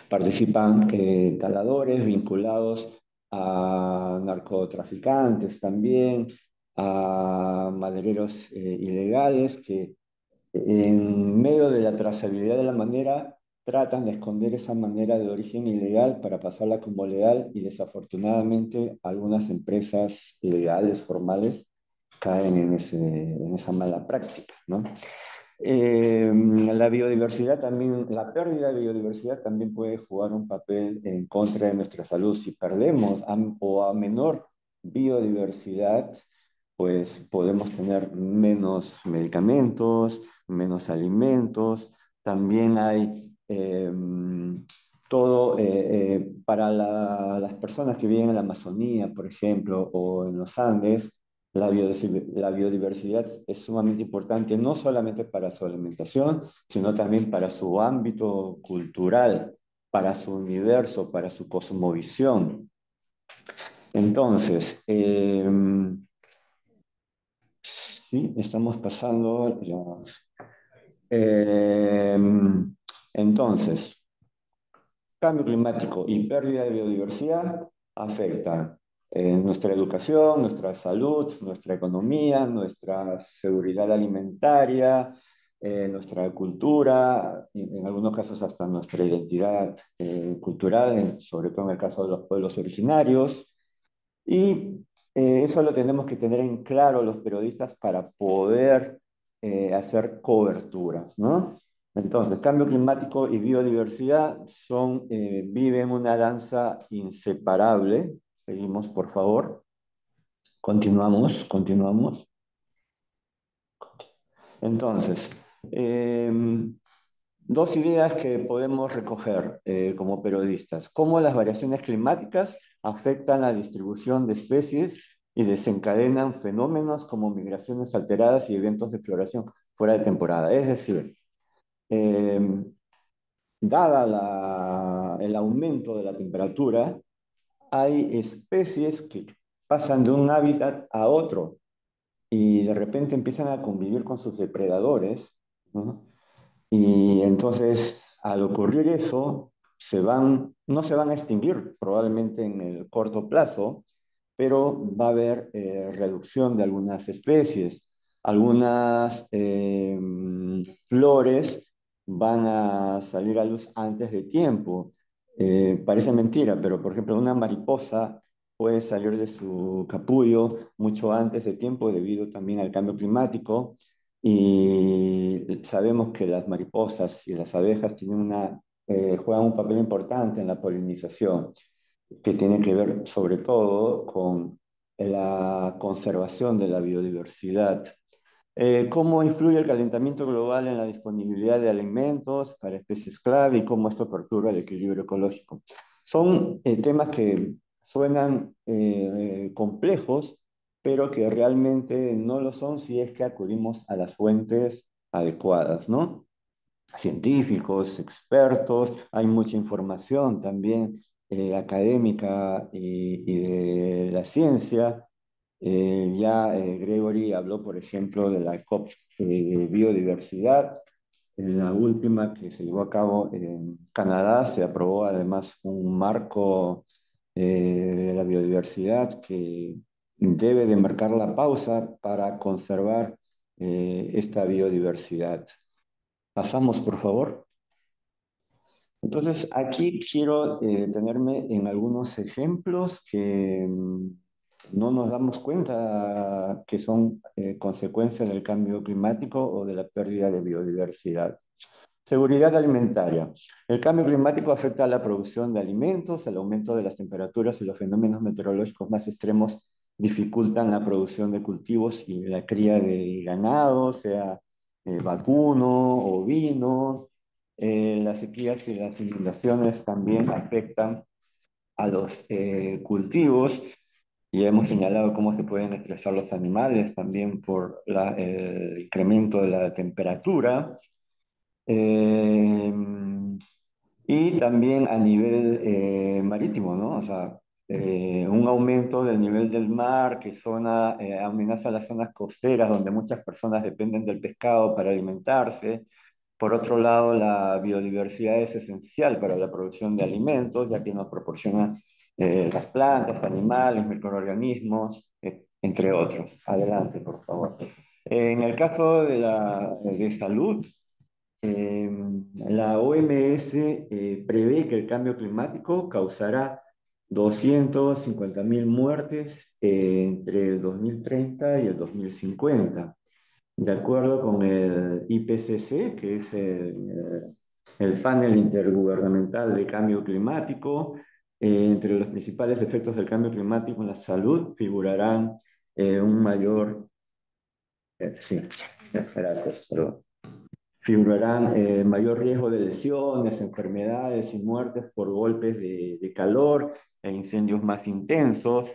participan eh, taladores vinculados a narcotraficantes también, a madereros ilegales que en medio de la trazabilidad de la manera, tratan de esconder esa manera de origen ilegal para pasarla como legal y desafortunadamente algunas empresas legales, formales, caen en, esa mala práctica. Em, la biodiversidad también, la pérdida de biodiversidad también puede jugar un papel en contra de nuestra salud. Si perdemos o a menor biodiversidad, pues podemos tener menos medicamentos, menos alimentos, también hay eh, todo eh, eh, para las personas que viven en la Amazonía, por ejemplo, o en los Andes, la biodiversidad, es sumamente importante, no solamente para su alimentación, sino también para su ámbito cultural, para su universo, para su cosmovisión. Entonces, em, Estamos pasando em, entonces, cambio climático y pérdida de biodiversidad afectan eh, nuestra educación, nuestra salud, nuestra economía, nuestra seguridad alimentaria, eh, nuestra cultura, en, algunos casos hasta nuestra identidad eh, cultural, sobre todo en el caso de los pueblos originarios. Y eh, eso lo tenemos que tener en claro los periodistas para poder eh, hacer coberturas, ¿no? Entonces, cambio climático y biodiversidad son, eh, viven una danza inseparable. Seguimos, por favor. Continuamos, continuamos. Entonces, em, dos ideas que podemos recoger como periodistas. Cómo las variaciones climáticas afectan la distribución de especies y desencadenan fenómenos como migraciones alteradas y eventos de floración fuera de temporada. Es decir, eh, dada el aumento de la temperatura, hay especies que pasan de un hábitat a otro y de repente empiezan a convivir con sus depredadores. Y entonces, al ocurrir eso, se van, no se van a extinguir probablemente en el corto plazo, pero va a haber eh, reducción de algunas especies. Algunas em, flores van a salir a luz antes de tiempo. Eh, parece mentira, pero por ejemplo una mariposa puede salir de su capullo mucho antes de tiempo debido también al cambio climático y sabemos que las mariposas y las abejas tienen una eh, juegan un papel importante en la polinización, que tiene que ver sobre todo con la conservación de la biodiversidad. Eh, ¿Cómo influye el calentamiento global en la disponibilidad de alimentos para especies clave y cómo esto perturba el equilibrio ecológico? Son eh, temas que suenan complejos, pero que realmente no lo son si es que acudimos a las fuentes adecuadas, ¿no? científicos, expertos, hay mucha información también eh, académica eh, y, de la ciencia. Eh, ya Gregory habló, por ejemplo, de la COP de biodiversidad. En la última que se llevó a cabo en Canadá se aprobó además un marco de la biodiversidad que debe de marcar la pausa para conservar esta biodiversidad. Pasamos, por favor. Entonces, aquí quiero eh, tenerme en algunos ejemplos que mm, no nos damos cuenta que son eh, consecuencias del cambio climático o de la pérdida de biodiversidad. Seguridad alimentaria. El cambio climático afecta a la producción de alimentos, el aumento de las temperaturas y los fenómenos meteorológicos más extremos dificultan la producción de cultivos y la cría de ganado, sea eh, vacuno, ovino. Eh, las sequías y las inundaciones también afectan a los eh, cultivos y hemos señalado cómo se pueden estresar los animales también por el incremento de la temperatura. Eh, y también a nivel marítimo, ¿no? O sea, eh, un aumento del nivel del mar que zona, eh, amenaza las zonas costeras donde muchas personas dependen del pescado para alimentarse. Por otro lado, la biodiversidad es esencial para la producción de alimentos, ya que nos proporciona eh, las plantas, animales, microorganismos, e, entre otros. Adelante, por favor. en el caso de, la, de salud, em, la OMS prevé que el cambio climático causará mil muertes eh, entre el 2030 y el 2050. De acuerdo con el IPCC, que es eh, el, panel intergubernamental de cambio climático, eh, entre los principales efectos del cambio climático en la salud figurarán un mayor... figurarán mayor riesgo de lesiones, enfermedades y muertes por golpes de calor, eh, incendios más intensos,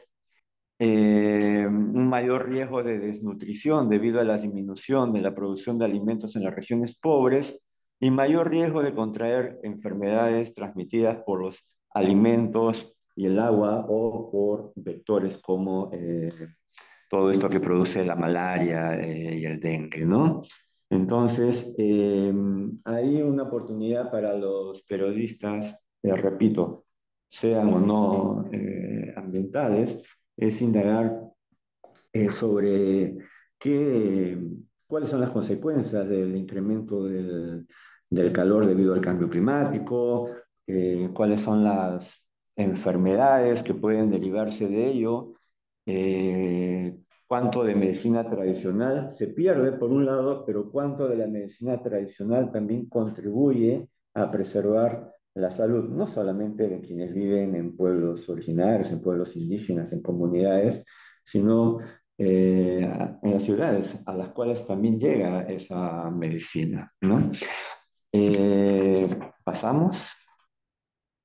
eh, un mayor riesgo de desnutrición debido a la disminución de la producción de alimentos en las regiones pobres y mayor riesgo de contraer enfermedades transmitidas por los alimentos y el agua o por vectores como eh, todo esto que produce la malaria y el dengue, ¿no? Entonces, hay una oportunidad para los periodistas, repito, sean o no eh, ambientales, es indagar eh, sobre qué, cuáles son las consecuencias del incremento del, calor debido al cambio climático, eh, cuáles son las enfermedades que pueden derivarse de ello, cuánto de medicina tradicional se pierde por un lado, pero cuánto de la medicina tradicional también contribuye a preservar la salud, no solamente de quienes viven en pueblos originarios, en pueblos indígenas, en comunidades, sino eh, en las ciudades a las cuales también llega esa medicina. ¿no? Eh, pasamos.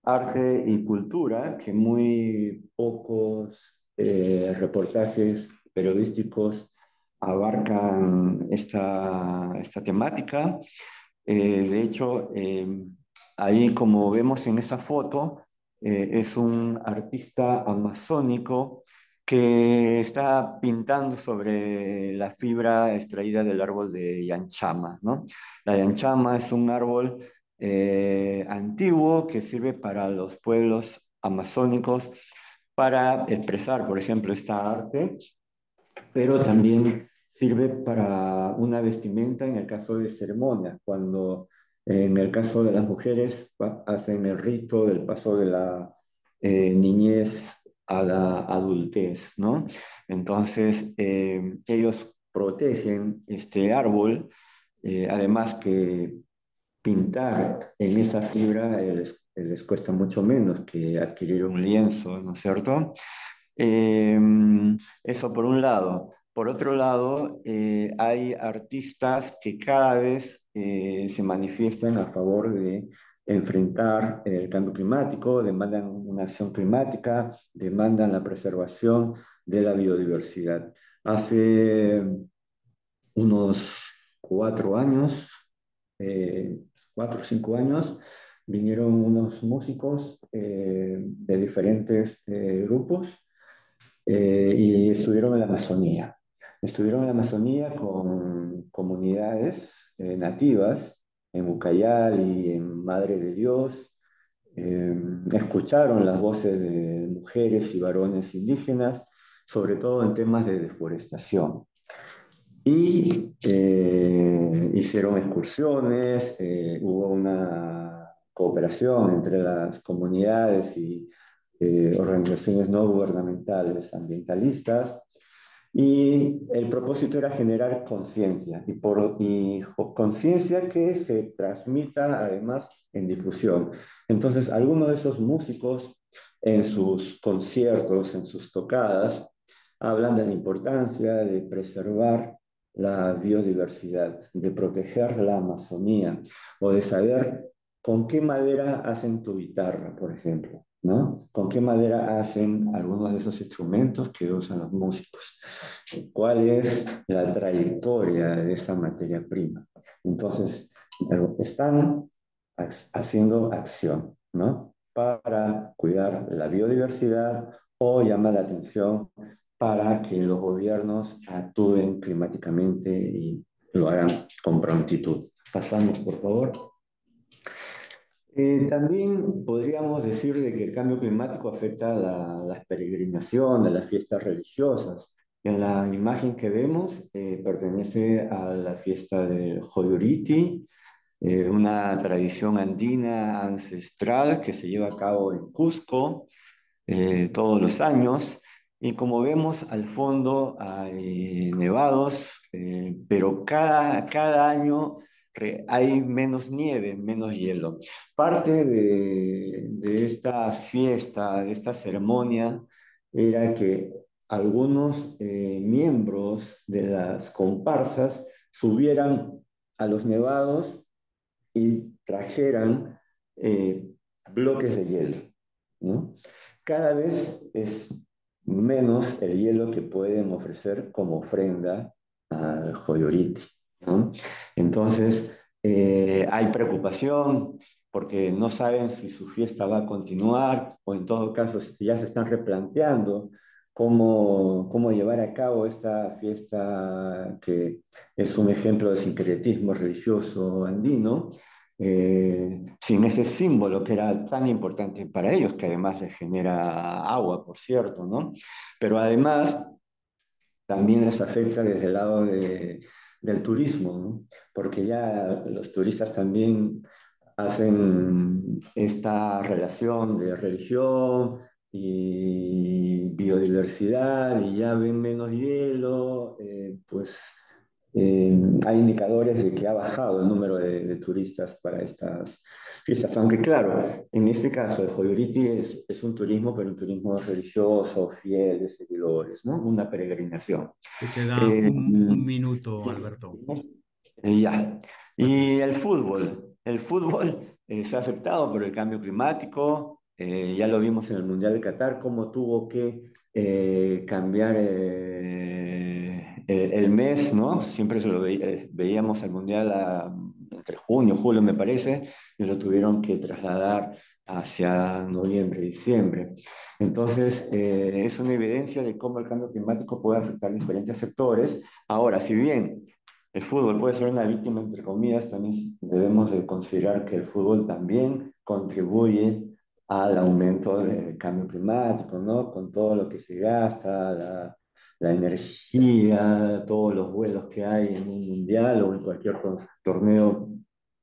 Arte y cultura, que muy pocos eh, reportajes periodísticos abarcan esta, esta temática. de hecho, em, Ahí, como vemos en esa foto, eh, es un artista amazónico que está pintando sobre la fibra extraída del árbol de Yanchama. ¿no? La Yanchama es un árbol eh, antiguo que sirve para los pueblos amazónicos para expresar, por ejemplo, esta arte, pero también sirve para una vestimenta en el caso de ceremonias, cuando en el caso de las mujeres, hacen el rito del paso de la eh, niñez a la adultez, ¿no? Entonces, eh, ellos protegen este árbol, eh, además que pintar en esa fibra les, cuesta mucho menos que adquirir un lienzo, ¿no es cierto? Em, eso por un lado. Por otro lado, eh, hay artistas que cada vez eh, se manifiestan a favor de enfrentar eh, el cambio climático, demandan una acción climática, demandan la preservación de la biodiversidad. Hace unos cuatro años, cuatro o cinco años, vinieron unos músicos de diferentes grupos y estuvieron en la Amazonía. Estuvieron en la Amazonía con comunidades eh, nativas, en y en Madre de Dios. Eh, escucharon las voces de mujeres y varones indígenas, sobre todo en temas de deforestación. Y eh, hicieron excursiones, hubo una cooperación entre las comunidades y organizaciones no gubernamentales ambientalistas y el propósito era generar conciencia y, por, conciencia que se transmita además en difusión. Entonces, algunos de esos músicos en sus conciertos, en sus tocadas, hablan de la importancia de preservar la biodiversidad, de proteger la Amazonía o de saber con qué madera hacen tu guitarra, por ejemplo. ¿no? ¿Con qué madera hacen algunos de esos instrumentos que usan los músicos? ¿Cuál es la trayectoria de esa materia prima? Entonces, eh, están haciendo acción, ¿no? Para cuidar la biodiversidad o llamar la atención para que los gobiernos actúen climáticamente y lo hagan con prontitud. Pasamos, por favor. Eh, también podríamos decir de que el cambio climático afecta a la, peregrinación, a las fiestas religiosas. En la imagen que vemos eh, pertenece a la fiesta de Joyuriti, eh, una tradición andina ancestral que se lleva a cabo en Cusco todos los años. Y como vemos al fondo hay nevados, pero cada, cada año hay menos nieve, menos hielo. Parte de, esta fiesta, de esta ceremonia, era que algunos eh, miembros de las comparsas subieran a los nevados y trajeran eh, bloques de hielo. Cada vez es menos el hielo que pueden ofrecer como ofrenda al Joyoriti. Entonces, eh, hay preocupación porque no saben si su fiesta va a continuar o en todo caso si ya se están replanteando cómo, cómo llevar a cabo esta fiesta que es un ejemplo de sincretismo religioso andino. Eh, sin ese símbolo que era tan importante para ellos, que además les genera agua, por cierto, ¿no? Pero además también les afecta desde el lado de, del turismo, porque ya los turistas también hacen esta relación de religión y biodiversidad y ya ven menos hielo, eh, pues eh, hay indicadores de que ha bajado el número de, turistas para estas fiestas. Aunque claro, en este caso el Joyuriti es, es, un turismo, pero un turismo religioso, fiel, de seguidores, ¿no? Una peregrinación. Te queda eh, un, minuto, Alberto. Ya. Y el fútbol. El fútbol se ha afectado por el cambio climático. Eh, ya lo vimos en el Mundial de Qatar, cómo tuvo que cambiar el, mes, ¿no? Siempre se lo eh, veíamos al Mundial entre junio, julio, me parece, y lo tuvieron que trasladar hacia noviembre, diciembre. Entonces, eh, es una evidencia de cómo el cambio climático puede afectar diferentes sectores. Ahora, si bien el fútbol puede ser una víctima, entre comillas, también debemos de considerar que el fútbol también contribuye al aumento del cambio climático, ¿no? Con todo lo que se gasta, la, la energía, todos los vuelos que hay en un mundial o en cualquier torneo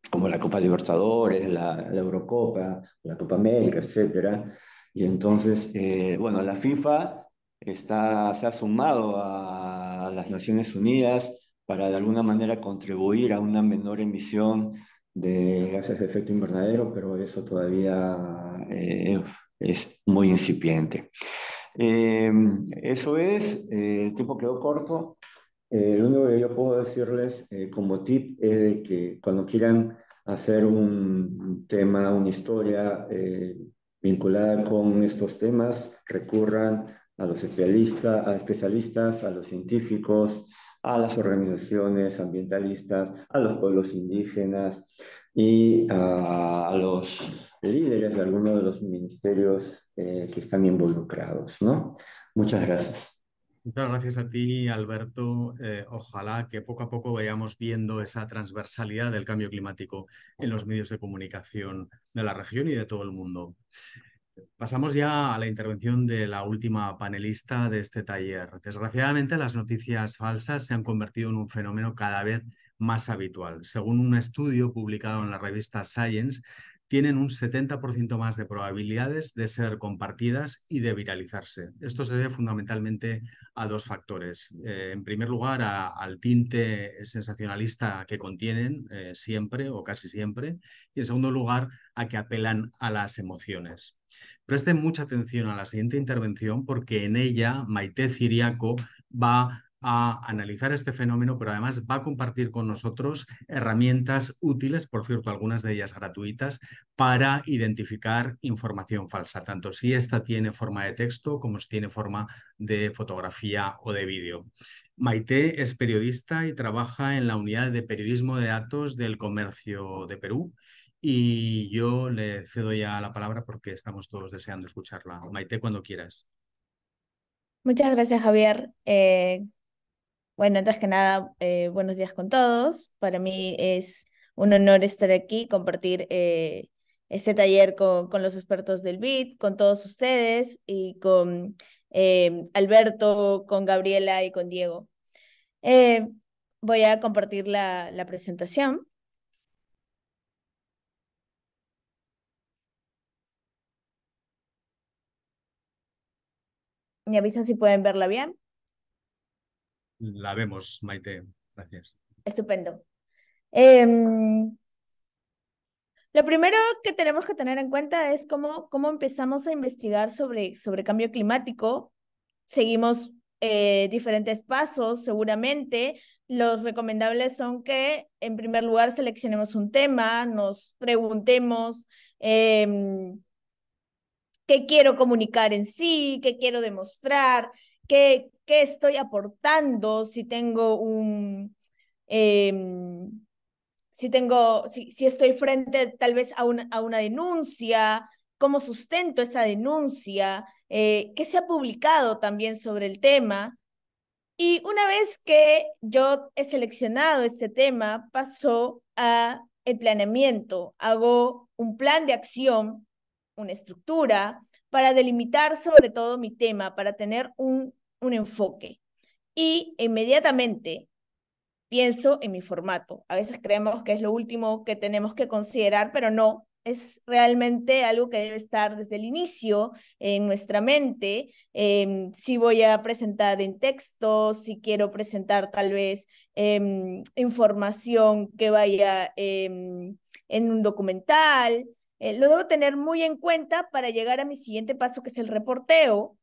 como la Copa Libertadores, la, Eurocopa, la Copa América, etc. Y entonces, eh, bueno, la FIFA está, se ha sumado a, las Naciones Unidas para de alguna manera contribuir a una menor emisión de gases de efecto invernadero, pero eso todavía eh, es muy incipiente. Eh, eso es, eh, el tiempo quedó corto. Eh, lo único que yo puedo decirles como tip es de que cuando quieran hacer un tema, una historia vinculada con estos temas, recurran a los especialistas, a, los científicos, a las organizaciones ambientalistas, a los pueblos indígenas y a, a los líderes de algunos de los ministerios este, que están involucrados, ¿no? Muchas gracias. Muchas gracias a ti, Alberto. Eh, ojalá que poco a poco vayamos viendo esa transversalidad del cambio climático en los medios de comunicación de la región y de todo el mundo. Pasamos ya a la intervención de la última panelista de este taller. Desgraciadamente, las noticias falsas se han convertido en un fenómeno cada vez más habitual. Según un estudio publicado en la revista Science, tienen un 70% más de probabilidades de ser compartidas y de viralizarse. Esto se debe fundamentalmente a dos factores. Eh, en primer lugar, al tinte sensacionalista que contienen eh, siempre o casi siempre. Y en segundo lugar, a que apelan a las emociones. Presten mucha atención a la siguiente intervención porque en ella Maite Ciriaco va a analizar este fenómeno, pero además va a compartir con nosotros herramientas útiles, por cierto, algunas de ellas gratuitas, para identificar información falsa, tanto si esta tiene forma de texto como si tiene forma de fotografía o de vídeo. Maite es periodista y trabaja en la unidad de periodismo de datos del comercio de Perú. Y yo le cedo ya la palabra porque estamos todos deseando escucharla. Maite, cuando quieras. Muchas gracias, Javier. Eh, bueno, antes que nada, eh, buenos días con todos. Para mí es un honor estar aquí, compartir eh, este taller con, los expertos del BID, con todos ustedes y con eh, Alberto, con Gabriela y con Diego. voy a compartir la, la presentación. Me avisan si pueden verla bien la vemos, Maite. Gracias. Estupendo. Em, lo primero que tenemos que tener en cuenta es cómo, cómo empezamos a investigar sobre, sobre cambio climático. Seguimos eh, diferentes pasos, seguramente. Los recomendables son que, en primer lugar, seleccionemos un tema, nos preguntemos em, qué quiero comunicar en sí, qué quiero demostrar, qué, qué estoy aportando, si tengo un, em, si tengo, si, estoy frente tal vez a una, a una denuncia, cómo sustento esa denuncia, eh, qué se ha publicado también sobre el tema. Y una vez que yo he seleccionado este tema, paso a el planeamiento. Hago un plan de acción, una estructura, para delimitar sobre todo mi tema, para tener un un enfoque. Y inmediatamente pienso en mi formato. A veces creemos que es lo último que tenemos que considerar, pero no, es realmente algo que debe estar desde el inicio en nuestra mente. Em, si voy a presentar en texto, si quiero presentar tal vez em, información que vaya em, en un documental, eh, lo debo tener muy en cuenta para llegar a mi siguiente paso, que es el reporteo,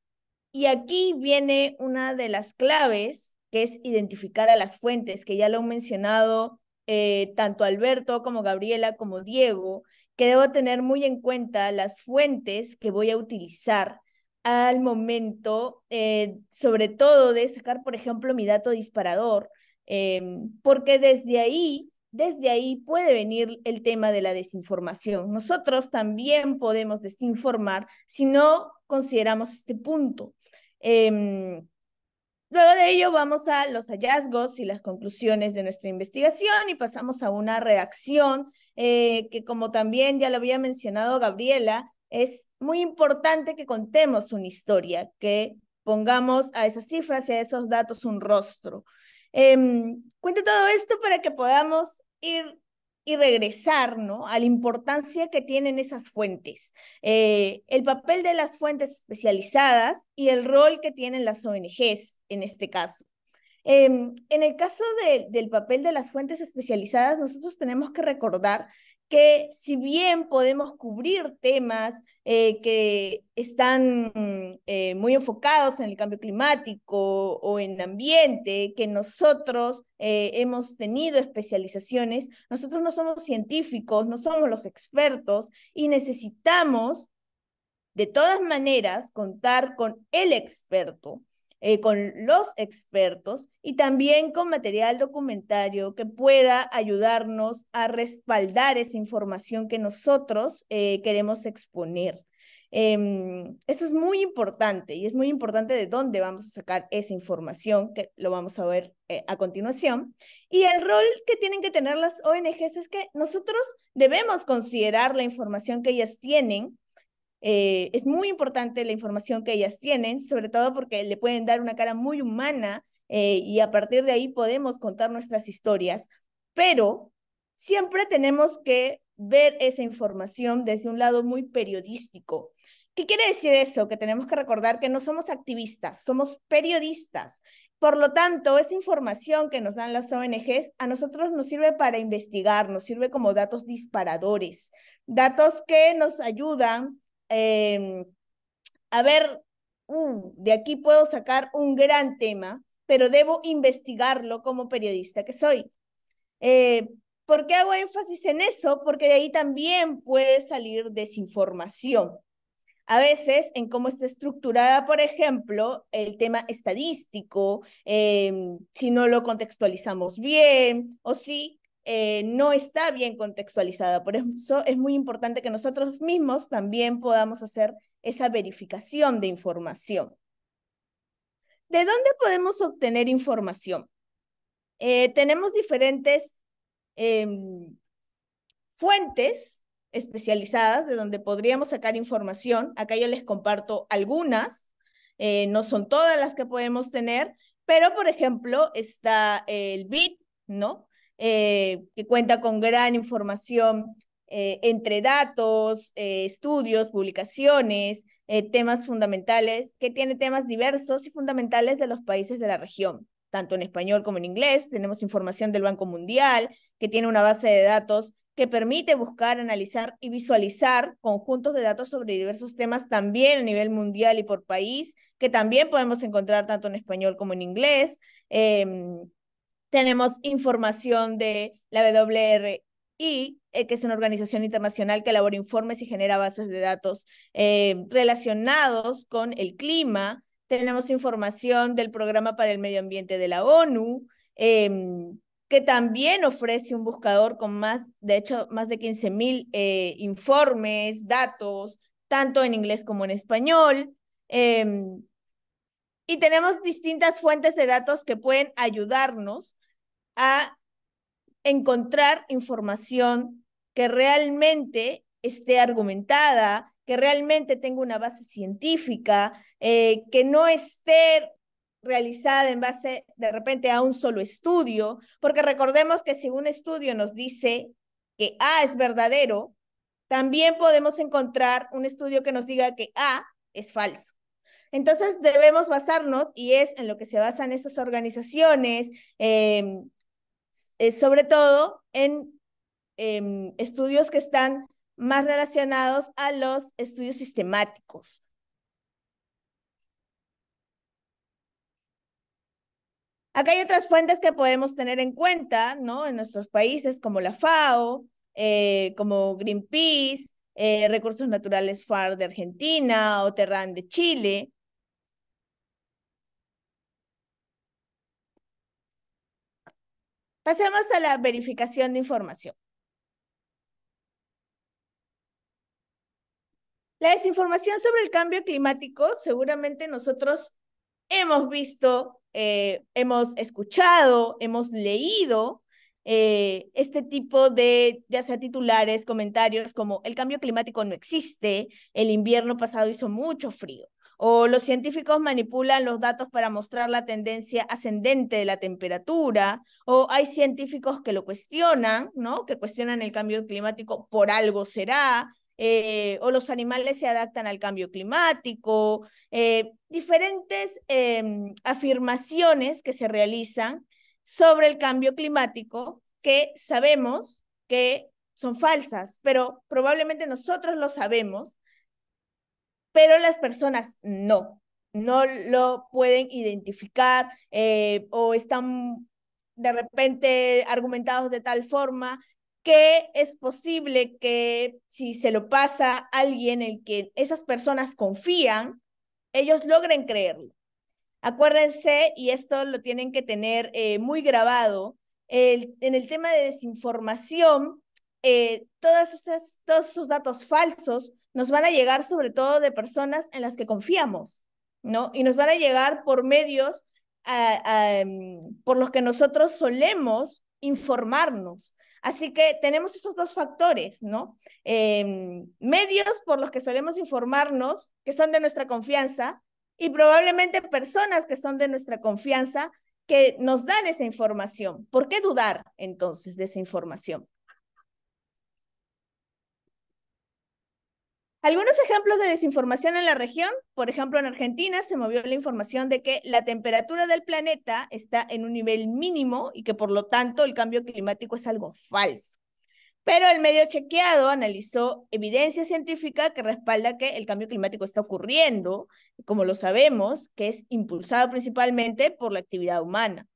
y aquí viene una de las claves, que es identificar a las fuentes, que ya lo han mencionado eh, tanto Alberto como Gabriela como Diego, que debo tener muy en cuenta las fuentes que voy a utilizar al momento, eh, sobre todo de sacar, por ejemplo, mi dato disparador, eh, porque desde ahí, desde ahí puede venir el tema de la desinformación. Nosotros también podemos desinformar si no consideramos este punto. Em, luego de ello vamos a los hallazgos y las conclusiones de nuestra investigación y pasamos a una redacción eh, que como también ya lo había mencionado Gabriela, es muy importante que contemos una historia, que pongamos a esas cifras y a esos datos un rostro. Eh, cuente todo esto para que podamos ir y regresar a la importancia que tienen esas fuentes, eh, el papel de las fuentes especializadas y el rol que tienen las ONGs en este caso. Em, en el caso del papel de las fuentes especializadas, nosotros tenemos que recordar que si bien podemos cubrir temas eh, que están eh, muy enfocados en el cambio climático o en ambiente, que nosotros eh, hemos tenido especializaciones, nosotros no somos científicos, no somos los expertos y necesitamos de todas maneras contar con el experto eh, con los expertos y también con material documentario que pueda ayudarnos a respaldar esa información que nosotros eh, queremos exponer. Em, eso es muy importante y es muy importante de dónde vamos a sacar esa información, que lo vamos a ver eh, a continuación. Y el rol que tienen que tener las ONGs es que nosotros debemos considerar la información que ellas tienen eh, es muy importante la información que ellas tienen, sobre todo porque le pueden dar una cara muy humana eh, y a partir de ahí podemos contar nuestras historias, pero siempre tenemos que ver esa información desde un lado muy periodístico. ¿Qué quiere decir eso? Que tenemos que recordar que no somos activistas, somos periodistas. Por lo tanto, esa información que nos dan las ONGs a nosotros nos sirve para investigar, nos sirve como datos disparadores, datos que nos ayudan Em, a ver, uh, de aquí puedo sacar un gran tema, pero debo investigarlo como periodista que soy. Eh, ¿Por qué hago énfasis en eso? Porque de ahí también puede salir desinformación. A veces, en cómo está estructurada, por ejemplo, el tema estadístico, em, si no lo contextualizamos bien o si eh, no está bien contextualizada. Por eso es muy importante que nosotros mismos también podamos hacer esa verificación de información. ¿De dónde podemos obtener información? Eh, tenemos diferentes em, fuentes especializadas de donde podríamos sacar información. Acá yo les comparto algunas, eh, no son todas las que podemos tener, pero por ejemplo está el Bit, ¿no? Eh, que cuenta con gran información eh, entre datos, eh, estudios, publicaciones, temas fundamentales, que tiene temas diversos y fundamentales de los países de la región, tanto en español como en inglés. Tenemos información del Banco Mundial, que tiene una base de datos que permite buscar, analizar y visualizar conjuntos de datos sobre diversos temas también a nivel mundial y por país, que también podemos encontrar tanto en español como en inglés. Em, tenemos información de la WRI, eh, que es una organización internacional que elabora informes y genera bases de datos eh, relacionados con el clima. Tenemos información del Programa para el Medio Ambiente de la ONU, em, que también ofrece un buscador con más, de hecho, más de 15.000 eh, informes, datos, tanto en inglés como en español. Em, y tenemos distintas fuentes de datos que pueden ayudarnos a encontrar información que realmente esté argumentada, que realmente tenga una base científica, eh, que no esté realizada en base de repente a un solo estudio, porque recordemos que si un estudio nos dice que A es verdadero, también podemos encontrar un estudio que nos diga que A es falso. Entonces debemos basarnos, y es en lo que se basan esas organizaciones, em, eh, sobre todo en em, estudios que están más relacionados a los estudios sistemáticos. Acá hay otras fuentes que podemos tener en cuenta, ¿no? En nuestros países, como la FAO, eh, como Greenpeace, eh, Recursos Naturales FAR de Argentina o Terran de Chile, Pasemos a la verificación de información. La desinformación sobre el cambio climático, seguramente nosotros hemos visto, eh, hemos escuchado, hemos leído eh, este tipo de, ya sea titulares, comentarios como el cambio climático no existe, el invierno pasado hizo mucho frío o los científicos manipulan los datos para mostrar la tendencia ascendente de la temperatura, o hay científicos que lo cuestionan, ¿no? Que cuestionan el cambio climático por algo será, eh, o los animales se adaptan al cambio climático, eh, diferentes em, afirmaciones que se realizan sobre el cambio climático que sabemos que son falsas, pero probablemente nosotros lo sabemos pero las personas no, no lo pueden identificar eh, o están de repente argumentados de tal forma que es posible que si se lo pasa a alguien en quien esas personas confían, ellos logren creerlo. Acuérdense, y esto lo tienen que tener eh, muy grabado, en el tema de desinformación, eh, todas esas, todos esos datos falsos nos van a llegar sobre todo de personas en las que confiamos, ¿no? Y nos van a llegar por medios ah, ah, mm, por los que nosotros solemos informarnos. Así que tenemos esos dos factores, ¿no? Em, medios por los que solemos informarnos, que son de nuestra confianza, y probablemente personas que son de nuestra confianza, que nos dan esa información. ¿Por qué dudar entonces de esa información? Algunos ejemplos de desinformación en la región, por ejemplo, en Argentina se movió la información de que la temperatura del planeta está en un nivel mínimo y que por lo tanto el cambio climático es algo falso. Pero el medio chequeado analizó evidencia científica que respalda que el cambio climático está ocurriendo, como lo sabemos, que es impulsado principalmente por la actividad humana.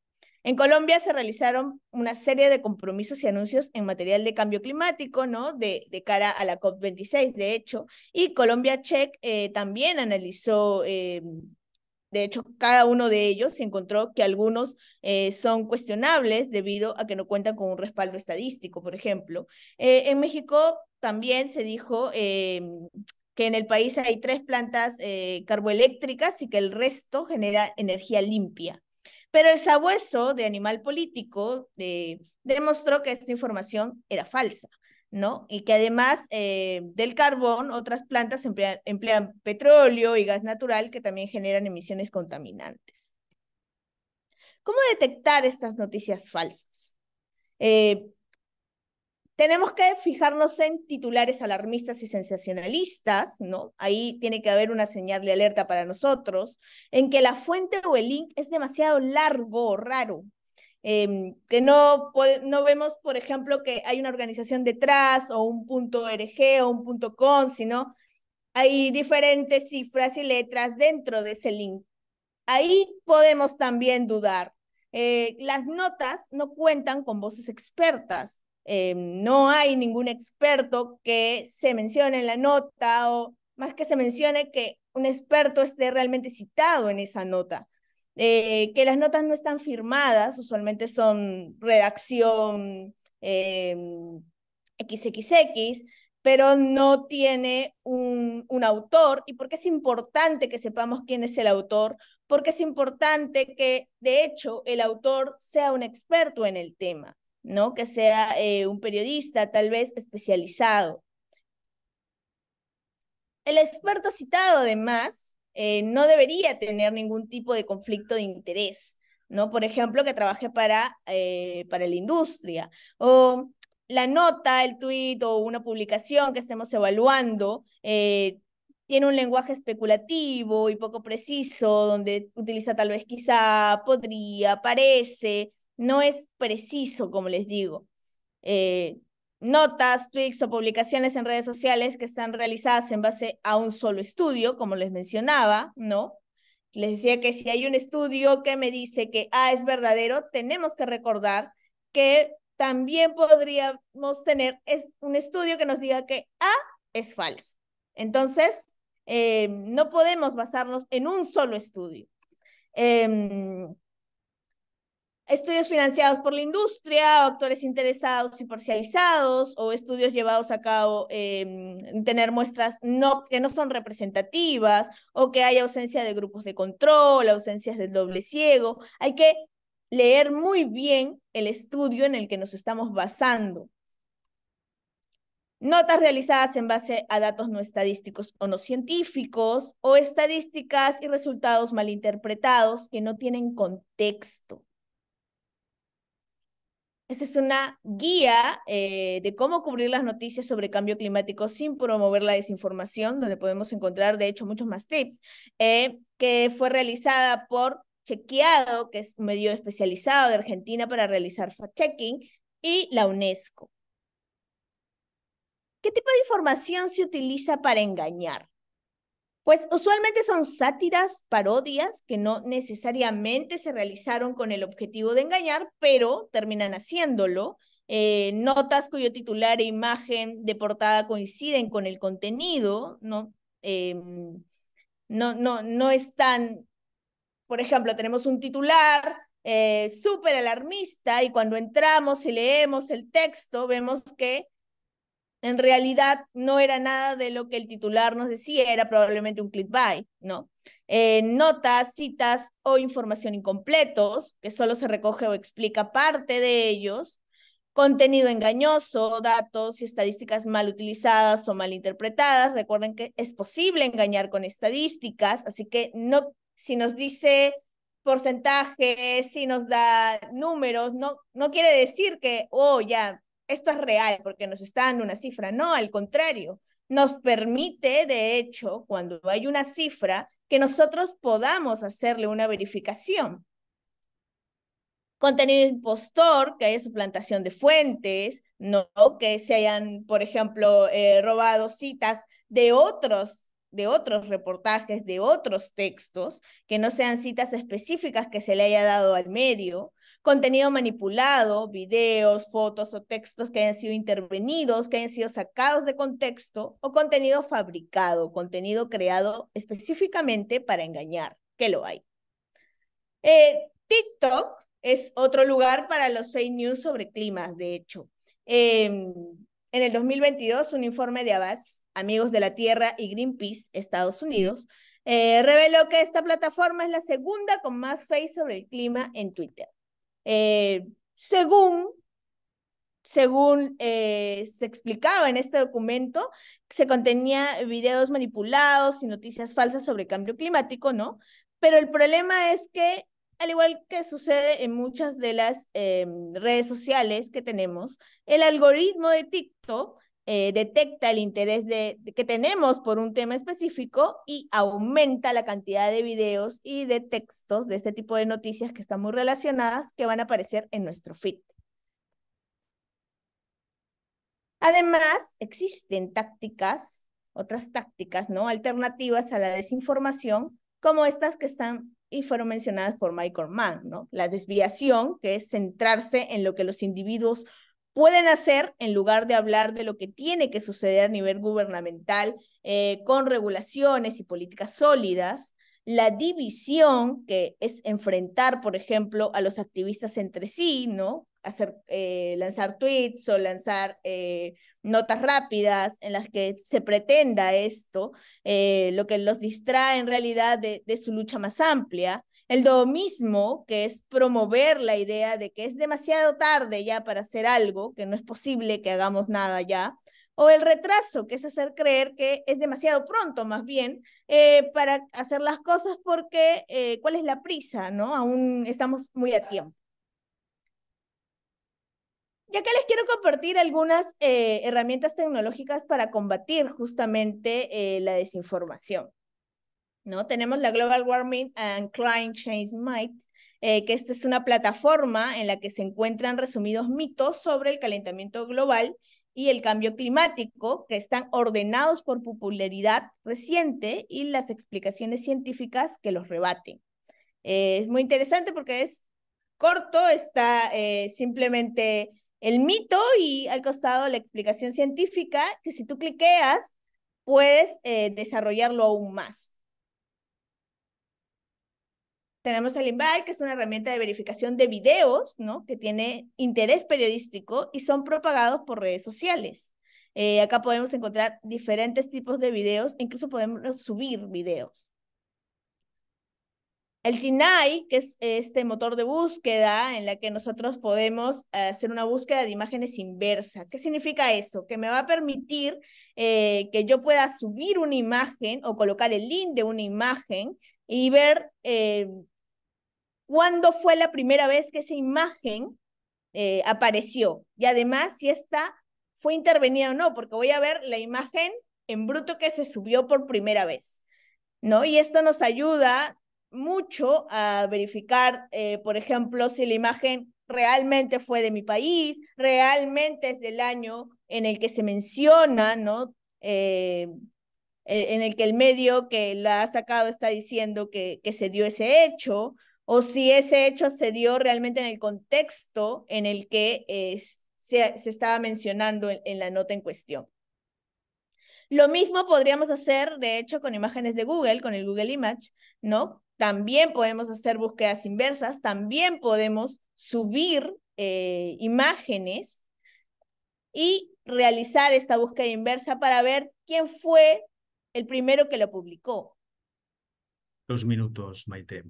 En Colombia se realizaron una serie de compromisos y anuncios en material de cambio climático, ¿no? De, cara a la COP26, de hecho. Y Colombia Check eh, también analizó, eh, de hecho, cada uno de ellos y encontró que algunos eh, son cuestionables debido a que no cuentan con un respaldo estadístico, por ejemplo. en México también se dijo em, que en el país hay tres plantas carboeléctricas y que el resto genera energía limpia. Pero el sabueso de animal político eh, demostró que esta información era falsa, ¿no? Y que además eh, del carbón, otras plantas emplean, petróleo y gas natural que también generan emisiones contaminantes. ¿Cómo detectar estas noticias falsas? Eh, tenemos que fijarnos en titulares alarmistas y sensacionalistas, ¿no? Ahí tiene que haber una señal de alerta para nosotros, en que la fuente o el link es demasiado largo o raro, em, que no, no vemos, por ejemplo, que hay una organización detrás o un punto RG, o un punto .com, sino hay diferentes cifras y letras dentro de ese link. Ahí podemos también dudar. Eh, las notas no cuentan con voces expertas. Em, no hay ningún experto que se mencione en la nota o más que se mencione que un experto esté realmente citado en esa nota. Eh, que las notas no están firmadas, usualmente son redacción XXX, em, pero no tiene un, un autor. ¿Y por qué es importante que sepamos quién es el autor? Porque es importante que, de hecho, el autor sea un experto en el tema. ¿no? Que sea eh, un periodista tal vez especializado. El experto citado, además, eh, no debería tener ningún tipo de conflicto de interés, ¿no? Por ejemplo, que trabaje para, eh, la industria. O la nota, el tweet o una publicación que estemos evaluando tiene un lenguaje especulativo y poco preciso, donde utiliza tal vez quizá, podría, parece, no es preciso, como les digo. Eh, notas, tweets o publicaciones en redes sociales que están realizadas en base a un solo estudio, como les mencionaba, ¿no? Les decía que si hay un estudio que me dice que A ah, es verdadero, tenemos que recordar que también podríamos tener un estudio que nos diga que A ah, es falso. Entonces, eh, no podemos basarnos en un solo estudio. Eh, estudios financiados por la industria, o actores interesados y parcializados, o estudios llevados a cabo, en em, tener muestras que no son representativas, o que hay ausencia de grupos de control, ausencias del doble ciego. Hay que leer muy bien el estudio en el que nos estamos basando. Notas realizadas en base a datos no estadísticos o no científicos, o estadísticas y resultados interpretados que no tienen contexto. Esta es una guía eh, de cómo cubrir las noticias sobre cambio climático sin promover la desinformación, donde podemos encontrar, de hecho, muchos más tips, eh, que fue realizada por Chequeado, que es un medio especializado de Argentina para realizar fact-checking, y la UNESCO. ¿Qué tipo de información se utiliza para engañar? Pues usualmente son sátiras, parodias, que no necesariamente se realizaron con el objetivo de engañar, pero terminan haciéndolo. Eh, notas cuyo titular e imagen de portada coinciden con el contenido, ¿no? Em, no, no, no están, por ejemplo, tenemos un titular eh, súper alarmista y cuando entramos y leemos el texto vemos que en realidad no era nada de lo que el titular nos decía, era probablemente un clickbait, ¿no? Eh, notas, citas o información incompletos, que solo se recoge o explica parte de ellos, contenido engañoso, datos y estadísticas mal utilizadas o mal interpretadas. Recuerden que es posible engañar con estadísticas, así que no, si nos dice porcentaje, si nos da números, no, no quiere decir que, oh, ya, esto es real porque nos está dando una cifra. No, al contrario, nos permite, de hecho, cuando hay una cifra, que nosotros podamos hacerle una verificación. Contenido impostor, que haya suplantación de fuentes, no que se hayan, por ejemplo, eh, robado citas de otros de otros reportajes, de otros textos, que no sean citas específicas que se le haya dado al medio, contenido manipulado, videos, fotos o textos que hayan sido intervenidos, que hayan sido sacados de contexto, o contenido fabricado, contenido creado específicamente para engañar, que lo hay. Eh, TikTok es otro lugar para los fake news sobre clima. de hecho. Em, en el 2022, un informe de Abbas, Amigos de la Tierra y Greenpeace, Estados Unidos, eh, reveló que esta plataforma es la segunda con más fake sobre el clima en Twitter. Eh, según según eh, se explicaba en este documento, se contenía videos manipulados y noticias falsas sobre cambio climático, ¿no? Pero el problema es que, al igual que sucede en muchas de las em, redes sociales que tenemos, el algoritmo de TikTok eh, detecta el interés que tenemos por un tema específico y aumenta la cantidad de videos y de textos de este tipo de noticias que están muy relacionadas que van a aparecer en nuestro feed. Además, existen tácticas, otras tácticas, ¿no? Alternativas a la desinformación, como estas que están y fueron mencionadas por Michael Mann, ¿no? La desviación, que es centrarse en lo que los individuos pueden hacer en lugar de hablar de lo que tiene que suceder a nivel gubernamental eh, con regulaciones y políticas sólidas, la división que es enfrentar, por ejemplo, a los activistas entre sí, ¿no? Hacer, eh, lanzar tweets o lanzar eh, notas rápidas en las que se pretenda esto, lo que los distrae en realidad de su lucha más amplia, el domismo, que es promover la idea de que es demasiado tarde ya para hacer algo, que no es posible que hagamos nada ya. O el retraso, que es hacer creer que es demasiado pronto, más bien, eh, para hacer las cosas porque, eh, ¿cuál es la prisa? ¿No? Aún estamos muy a tiempo. ya que les quiero compartir algunas eh, herramientas tecnológicas para combatir justamente la desinformación. ¿no? Tenemos la Global Warming and Climate Change Might, eh, que esta es una plataforma en la que se encuentran resumidos mitos sobre el calentamiento global y el cambio climático, que están ordenados por popularidad reciente y las explicaciones científicas que los rebaten. Eh, es muy interesante porque es corto, está eh, simplemente el mito y al costado la explicación científica, que si tú cliqueas, puedes desarrollarlo aún más. Tenemos el invite, que es una herramienta de verificación de videos, ¿no? Que tiene interés periodístico y son propagados por redes sociales. Eh, acá podemos encontrar diferentes tipos de videos, incluso podemos subir videos. El TINAI, que es este motor de búsqueda en la que nosotros podemos hacer una búsqueda de imágenes inversa. ¿Qué significa eso? Que me va a permitir eh, que yo pueda subir una imagen o colocar el link de una imagen y ver eh, cuándo fue la primera vez que esa imagen eh, apareció y además si esta fue intervenida o no, porque voy a ver la imagen en bruto que se subió por primera vez, ¿no? Y esto nos ayuda mucho a verificar, eh, por ejemplo, si la imagen realmente fue de mi país, realmente es del año en el que se menciona, ¿no? Eh, e, en el que el medio que la ha sacado está diciendo que, que se dio ese hecho, o si ese hecho se dio realmente en el contexto en el que eh, se, estaba mencionando en, la nota en cuestión. Lo mismo podríamos hacer, de hecho, con imágenes de Google, con el Google Image, ¿no? También podemos hacer búsquedas inversas, también podemos subir eh, imágenes y realizar esta búsqueda inversa para ver quién fue el primero que lo publicó. Dos minutos, Maite.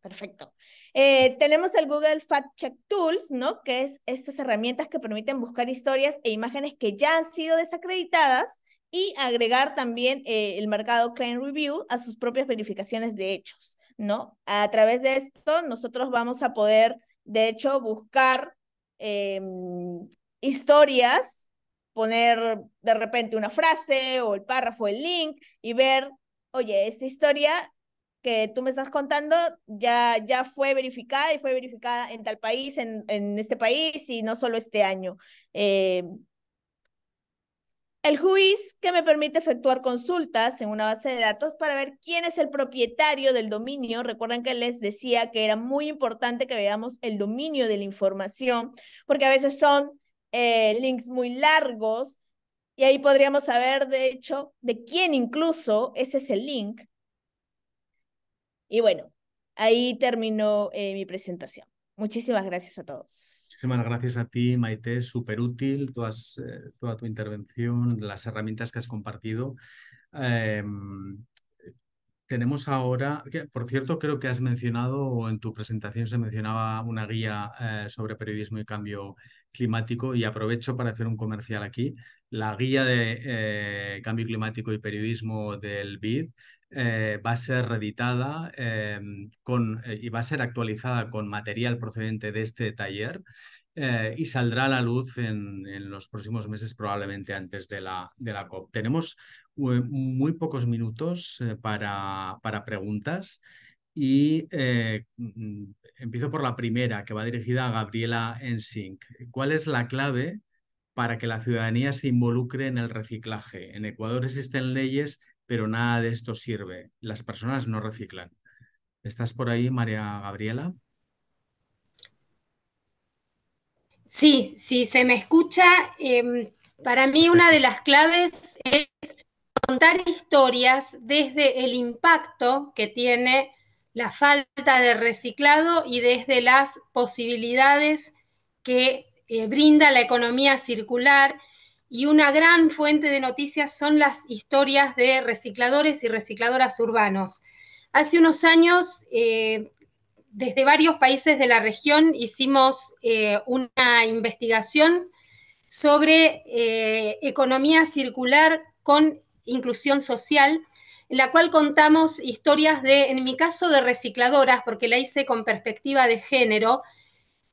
Perfecto. Eh, tenemos el Google Fact Check Tools, ¿no? Que es estas herramientas que permiten buscar historias e imágenes que ya han sido desacreditadas y agregar también eh, el mercado Claim Review a sus propias verificaciones de hechos, ¿no? A través de esto, nosotros vamos a poder, de hecho, buscar em, historias, poner de repente una frase o el párrafo, el link y ver, oye, esta historia que tú me estás contando ya, ya fue verificada y fue verificada en tal país, en, en este país y no solo este año. Eh, el juiz que me permite efectuar consultas en una base de datos para ver quién es el propietario del dominio. Recuerden que les decía que era muy importante que veamos el dominio de la información, porque a veces son eh, links muy largos y ahí podríamos saber, de hecho, de quién incluso ese es el link y bueno, ahí terminó eh, mi presentación. Muchísimas gracias a todos. Muchísimas gracias a ti, Maite, súper útil eh, toda tu intervención, las herramientas que has compartido. Em, tenemos ahora, que, por cierto, creo que has mencionado o en tu presentación se mencionaba una guía eh, sobre periodismo y cambio climático y aprovecho para hacer un comercial aquí. La guía de cambio climático y periodismo del BID eh, va a ser reeditada eh, con, eh, y va a ser actualizada con material procedente de este taller y saldrá a la luz en, los próximos meses, probablemente antes de la, de la COP. Tenemos muy pocos minutos para, para, preguntas y mm, empiezo por la primera, que va dirigida a Gabriela Ensink. ¿Cuál es la clave para que la ciudadanía se involucre en el reciclaje. En Ecuador existen leyes pero nada de esto sirve. Las personas no reciclan. ¿Estás por ahí, María Gabriela? Sí, sí, se me escucha. Em, para mí una de las claves es contar historias desde el impacto que tiene la falta de reciclado y desde las posibilidades que eh, brinda la economía circular y una gran fuente de noticias son las historias de recicladores y recicladoras urbanos. Hace unos años, eh, desde varios países de la región, hicimos eh, una investigación sobre eh, economía circular con inclusión social, en la cual contamos historias de, en mi caso, de recicladoras, porque la hice con perspectiva de género,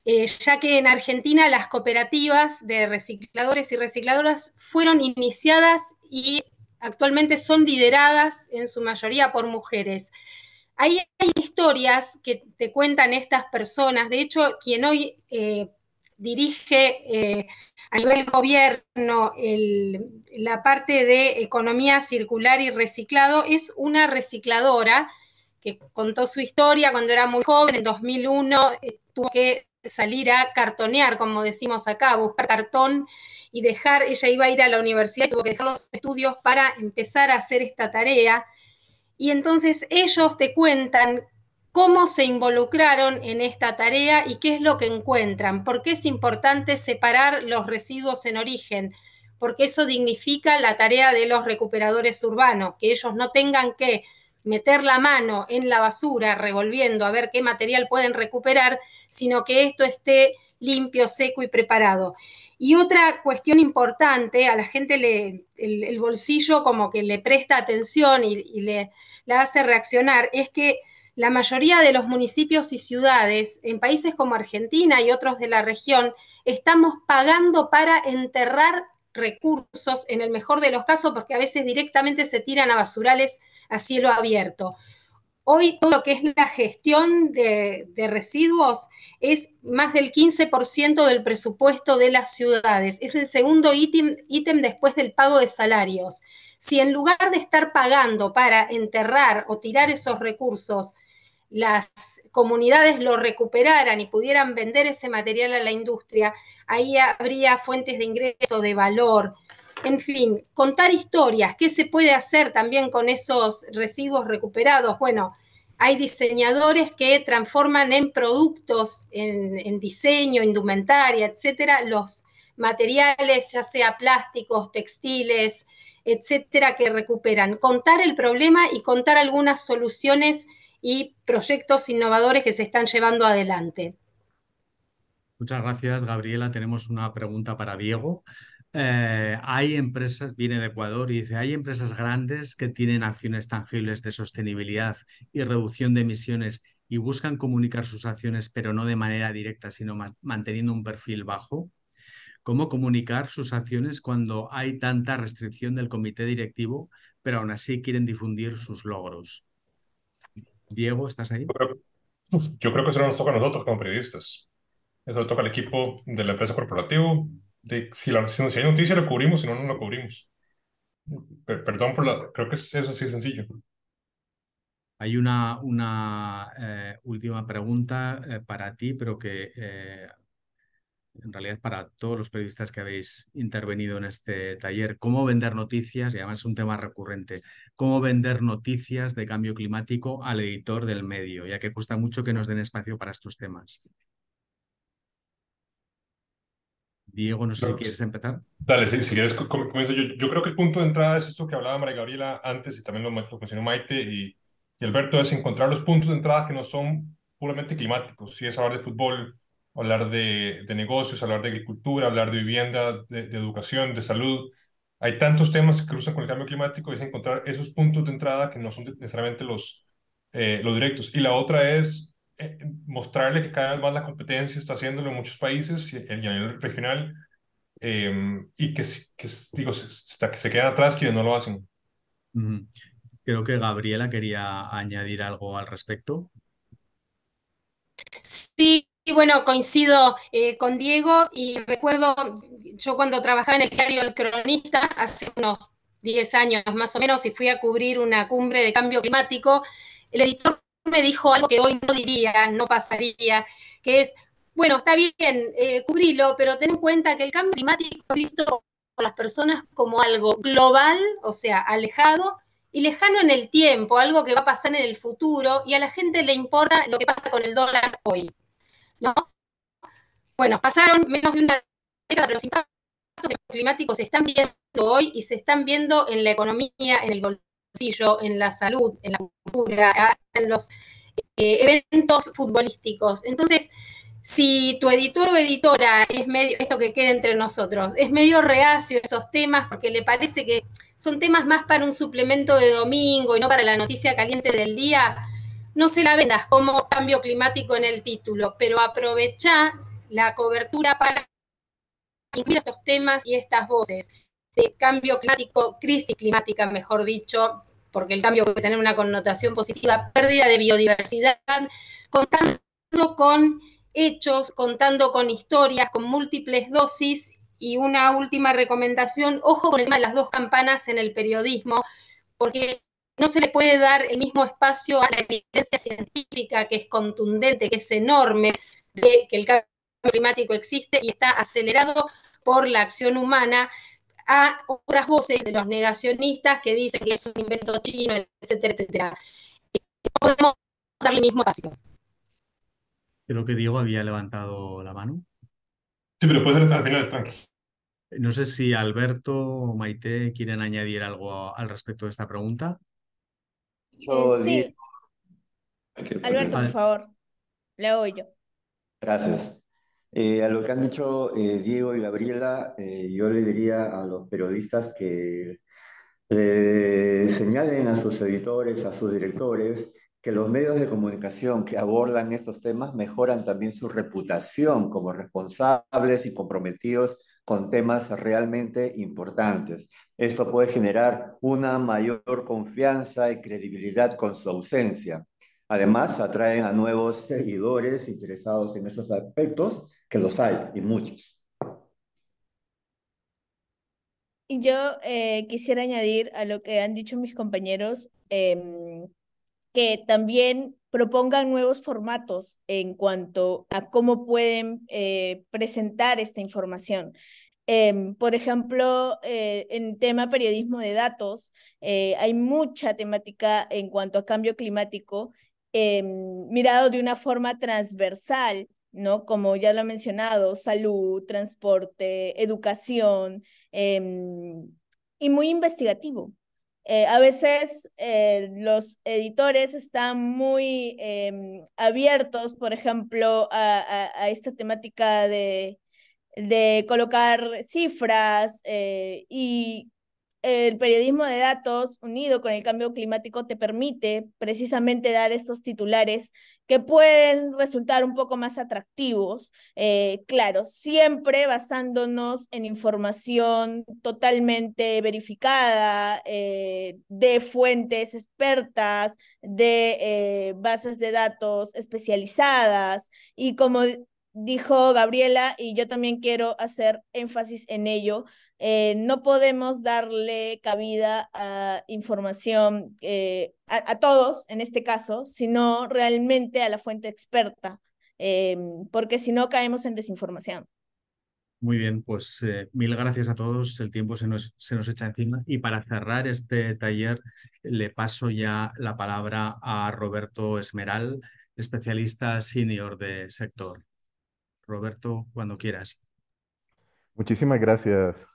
eh, ya que en Argentina las cooperativas de recicladores y recicladoras fueron iniciadas y actualmente son lideradas en su mayoría por mujeres. Hay, historias que te cuentan estas personas, de hecho, quien hoy eh, dirige eh, a nivel gobierno la parte de economía circular y reciclado es una recicladora que contó su historia cuando era muy joven, en 2001 tuvo que salir a cartonear, como decimos acá, buscar cartón y dejar, ella iba a ir a la universidad y tuvo que dejar los estudios para empezar a hacer esta tarea. Y entonces ellos te cuentan cómo se involucraron en esta tarea y qué es lo que encuentran, por qué es importante separar los residuos en origen, porque eso dignifica la tarea de los recuperadores urbanos, que ellos no tengan que meter la mano en la basura revolviendo a ver qué material pueden recuperar, sino que esto esté limpio, seco y preparado. Y otra cuestión importante, a la gente le, el, bolsillo como que le presta atención y, le, la hace reaccionar, es que la mayoría de los municipios y ciudades en países como Argentina y otros de la región estamos pagando para enterrar recursos, en el mejor de los casos, porque a veces directamente se tiran a basurales a cielo abierto. Hoy todo lo que es la gestión de, residuos es más del 15% del presupuesto de las ciudades. Es el segundo ítem, ítem después del pago de salarios. Si en lugar de estar pagando para enterrar o tirar esos recursos, las comunidades lo recuperaran y pudieran vender ese material a la industria, ahí habría fuentes de ingreso, de valor, en fin, contar historias, ¿qué se puede hacer también con esos residuos recuperados? Bueno, hay diseñadores que transforman en productos, en, diseño, indumentaria, etcétera, los materiales, ya sea plásticos, textiles, etcétera, que recuperan. Contar el problema y contar algunas soluciones y proyectos innovadores que se están llevando adelante. Muchas gracias, Gabriela. Tenemos una pregunta para Diego. Eh, hay empresas, viene de Ecuador y dice, hay empresas grandes que tienen acciones tangibles de sostenibilidad y reducción de emisiones y buscan comunicar sus acciones, pero no de manera directa, sino manteniendo un perfil bajo. ¿Cómo comunicar sus acciones cuando hay tanta restricción del comité directivo, pero aún así quieren difundir sus logros? Diego, ¿estás ahí? yo creo que eso no nos toca a nosotros como periodistas. Eso le toca al equipo de la empresa corporativa si, la, si hay noticia lo cubrimos, si no, no lo cubrimos. perdón por la, creo que eso así de sencillo. Hay una, una eh, última pregunta eh, para ti, pero que eh, en realidad para todos los periodistas que habéis intervenido en este taller. ¿Cómo vender noticias? Y además es un tema recurrente. ¿Cómo vender noticias de cambio climático al editor del medio? Ya que cuesta mucho que nos den espacio para estos temas. Diego, no sé si quieres empezar. Dale, si, quieres, comienzo yo. Yo creo que el punto de entrada es esto que hablaba María Gabriela antes y también lo, mencionó Maite y, Alberto, es encontrar los puntos de entrada que no son puramente climáticos. Si es hablar de fútbol, hablar de, negocios, hablar de agricultura, hablar de vivienda, de, educación, de salud. Hay tantos temas que cruzan con el cambio climático y es encontrar esos puntos de entrada que no son necesariamente los, eh, los directos. Y la otra es eh, mostrarle que cada vez más la competencia está haciéndolo en muchos países y, regional, em, y que, digo, se, se quedan atrás quienes no lo hacen. Creo que Gabriela quería añadir algo al respecto. Sí, bueno, coincido eh, con Diego y recuerdo yo cuando trabajaba en el diario El Cronista hace unos 10 años más o menos y fui a cubrir una cumbre de cambio climático, el editor me dijo algo que hoy no diría, no pasaría, que es, bueno, está bien, eh, pero ten en cuenta que el cambio climático es visto por las personas como algo global, o sea, alejado y lejano en el tiempo, algo que va a pasar en el futuro y a la gente le importa lo que pasa con el dólar hoy. ¿no? Bueno, pasaron menos de una década, pero los impactos climáticos se están viendo hoy y se están viendo en la economía, en el en la salud, en la cultura, en los eh, eventos futbolísticos. Entonces, si tu editor o editora es medio, esto que queda entre nosotros, es medio reacio esos temas porque le parece que son temas más para un suplemento de domingo y no para la noticia caliente del día, no se la vendas como cambio climático en el título, pero aprovecha la cobertura para incluir estos temas y estas voces de cambio climático, crisis climática, mejor dicho, porque el cambio puede tener una connotación positiva, pérdida de biodiversidad, contando con hechos, contando con historias, con múltiples dosis. Y una última recomendación, ojo con el tema de las dos campanas en el periodismo, porque no se le puede dar el mismo espacio a la evidencia científica que es contundente, que es enorme, de que el cambio climático existe y está acelerado por la acción humana a otras voces de los negacionistas que dicen que es un invento chino, etcétera, etcétera. Y eh, podemos darle el mismo espacio. Creo que Diego había levantado la mano. Sí, pero puede ser al final, tranqui. No sé si Alberto o Maite quieren añadir algo al respecto de esta pregunta. Eh, sí. Alberto, ah, por favor. Le oigo Gracias. Eh, a lo que han dicho eh, Diego y Gabriela, eh, yo le diría a los periodistas que le señalen a sus editores, a sus directores, que los medios de comunicación que abordan estos temas mejoran también su reputación como responsables y comprometidos con temas realmente importantes. Esto puede generar una mayor confianza y credibilidad con su ausencia. Además, atraen a nuevos seguidores interesados en estos aspectos que los hay y muchos. Y yo eh, quisiera añadir a lo que han dicho mis compañeros em, que también propongan nuevos formatos en cuanto a cómo pueden eh, presentar esta información. Em, por ejemplo, eh, en tema periodismo de datos, hay mucha temática en cuanto a cambio climático em, mirado de una forma transversal ¿no? Como ya lo he mencionado, salud, transporte, educación, em, y muy investigativo. Eh, a veces eh, los editores están muy em, abiertos, por ejemplo, a, esta temática de, de colocar cifras eh, y el periodismo de datos unido con el cambio climático te permite precisamente dar estos titulares que pueden resultar un poco más atractivos, eh, claro, siempre basándonos en información totalmente verificada, eh, de fuentes expertas, de eh, bases de datos especializadas y como dijo Gabriela, y yo también quiero hacer énfasis en ello, eh, no podemos darle cabida a información eh, a, todos, en este caso, sino realmente a la fuente experta, em, porque si no caemos en desinformación. Muy bien, pues eh, mil gracias a todos. El tiempo se nos, se nos echa encima. Y para cerrar este taller, le paso ya la palabra a Roberto Esmeral, especialista senior de sector. Roberto, cuando quieras. Muchísimas gracias,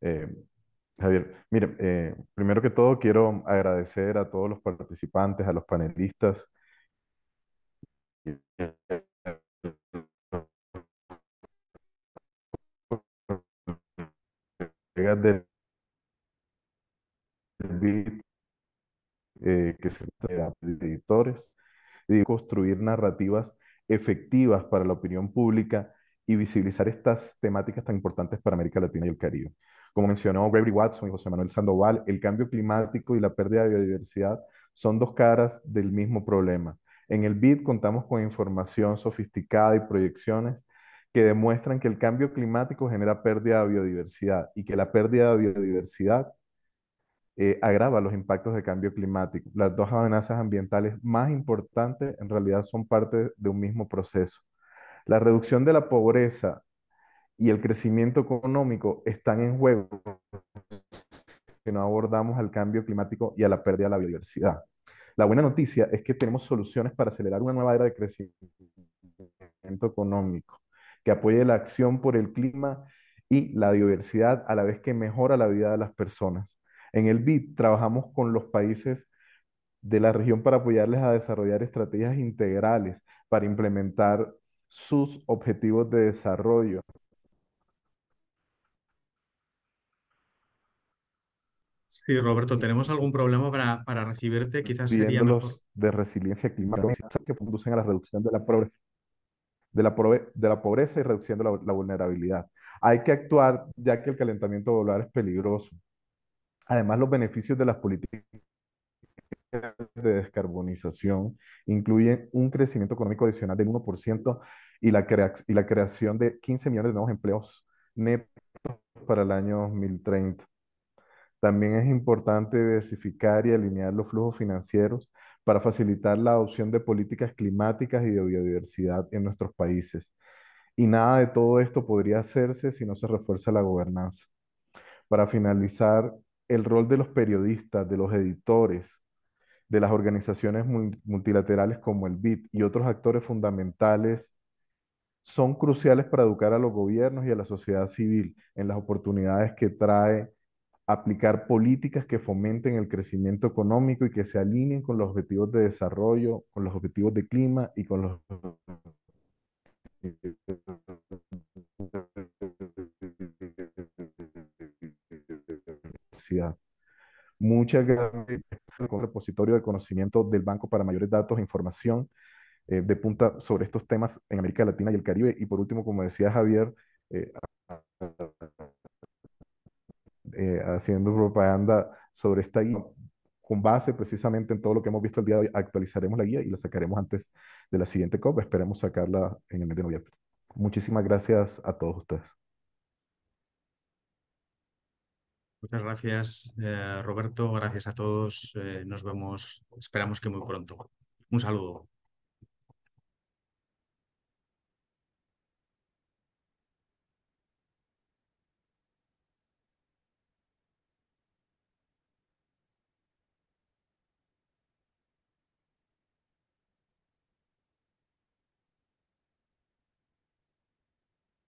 eh, Javier, mire, eh, primero que todo quiero agradecer a todos los participantes, a los panelistas. Eh, que se de editores y construir narrativas efectivas para la opinión pública y visibilizar estas temáticas tan importantes para América Latina y el Caribe. Como mencionó Gregory Watson y José Manuel Sandoval, el cambio climático y la pérdida de biodiversidad son dos caras del mismo problema. En el BID contamos con información sofisticada y proyecciones que demuestran que el cambio climático genera pérdida de biodiversidad y que la pérdida de biodiversidad eh, agrava los impactos del cambio climático. Las dos amenazas ambientales más importantes en realidad son parte de un mismo proceso. La reducción de la pobreza y el crecimiento económico están en juego que no abordamos al cambio climático y a la pérdida de la biodiversidad. La buena noticia es que tenemos soluciones para acelerar una nueva era de crecimiento económico que apoye la acción por el clima y la biodiversidad a la vez que mejora la vida de las personas. En el BID trabajamos con los países de la región para apoyarles a desarrollar estrategias integrales para implementar sus objetivos de desarrollo Sí, Roberto, tenemos algún problema para, recibirte. Quizás sería mejor... de resiliencia climática que conducen a la reducción de la pobreza, de la, pobreza y reducción de la, vulnerabilidad. Hay que actuar ya que el calentamiento global es peligroso. Además, los beneficios de las políticas de descarbonización incluyen un crecimiento económico adicional del 1% y la, y la creación de 15 millones de nuevos empleos netos para el año 2030 también es importante diversificar y alinear los flujos financieros para facilitar la adopción de políticas climáticas y de biodiversidad en nuestros países. Y nada de todo esto podría hacerse si no se refuerza la gobernanza. Para finalizar, el rol de los periodistas, de los editores, de las organizaciones multilaterales como el BID y otros actores fundamentales son cruciales para educar a los gobiernos y a la sociedad civil en las oportunidades que trae aplicar políticas que fomenten el crecimiento económico y que se alineen con los objetivos de desarrollo, con los objetivos de clima y con los Muchas gracias con el repositorio de conocimiento del Banco para mayores datos e información eh, de punta sobre estos temas en América Latina y el Caribe. Y por último, como decía Javier, eh, eh, haciendo propaganda sobre esta guía. Con base precisamente en todo lo que hemos visto el día de hoy, actualizaremos la guía y la sacaremos antes de la siguiente COP. Esperemos sacarla en el mes de noviembre. Muchísimas gracias a todos ustedes. Muchas gracias, eh, Roberto. Gracias a todos. Eh, nos vemos, esperamos que muy pronto. Un saludo.